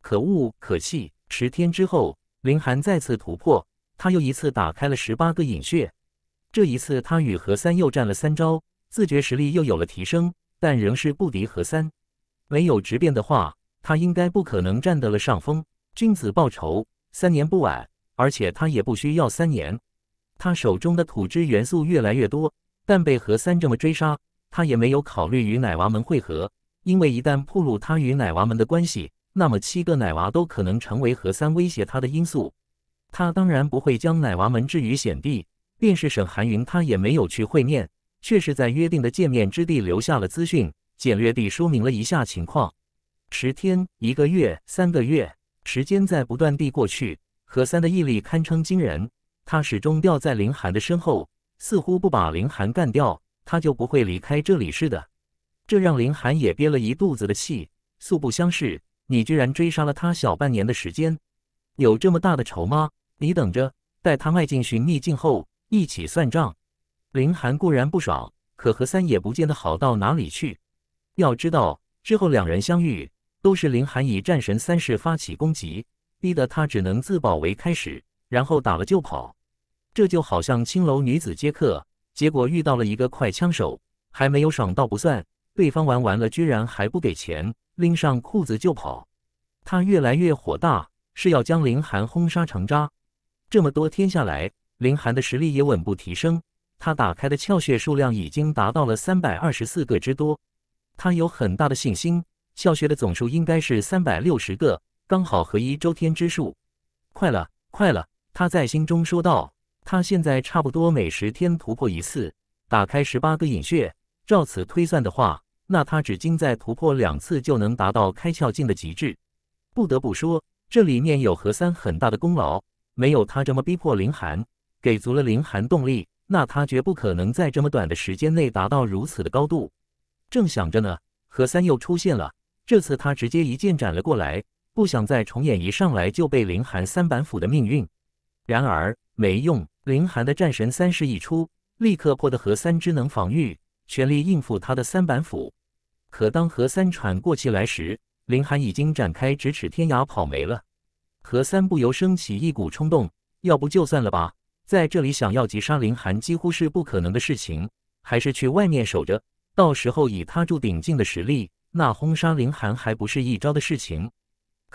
可恶可气！十天之后，林寒再次突破，他又一次打开了十八个隐穴。这一次，他与何三又战了三招，自觉实力又有了提升，但仍是不敌何三。没有质变的话，他应该不可能占得了上风。君子报仇，三年不晚。而且他也不需要三年，他手中的土之元素越来越多，但被何三这么追杀，他也没有考虑与奶娃们会合，因为一旦暴露他与奶娃们的关系，那么七个奶娃都可能成为何三威胁他的因素。他当然不会将奶娃们置于险地，便是沈寒云，他也没有去会面，却是在约定的见面之地留下了资讯，简略地说明了一下情况。十天、一个月、三个月，时间在不断地过去。何三的毅力堪称惊人，他始终吊在林寒的身后，似乎不把林寒干掉，他就不会离开这里似的。这让林寒也憋了一肚子的气。素不相识，你居然追杀了他小半年的时间，有这么大的仇吗？你等着，待他迈进寻觅境后，一起算账。林寒固然不爽，可何三也不见得好到哪里去。要知道，之后两人相遇，都是林寒以战神三式发起攻击。逼得他只能自保为开始，然后打了就跑。这就好像青楼女子接客，结果遇到了一个快枪手，还没有爽到不算。对方玩完了，居然还不给钱，拎上裤子就跑。他越来越火大，是要将林寒轰杀成渣。这么多天下来，林寒的实力也稳步提升。他打开的窍穴数量已经达到了三百二十四个之多，他有很大的信心，窍穴的总数应该是三百六十个。刚好合一周天之术，快了，快了！他在心中说道。他现在差不多每十天突破一次，打开十八个隐穴。照此推算的话，那他只今再突破两次就能达到开窍境的极致。不得不说，这里面有何三很大的功劳。没有他这么逼迫林寒，给足了林寒动力，那他绝不可能在这么短的时间内达到如此的高度。正想着呢，何三又出现了。这次他直接一剑斩了过来。不想再重演一上来就被林寒三板斧的命运。然而没用，林寒的战神三式一出，立刻破的何三只能防御，全力应付他的三板斧。可当何三喘过气来时，林寒已经展开咫尺天涯跑没了。何三不由升起一股冲动，要不就算了吧，在这里想要击杀林寒几乎是不可能的事情，还是去外面守着。到时候以他铸鼎境的实力，那轰杀林寒还不是一招的事情。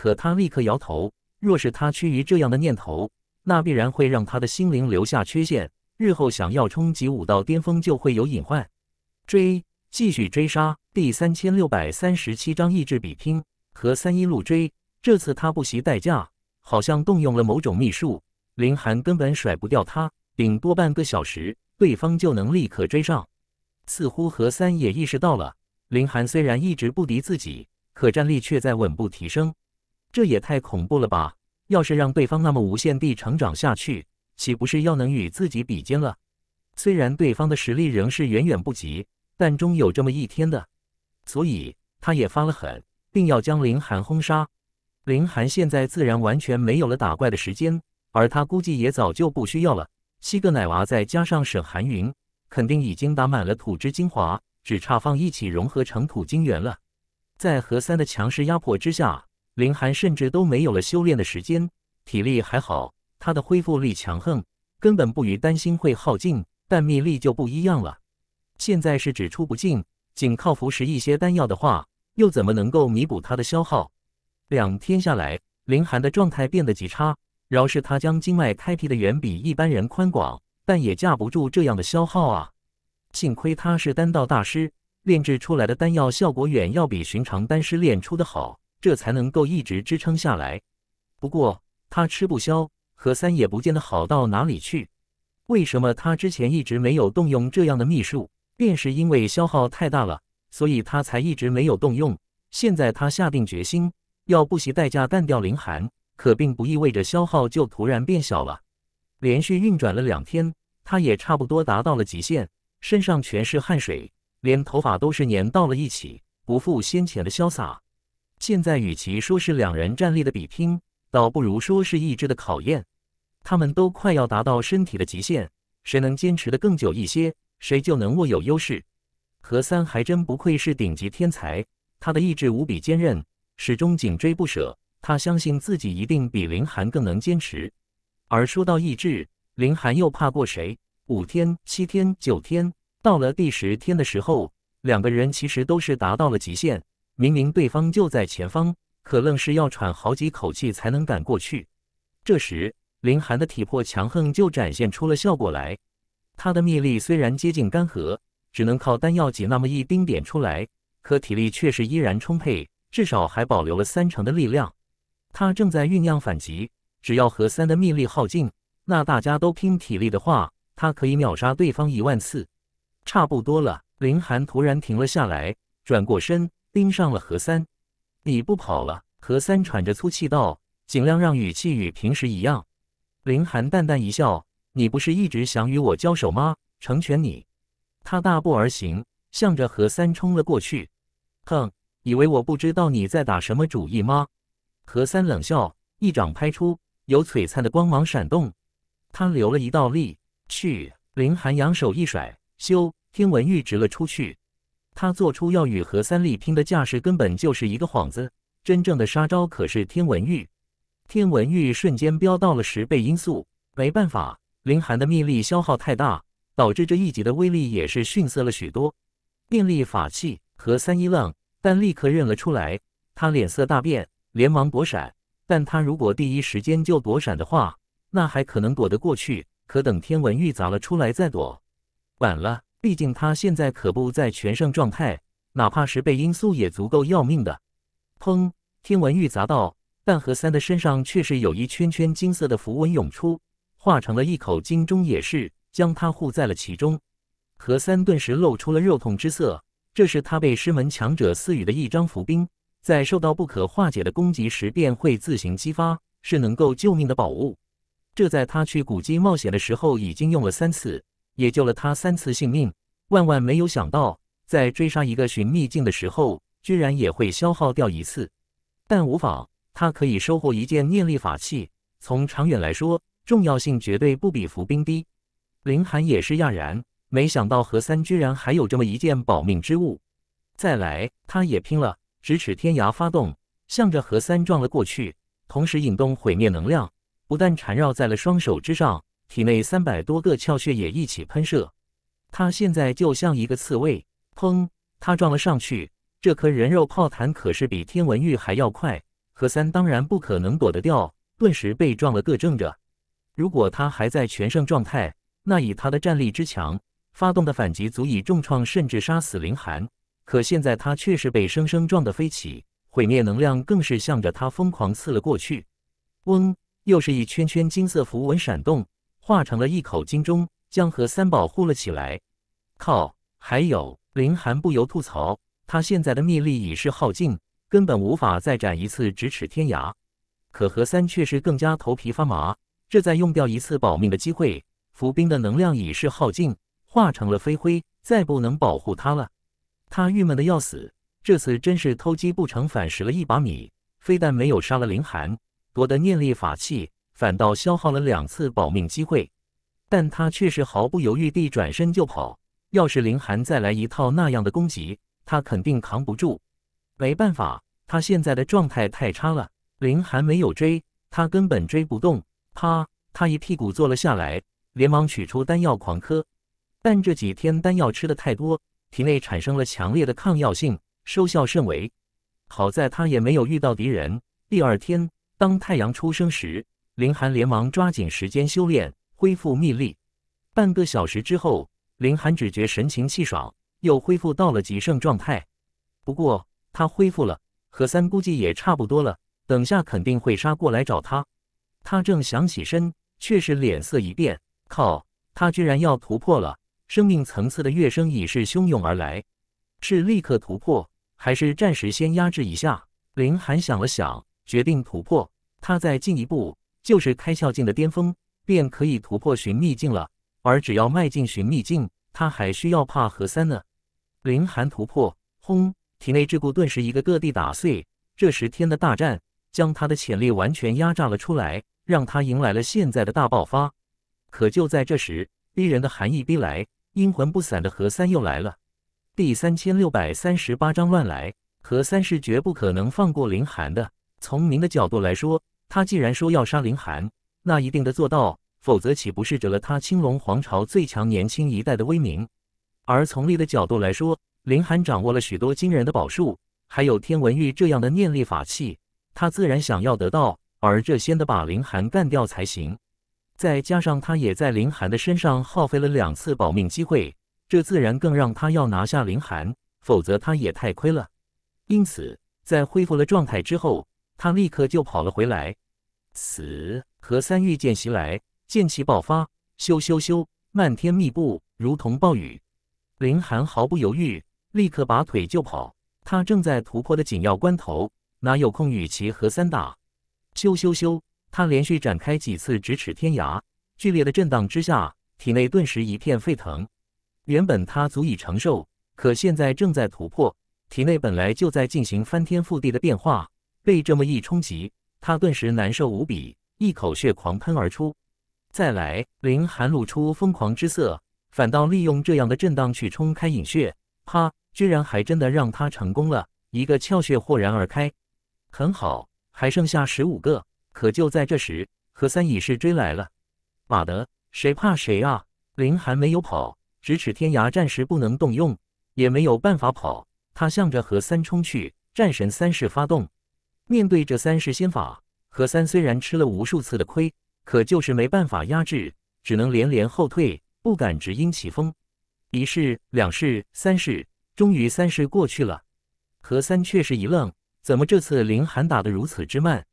可他立刻摇头，若是他趋于这样的念头，那必然会让他的心灵留下缺陷，日后想要冲击武道巅峰就会有隐患。追，继续追杀第三千六百三十七章意志比拼和三一路追，这次他不惜代价，好像动用了某种秘术，林寒根本甩不掉他，顶多半个小时，对方就能立刻追上。似乎何三也意识到了，林寒虽然一直不敌自己，可战力却在稳步提升。这也太恐怖了吧！要是让对方那么无限地成长下去，岂不是要能与自己比肩了？虽然对方的实力仍是远远不及，但终有这么一天的。所以他也发了狠，定要将林寒轰杀。林寒现在自然完全没有了打怪的时间，而他估计也早就不需要了。七个奶娃再加上沈寒云，肯定已经打满了土之精华，只差放一起融合成土晶元了。在何三的强势压迫之下。林寒甚至都没有了修炼的时间，体力还好，他的恢复力强横，根本不予担心会耗尽。但秘力就不一样了，现在是只出不进，仅靠服食一些丹药的话，又怎么能够弥补他的消耗？两天下来，林寒的状态变得极差。饶是他将经脉开辟的远比一般人宽广，但也架不住这样的消耗啊！幸亏他是丹道大师，炼制出来的丹药效果远要比寻常丹师炼出的好。这才能够一直支撑下来。不过他吃不消，和三也不见得好到哪里去。为什么他之前一直没有动用这样的秘术？便是因为消耗太大了，所以他才一直没有动用。现在他下定决心要不惜代价干掉林寒，可并不意味着消耗就突然变小了。连续运转了两天，他也差不多达到了极限，身上全是汗水，连头发都是粘到了一起，不复先前的潇洒。现在与其说是两人战力的比拼，倒不如说是意志的考验。他们都快要达到身体的极限，谁能坚持的更久一些，谁就能握有优势。何三还真不愧是顶级天才，他的意志无比坚韧，始终紧追不舍。他相信自己一定比林寒更能坚持。而说到意志，林寒又怕过谁？五天、七天、九天，到了第十天的时候，两个人其实都是达到了极限。明明对方就在前方，可愣是要喘好几口气才能赶过去。这时，林寒的体魄强横就展现出了效果来。他的秘力虽然接近干涸，只能靠丹药挤那么一丁点出来，可体力却是依然充沛，至少还保留了三成的力量。他正在酝酿反击，只要和三的秘力耗尽，那大家都拼体力的话，他可以秒杀对方一万次。差不多了，林寒突然停了下来，转过身。盯上了何三，你不跑了？何三喘着粗气道：“尽量让语气与平时一样。”林寒淡淡一笑：“你不是一直想与我交手吗？成全你。”他大步而行，向着何三冲了过去。“哼，以为我不知道你在打什么主意吗？”何三冷笑，一掌拍出，有璀璨的光芒闪动。他留了一道力去，林寒扬手一甩，咻，听闻玉直了出去。他做出要与何三立拼的架势，根本就是一个幌子。真正的杀招可是天文玉，天文玉瞬间飙到了十倍音速。没办法，林寒的秘力消耗太大，导致这一级的威力也是逊色了许多。电力法器，何三一愣，但立刻认了出来。他脸色大变，连忙躲闪。但他如果第一时间就躲闪的话，那还可能躲得过去。可等天文玉砸了出来再躲，晚了。毕竟他现在可不在全盛状态，哪怕是被音速也足够要命的。砰！天文玉砸到，但何三的身上却是有一圈圈金色的符文涌出，化成了一口金钟也是将他护在了其中。何三顿时露出了肉痛之色，这是他被师门强者赐予的一张符兵，在受到不可化解的攻击时便会自行激发，是能够救命的宝物。这在他去古迹冒险的时候已经用了三次。也救了他三次性命，万万没有想到，在追杀一个寻秘境的时候，居然也会消耗掉一次，但无妨，他可以收获一件念力法器。从长远来说，重要性绝对不比伏兵低。林寒也是讶然，没想到何三居然还有这么一件保命之物。再来，他也拼了，咫尺天涯发动，向着何三撞了过去，同时引动毁灭能量，不但缠绕在了双手之上。体内三百多个窍穴也一起喷射，他现在就像一个刺猬。砰！他撞了上去。这颗人肉炮弹可是比天文玉还要快，何三当然不可能躲得掉，顿时被撞了个正着。如果他还在全盛状态，那以他的战力之强，发动的反击足以重创甚至杀死林寒。可现在他却是被生生撞得飞起，毁灭能量更是向着他疯狂刺了过去。嗡！又是一圈圈金色符文闪动。化成了一口金钟，将何三保护了起来。靠！还有林寒不由吐槽，他现在的秘力已是耗尽，根本无法再斩一次咫尺天涯。可何三却是更加头皮发麻，这再用掉一次保命的机会，伏兵的能量已是耗尽，化成了飞灰，再不能保护他了。他郁闷的要死，这次真是偷鸡不成反蚀了一把米，非但没有杀了林寒，夺得念力法器。反倒消耗了两次保命机会，但他却是毫不犹豫地转身就跑。要是林寒再来一套那样的攻击，他肯定扛不住。没办法，他现在的状态太差了。林寒没有追，他根本追不动。啪！他一屁股坐了下来，连忙取出丹药狂喝。但这几天丹药吃的太多，体内产生了强烈的抗药性，收效甚微。好在他也没有遇到敌人。第二天，当太阳出生时。林寒连忙抓紧时间修炼，恢复秘力。半个小时之后，林寒只觉神清气爽，又恢复到了极盛状态。不过他恢复了，何三估计也差不多了。等下肯定会杀过来找他。他正想起身，却是脸色一变：“靠！他居然要突破了！”生命层次的跃升已是汹涌而来。是立刻突破，还是暂时先压制一下？林寒想了想，决定突破。他再进一步。就是开窍境的巅峰，便可以突破寻秘境了。而只要迈进寻秘境，他还需要怕何三呢？凌寒突破，轰！体内桎梏顿时一个个地打碎。这十天的大战，将他的潜力完全压榨了出来，让他迎来了现在的大爆发。可就在这时，逼人的寒意逼来，阴魂不散的何三又来了。第三千六百三十八章乱来。何三是绝不可能放过凌寒的。从您的角度来说。他既然说要杀林寒，那一定得做到，否则岂不是折了他青龙皇朝最强年轻一代的威名？而从力的角度来说，林寒掌握了许多惊人的宝术，还有天文玉这样的念力法器，他自然想要得到。而这先得把林寒干掉才行。再加上他也在林寒的身上耗费了两次保命机会，这自然更让他要拿下林寒，否则他也太亏了。因此，在恢复了状态之后。他立刻就跑了回来。此何三御剑袭来，剑气爆发，咻咻咻，漫天密布，如同暴雨。林寒毫不犹豫，立刻拔腿就跑。他正在突破的紧要关头，哪有空与其何三打？咻咻咻，他连续展开几次咫尺天涯，剧烈的震荡之下，体内顿时一片沸腾。原本他足以承受，可现在正在突破，体内本来就在进行翻天覆地的变化。被这么一冲击，他顿时难受无比，一口血狂喷而出。再来，林寒露出疯狂之色，反倒利用这样的震荡去冲开引穴，啪，居然还真的让他成功了一个窍穴豁然而开。很好，还剩下十五个。可就在这时，何三已是追来了。马德，谁怕谁啊！林寒没有跑，咫尺天涯暂时不能动用，也没有办法跑。他向着何三冲去，战神三式发动。面对这三式仙法，何三虽然吃了无数次的亏，可就是没办法压制，只能连连后退，不敢直因其锋。一式、两式、三式，终于三式过去了，何三却是一愣：怎么这次林寒打得如此之慢？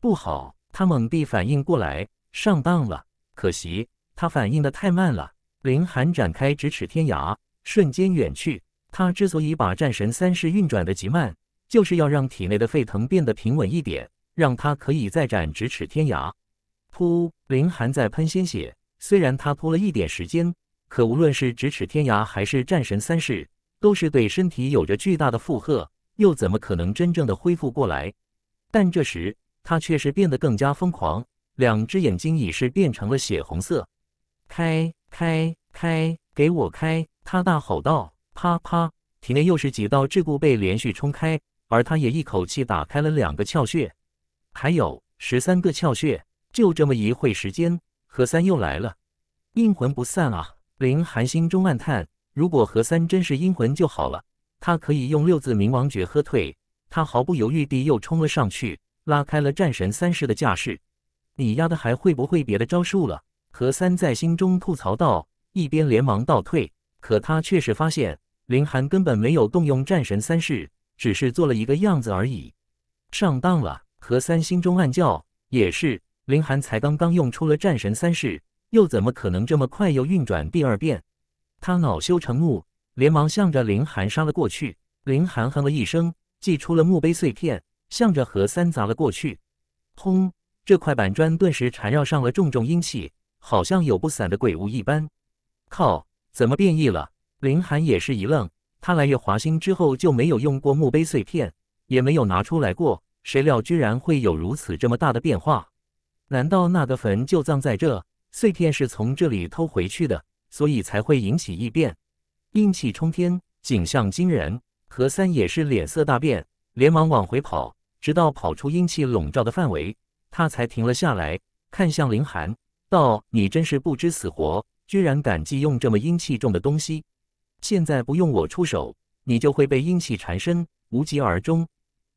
不好，他猛地反应过来，上当了。可惜他反应的太慢了，林寒展开咫尺天涯，瞬间远去。他之所以把战神三式运转的极慢。就是要让体内的沸腾变得平稳一点，让它可以再展咫尺天涯。噗，林寒在喷鲜血。虽然他拖了一点时间，可无论是咫尺天涯还是战神三世，都是对身体有着巨大的负荷，又怎么可能真正的恢复过来？但这时他却是变得更加疯狂，两只眼睛已是变成了血红色。开开开，给我开！他大吼道。啪啪，体内又是几道桎梏被连续冲开。而他也一口气打开了两个窍穴，还有十三个窍穴。就这么一会时间，何三又来了，阴魂不散啊！林寒心中暗叹：如果何三真是阴魂就好了，他可以用六字冥王诀喝退。他毫不犹豫地又冲了上去，拉开了战神三式的架势。你丫的还会不会别的招数了？何三在心中吐槽道，一边连忙倒退。可他确实发现，林寒根本没有动用战神三式。只是做了一个样子而已，上当了！何三心中暗叫，也是林寒才刚刚用出了战神三式，又怎么可能这么快又运转第二遍？他恼羞成怒，连忙向着林寒杀了过去。林寒哼了一声，祭出了墓碑碎片，向着何三砸了过去。轰！这块板砖顿时缠绕上了重重阴气，好像有不散的鬼物一般。靠！怎么变异了？林寒也是一愣。他来月华星之后就没有用过墓碑碎片，也没有拿出来过。谁料居然会有如此这么大的变化？难道那个坟就葬在这？碎片是从这里偷回去的，所以才会引起异变，阴气冲天，景象惊人。何三也是脸色大变，连忙往回跑，直到跑出阴气笼罩的范围，他才停了下来，看向林寒，道：“你真是不知死活，居然敢祭用这么阴气重的东西。”现在不用我出手，你就会被阴气缠身，无疾而终。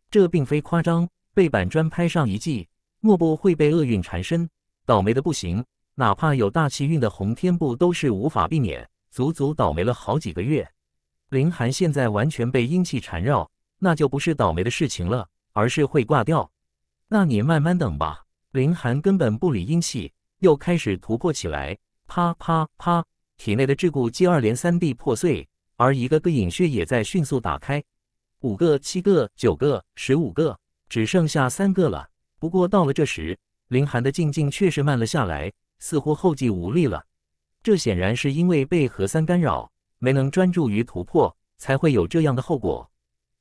这并非夸张，被板砖拍上一记，莫不会被厄运缠身，倒霉的不行。哪怕有大气运的洪天步，都是无法避免，足足倒霉了好几个月。林寒现在完全被阴气缠绕，那就不是倒霉的事情了，而是会挂掉。那你慢慢等吧。林寒根本不理阴气，又开始突破起来，啪啪啪。体内的桎梏接二连三地破碎，而一个个影穴也在迅速打开。五个、七个、九个、十五个，只剩下三个了。不过到了这时，林寒的静静确实慢了下来，似乎后继无力了。这显然是因为被核三干扰，没能专注于突破，才会有这样的后果。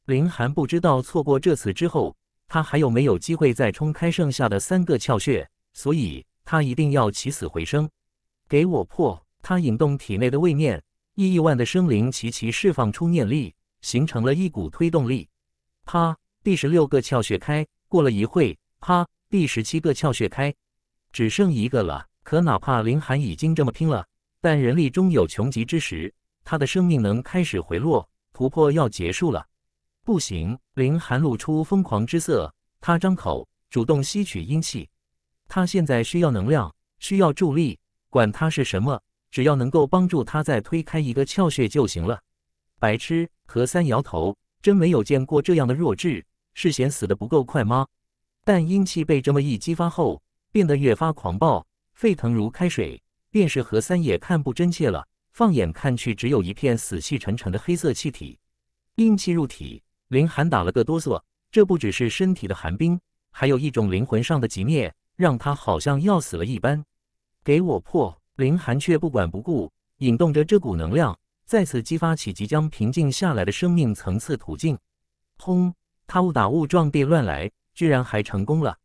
林寒不知道错过这次之后，他还有没有机会再冲开剩下的三个窍穴，所以他一定要起死回生，给我破！他引动体内的位念，亿亿万的生灵齐齐释放出念力，形成了一股推动力。啪，第十六个窍穴开。过了一会，啪，第十七个窍穴开，只剩一个了。可哪怕林寒已经这么拼了，但人力终有穷极之时。他的生命能开始回落，突破要结束了。不行！林寒露出疯狂之色，他张口主动吸取阴气。他现在需要能量，需要助力，管它是什么。只要能够帮助他再推开一个窍穴就行了。白痴，何三摇头，真没有见过这样的弱智，是嫌死得不够快吗？但阴气被这么一激发后，变得越发狂暴，沸腾如开水，便是何三也看不真切了。放眼看去，只有一片死气沉沉的黑色气体。阴气入体，林寒打了个哆嗦。这不只是身体的寒冰，还有一种灵魂上的极灭，让他好像要死了一般。给我破！林寒却不管不顾，引动着这股能量，再次激发起即将平静下来的生命层次途径。轰！他误打误撞地乱来，居然还成功了！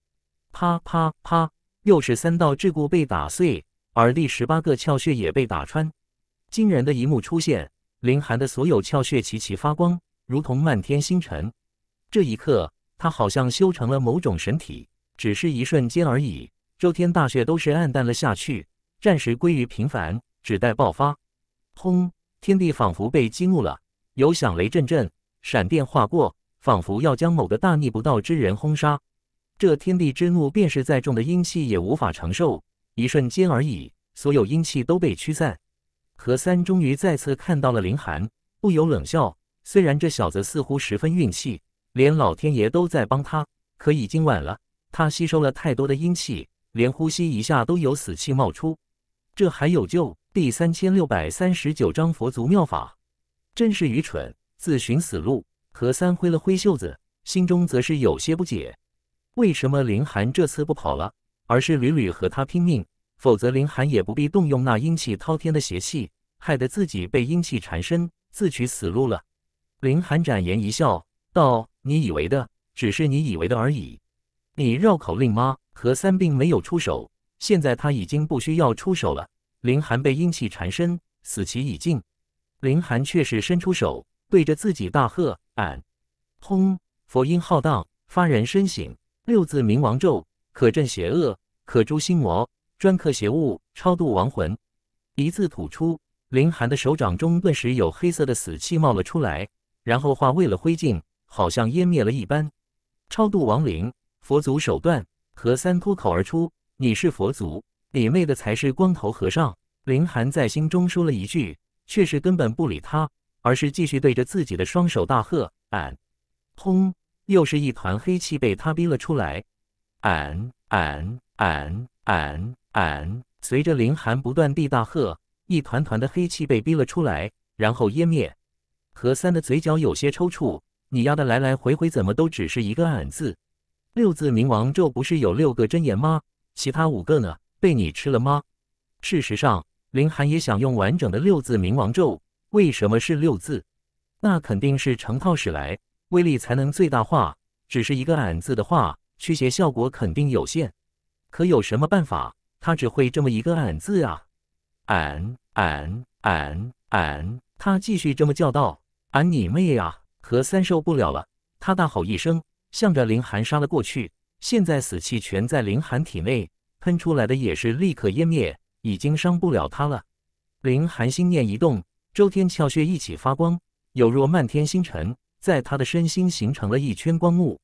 啪啪啪！又是三道桎梏被打碎，而第十八个窍穴也被打穿。惊人的一幕出现：林寒的所有窍穴齐齐发光，如同漫天星辰。这一刻，他好像修成了某种神体，只是一瞬间而已。周天大穴都是暗淡了下去。战时归于平凡，只待爆发。轰！天地仿佛被激怒了，有响雷阵阵，闪电划过，仿佛要将某个大逆不道之人轰杀。这天地之怒，便是再重的阴气也无法承受。一瞬间而已，所有阴气都被驱散。何三终于再次看到了林寒，不由冷笑。虽然这小子似乎十分运气，连老天爷都在帮他，可已经晚了。他吸收了太多的阴气，连呼吸一下都有死气冒出。这还有救！第三千六百三十九章佛祖妙法，真是愚蠢，自寻死路。何三挥了挥袖子，心中则是有些不解：为什么林寒这次不跑了，而是屡屡和他拼命？否则林寒也不必动用那阴气滔天的邪气，害得自己被阴气缠身，自取死路了。林寒展颜一笑，道：“你以为的，只是你以为的而已。你绕口令吗？”何三并没有出手。现在他已经不需要出手了。林寒被阴气缠身，死期已尽。林寒却是伸出手，对着自己大喝：“俺！”轰！佛音浩荡，发人深省。六字冥王咒，可镇邪恶，可诛心魔，专克邪物，超度亡魂。一字吐出，林寒的手掌中顿时有黑色的死气冒了出来，然后化为了灰烬，好像湮灭了一般。超度亡灵，佛祖手段，何三脱口而出。你是佛祖，你妹的才是光头和尚。林寒在心中说了一句，却是根本不理他，而是继续对着自己的双手大喝：“俺！”轰！又是一团黑气被他逼了出来。“俺、俺、俺、俺、俺！”随着林寒不断地大喝，一团团的黑气被逼了出来，然后湮灭。何三的嘴角有些抽搐：“你丫的来来回回怎么都只是一个‘俺’字？六字冥王咒不是有六个真言吗？”其他五个呢？被你吃了吗？事实上，林寒也想用完整的六字冥王咒。为什么是六字？那肯定是成套使来，威力才能最大化。只是一个“俺”字的话，驱邪效果肯定有限。可有什么办法？他只会这么一个“俺”字啊！俺俺俺俺！他继续这么叫道：“俺你妹啊！”何三受不了了，他大吼一声，向着林寒杀了过去。现在死气全在林寒体内，喷出来的也是立刻湮灭，已经伤不了他了。林寒心念一动，周天窍穴一起发光，有若漫天星辰，在他的身心形成了一圈光幕。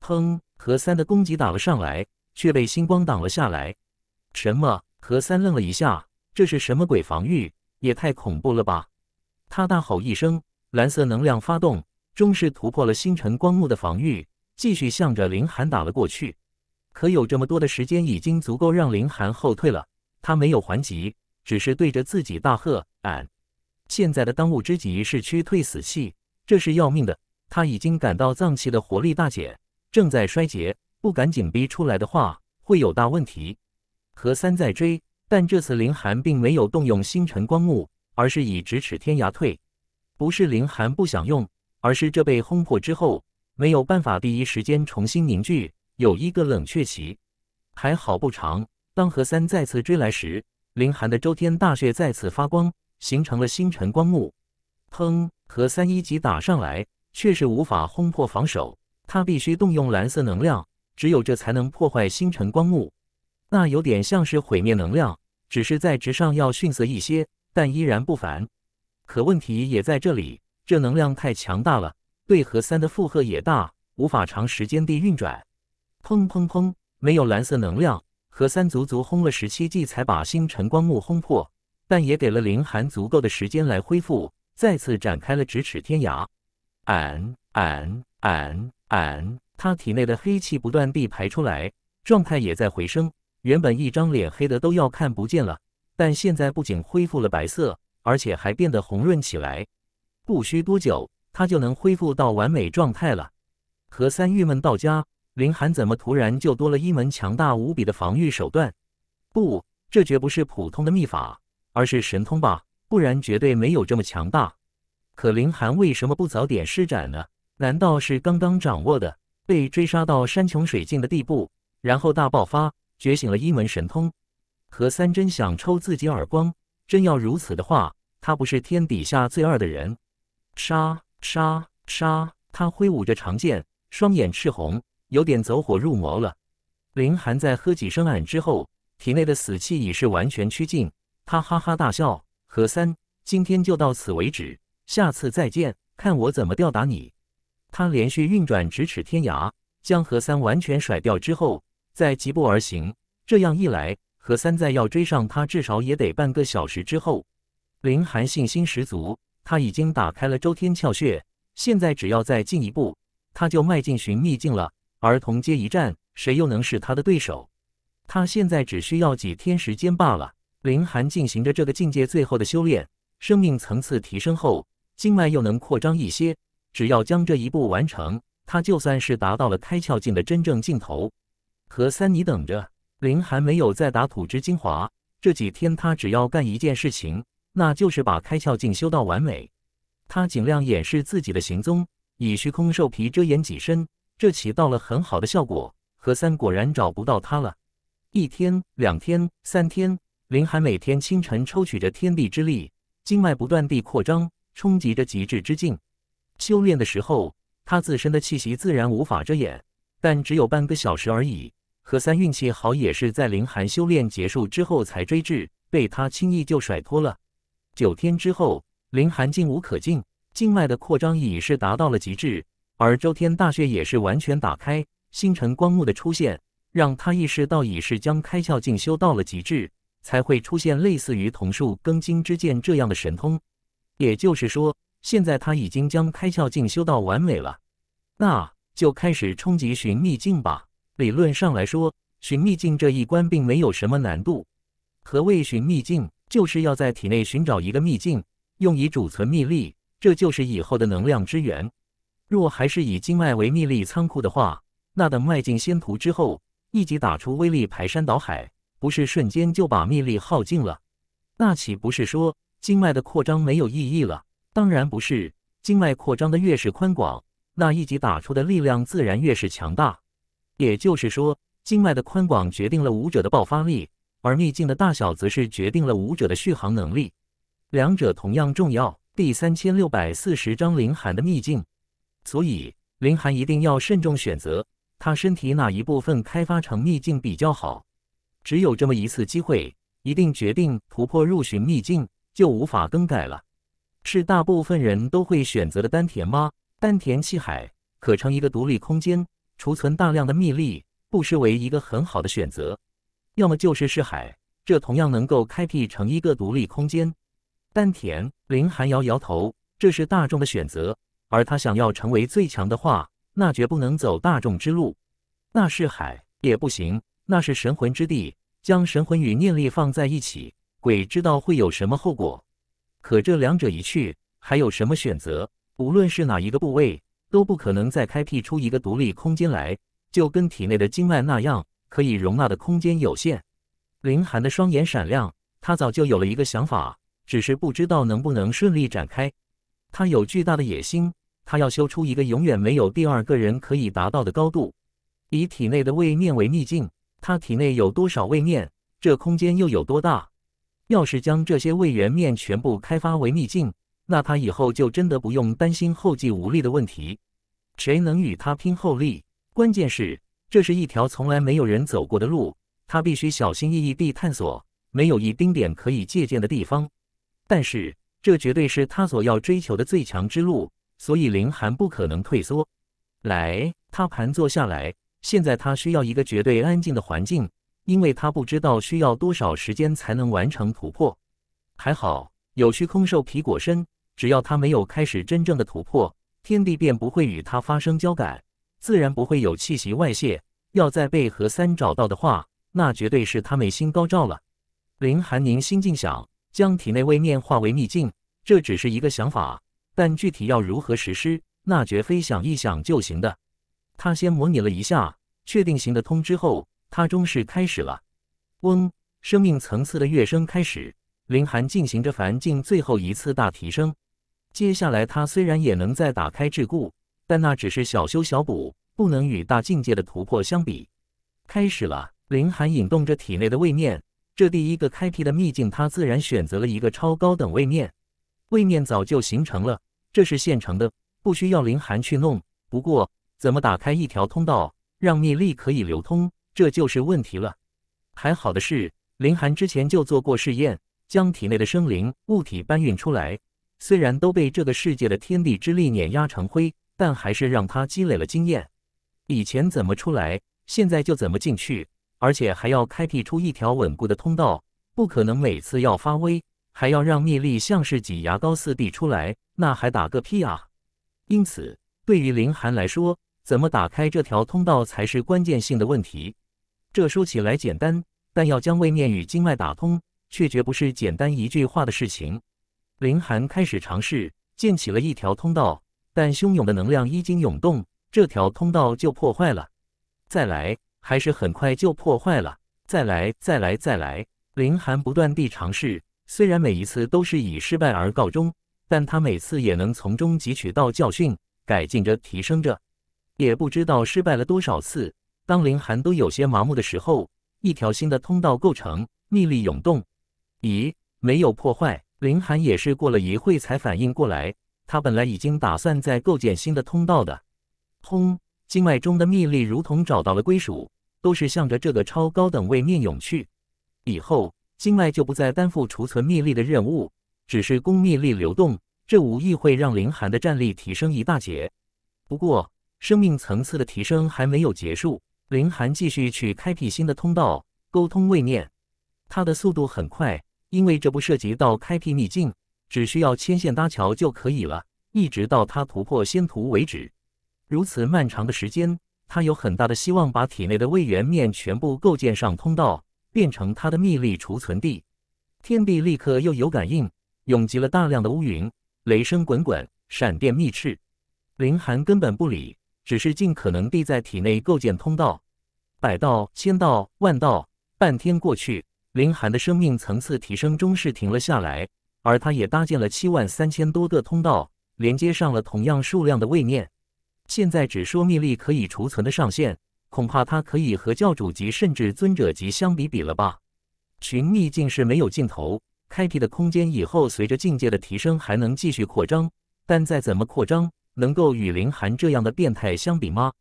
砰！何三的攻击打了上来，却被星光挡了下来。什么？何三愣了一下，这是什么鬼防御？也太恐怖了吧！他大吼一声，蓝色能量发动，终是突破了星辰光幕的防御。继续向着林寒打了过去，可有这么多的时间已经足够让林寒后退了。他没有还击，只是对着自己大喝：“俺！”现在的当务之急是驱退死气，这是要命的。他已经感到脏器的活力大减，正在衰竭，不赶紧逼出来的话，会有大问题。何三在追，但这次林寒并没有动用星辰光幕，而是以咫尺天涯退。不是林寒不想用，而是这被轰破之后。没有办法第一时间重新凝聚，有一个冷却期。还好不长。当何三再次追来时，凌寒的周天大穴再次发光，形成了星辰光幕。砰！何三一击打上来，却是无法轰破防守。他必须动用蓝色能量，只有这才能破坏星辰光幕。那有点像是毁灭能量，只是在值上要逊色一些，但依然不凡。可问题也在这里，这能量太强大了。对核三的负荷也大，无法长时间地运转。砰砰砰！没有蓝色能量，核三足足轰了十七记才把星辰光幕轰破，但也给了林寒足够的时间来恢复，再次展开了咫尺天涯。俺俺俺俺！他体内的黑气不断地排出来，状态也在回升。原本一张脸黑的都要看不见了，但现在不仅恢复了白色，而且还变得红润起来。不需多久。他就能恢复到完美状态了。何三郁闷到家，林寒怎么突然就多了一门强大无比的防御手段？不，这绝不是普通的秘法，而是神通吧？不然绝对没有这么强大。可林寒为什么不早点施展呢？难道是刚刚掌握的，被追杀到山穷水尽的地步，然后大爆发，觉醒了一门神通？何三真想抽自己耳光！真要如此的话，他不是天底下最二的人？杀！杀杀！他挥舞着长剑，双眼赤红，有点走火入魔了。林寒在喝几声“俺”之后，体内的死气已是完全趋尽。他哈哈大笑：“何三，今天就到此为止，下次再见，看我怎么吊打你！”他连续运转咫尺天涯，将何三完全甩掉之后，再疾步而行。这样一来，何三在要追上他，至少也得半个小时之后。林寒信心十足。他已经打开了周天窍穴，现在只要再进一步，他就迈进寻秘境了。而同街一战，谁又能是他的对手？他现在只需要几天时间罢了。林寒进行着这个境界最后的修炼，生命层次提升后，经脉又能扩张一些。只要将这一步完成，他就算是达到了开窍境的真正尽头。何三，你等着，林寒没有再打土之精华。这几天他只要干一件事情。那就是把开窍境修到完美。他尽量掩饰自己的行踪，以虚空兽皮遮掩己身，这起到了很好的效果。何三果然找不到他了。一天、两天、三天，林寒每天清晨抽取着天地之力，经脉不断地扩张，冲击着极致之境。修炼的时候，他自身的气息自然无法遮掩，但只有半个小时而已。何三运气好，也是在林寒修炼结束之后才追至，被他轻易就甩脱了。九天之后，灵寒境无可进，静脉的扩张已是达到了极致，而周天大穴也是完全打开。星辰光幕的出现，让他意识到已是将开窍境修到了极致，才会出现类似于桐树更金之剑这样的神通。也就是说，现在他已经将开窍境修到完美了，那就开始冲击寻秘境吧。理论上来说，寻秘境这一关并没有什么难度。何谓寻秘境？就是要在体内寻找一个秘境，用以储存秘力，这就是以后的能量之源。若还是以经脉为秘力仓库的话，那等迈进仙途之后，一击打出威力排山倒海，不是瞬间就把秘力耗尽了？那岂不是说经脉的扩张没有意义了？当然不是，经脉扩张的越是宽广，那一击打出的力量自然越是强大。也就是说，经脉的宽广决定了武者的爆发力。而秘境的大小则是决定了武者的续航能力，两者同样重要。第三千六百四十章林寒的秘境，所以林寒一定要慎重选择他身体哪一部分开发成秘境比较好。只有这么一次机会，一定决定突破入寻秘境就无法更改了。是大部分人都会选择的丹田吗？丹田气海可成一个独立空间，储存大量的秘力，不失为一个很好的选择。要么就是是海，这同样能够开辟成一个独立空间。丹田，林寒摇摇头，这是大众的选择，而他想要成为最强的话，那绝不能走大众之路。那是海也不行，那是神魂之地，将神魂与念力放在一起，鬼知道会有什么后果。可这两者一去，还有什么选择？无论是哪一个部位，都不可能再开辟出一个独立空间来，就跟体内的经脉那样。可以容纳的空间有限，林寒的双眼闪亮。他早就有了一个想法，只是不知道能不能顺利展开。他有巨大的野心，他要修出一个永远没有第二个人可以达到的高度。以体内的位面为秘境，他体内有多少位面？这空间又有多大？要是将这些位元面全部开发为秘境，那他以后就真的不用担心后继无力的问题。谁能与他拼后力？关键是。这是一条从来没有人走过的路，他必须小心翼翼地探索，没有一丁点可以借鉴的地方。但是，这绝对是他所要追求的最强之路，所以林寒不可能退缩。来，他盘坐下来，现在他需要一个绝对安静的环境，因为他不知道需要多少时间才能完成突破。还好有虚空兽皮裹身，只要他没有开始真正的突破，天地便不会与他发生交感。自然不会有气息外泄。要再被何三找到的话，那绝对是他内心高照了。林寒宁心境想将体内位面化为秘境，这只是一个想法，但具体要如何实施，那绝非想一想就行的。他先模拟了一下，确定行得通之后，他终是开始了。嗡，生命层次的跃升开始，林寒进行着凡境最后一次大提升。接下来，他虽然也能再打开桎梏。但那只是小修小补，不能与大境界的突破相比。开始了，林寒引动着体内的位面，这第一个开辟的秘境，他自然选择了一个超高等位面。位面早就形成了，这是现成的，不需要林寒去弄。不过，怎么打开一条通道，让秘力可以流通，这就是问题了。还好的是，林寒之前就做过试验，将体内的生灵、物体搬运出来，虽然都被这个世界的天地之力碾压成灰。但还是让他积累了经验，以前怎么出来，现在就怎么进去，而且还要开辟出一条稳固的通道，不可能每次要发威，还要让秘力像是挤牙膏似的出来，那还打个屁啊！因此，对于林寒来说，怎么打开这条通道才是关键性的问题。这说起来简单，但要将位面与经脉打通，却绝不是简单一句话的事情。林寒开始尝试建起了一条通道。但汹涌的能量一经涌动，这条通道就破坏了。再来，还是很快就破坏了。再来，再来，再来，林寒不断地尝试，虽然每一次都是以失败而告终，但他每次也能从中汲取到教训，改进着，提升着。也不知道失败了多少次。当林寒都有些麻木的时候，一条新的通道构成，逆力涌动。咦，没有破坏。林寒也是过了一会才反应过来。他本来已经打算再构建新的通道的，通经脉中的秘力如同找到了归属，都是向着这个超高等位面涌去。以后经脉就不再担负储存秘力的任务，只是供秘力流动，这无疑会让凌寒的战力提升一大截。不过生命层次的提升还没有结束，凌寒继续去开辟新的通道，沟通位面。他的速度很快，因为这不涉及到开辟秘境。只需要牵线搭桥就可以了，一直到它突破仙途为止。如此漫长的时间，他有很大的希望把体内的位元面全部构建上通道，变成他的秘力储存地。天地立刻又有感应，涌集了大量的乌云，雷声滚滚，闪电密斥，林寒根本不理，只是尽可能地在体内构建通道，百道、千道、万道。半天过去，林寒的生命层次提升终是停了下来。而他也搭建了七万三千多个通道，连接上了同样数量的位面。现在只说秘力可以储存的上限，恐怕他可以和教主级甚至尊者级相比比了吧？寻秘境是没有尽头，开辟的空间以后随着境界的提升还能继续扩张。但再怎么扩张，能够与林寒这样的变态相比吗？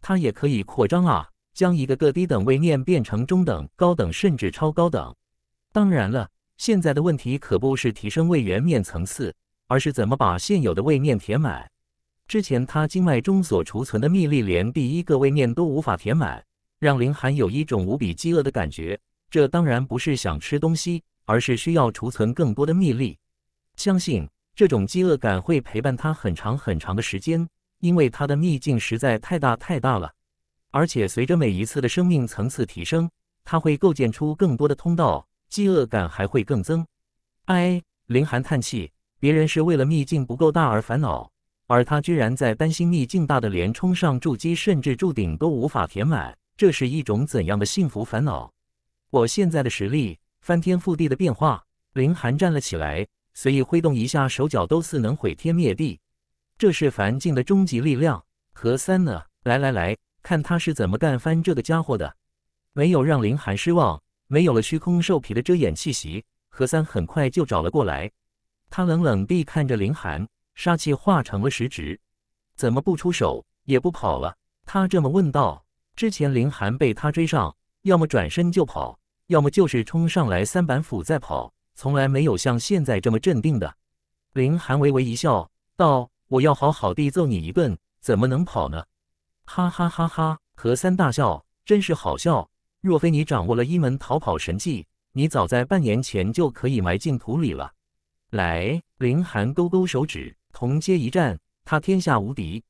他也可以扩张啊，将一个个低等位面变成中等、高等甚至超高等。当然了。现在的问题可不是提升位元面层次，而是怎么把现有的位面填满。之前他经脉中所储存的秘力，连第一个位面都无法填满，让林寒有一种无比饥饿的感觉。这当然不是想吃东西，而是需要储存更多的秘力。相信这种饥饿感会陪伴他很长很长的时间，因为他的秘境实在太大太大了。而且随着每一次的生命层次提升，他会构建出更多的通道。饥饿感还会更增，哎，林寒叹气，别人是为了秘境不够大而烦恼，而他居然在担心秘境大的连冲上筑基甚至筑顶都无法填满，这是一种怎样的幸福烦恼？我现在的实力翻天覆地的变化，林寒站了起来，随意挥动一下手脚都似能毁天灭地，这是凡境的终极力量。何三呢？来来来，看他是怎么干翻这个家伙的，没有让林寒失望。没有了虚空兽皮的遮掩气息，何三很快就找了过来。他冷冷地看着林寒，杀气化成了食指。怎么不出手，也不跑了？他这么问道。之前林寒被他追上，要么转身就跑，要么就是冲上来三板斧再跑，从来没有像现在这么镇定的。林寒微微一笑，道：“我要好好地揍你一顿，怎么能跑呢？”哈哈哈哈！何三大笑，真是好笑。若非你掌握了一门逃跑神技，你早在半年前就可以埋进土里了。来，凌寒勾勾手指，同阶一战，他天下无敌。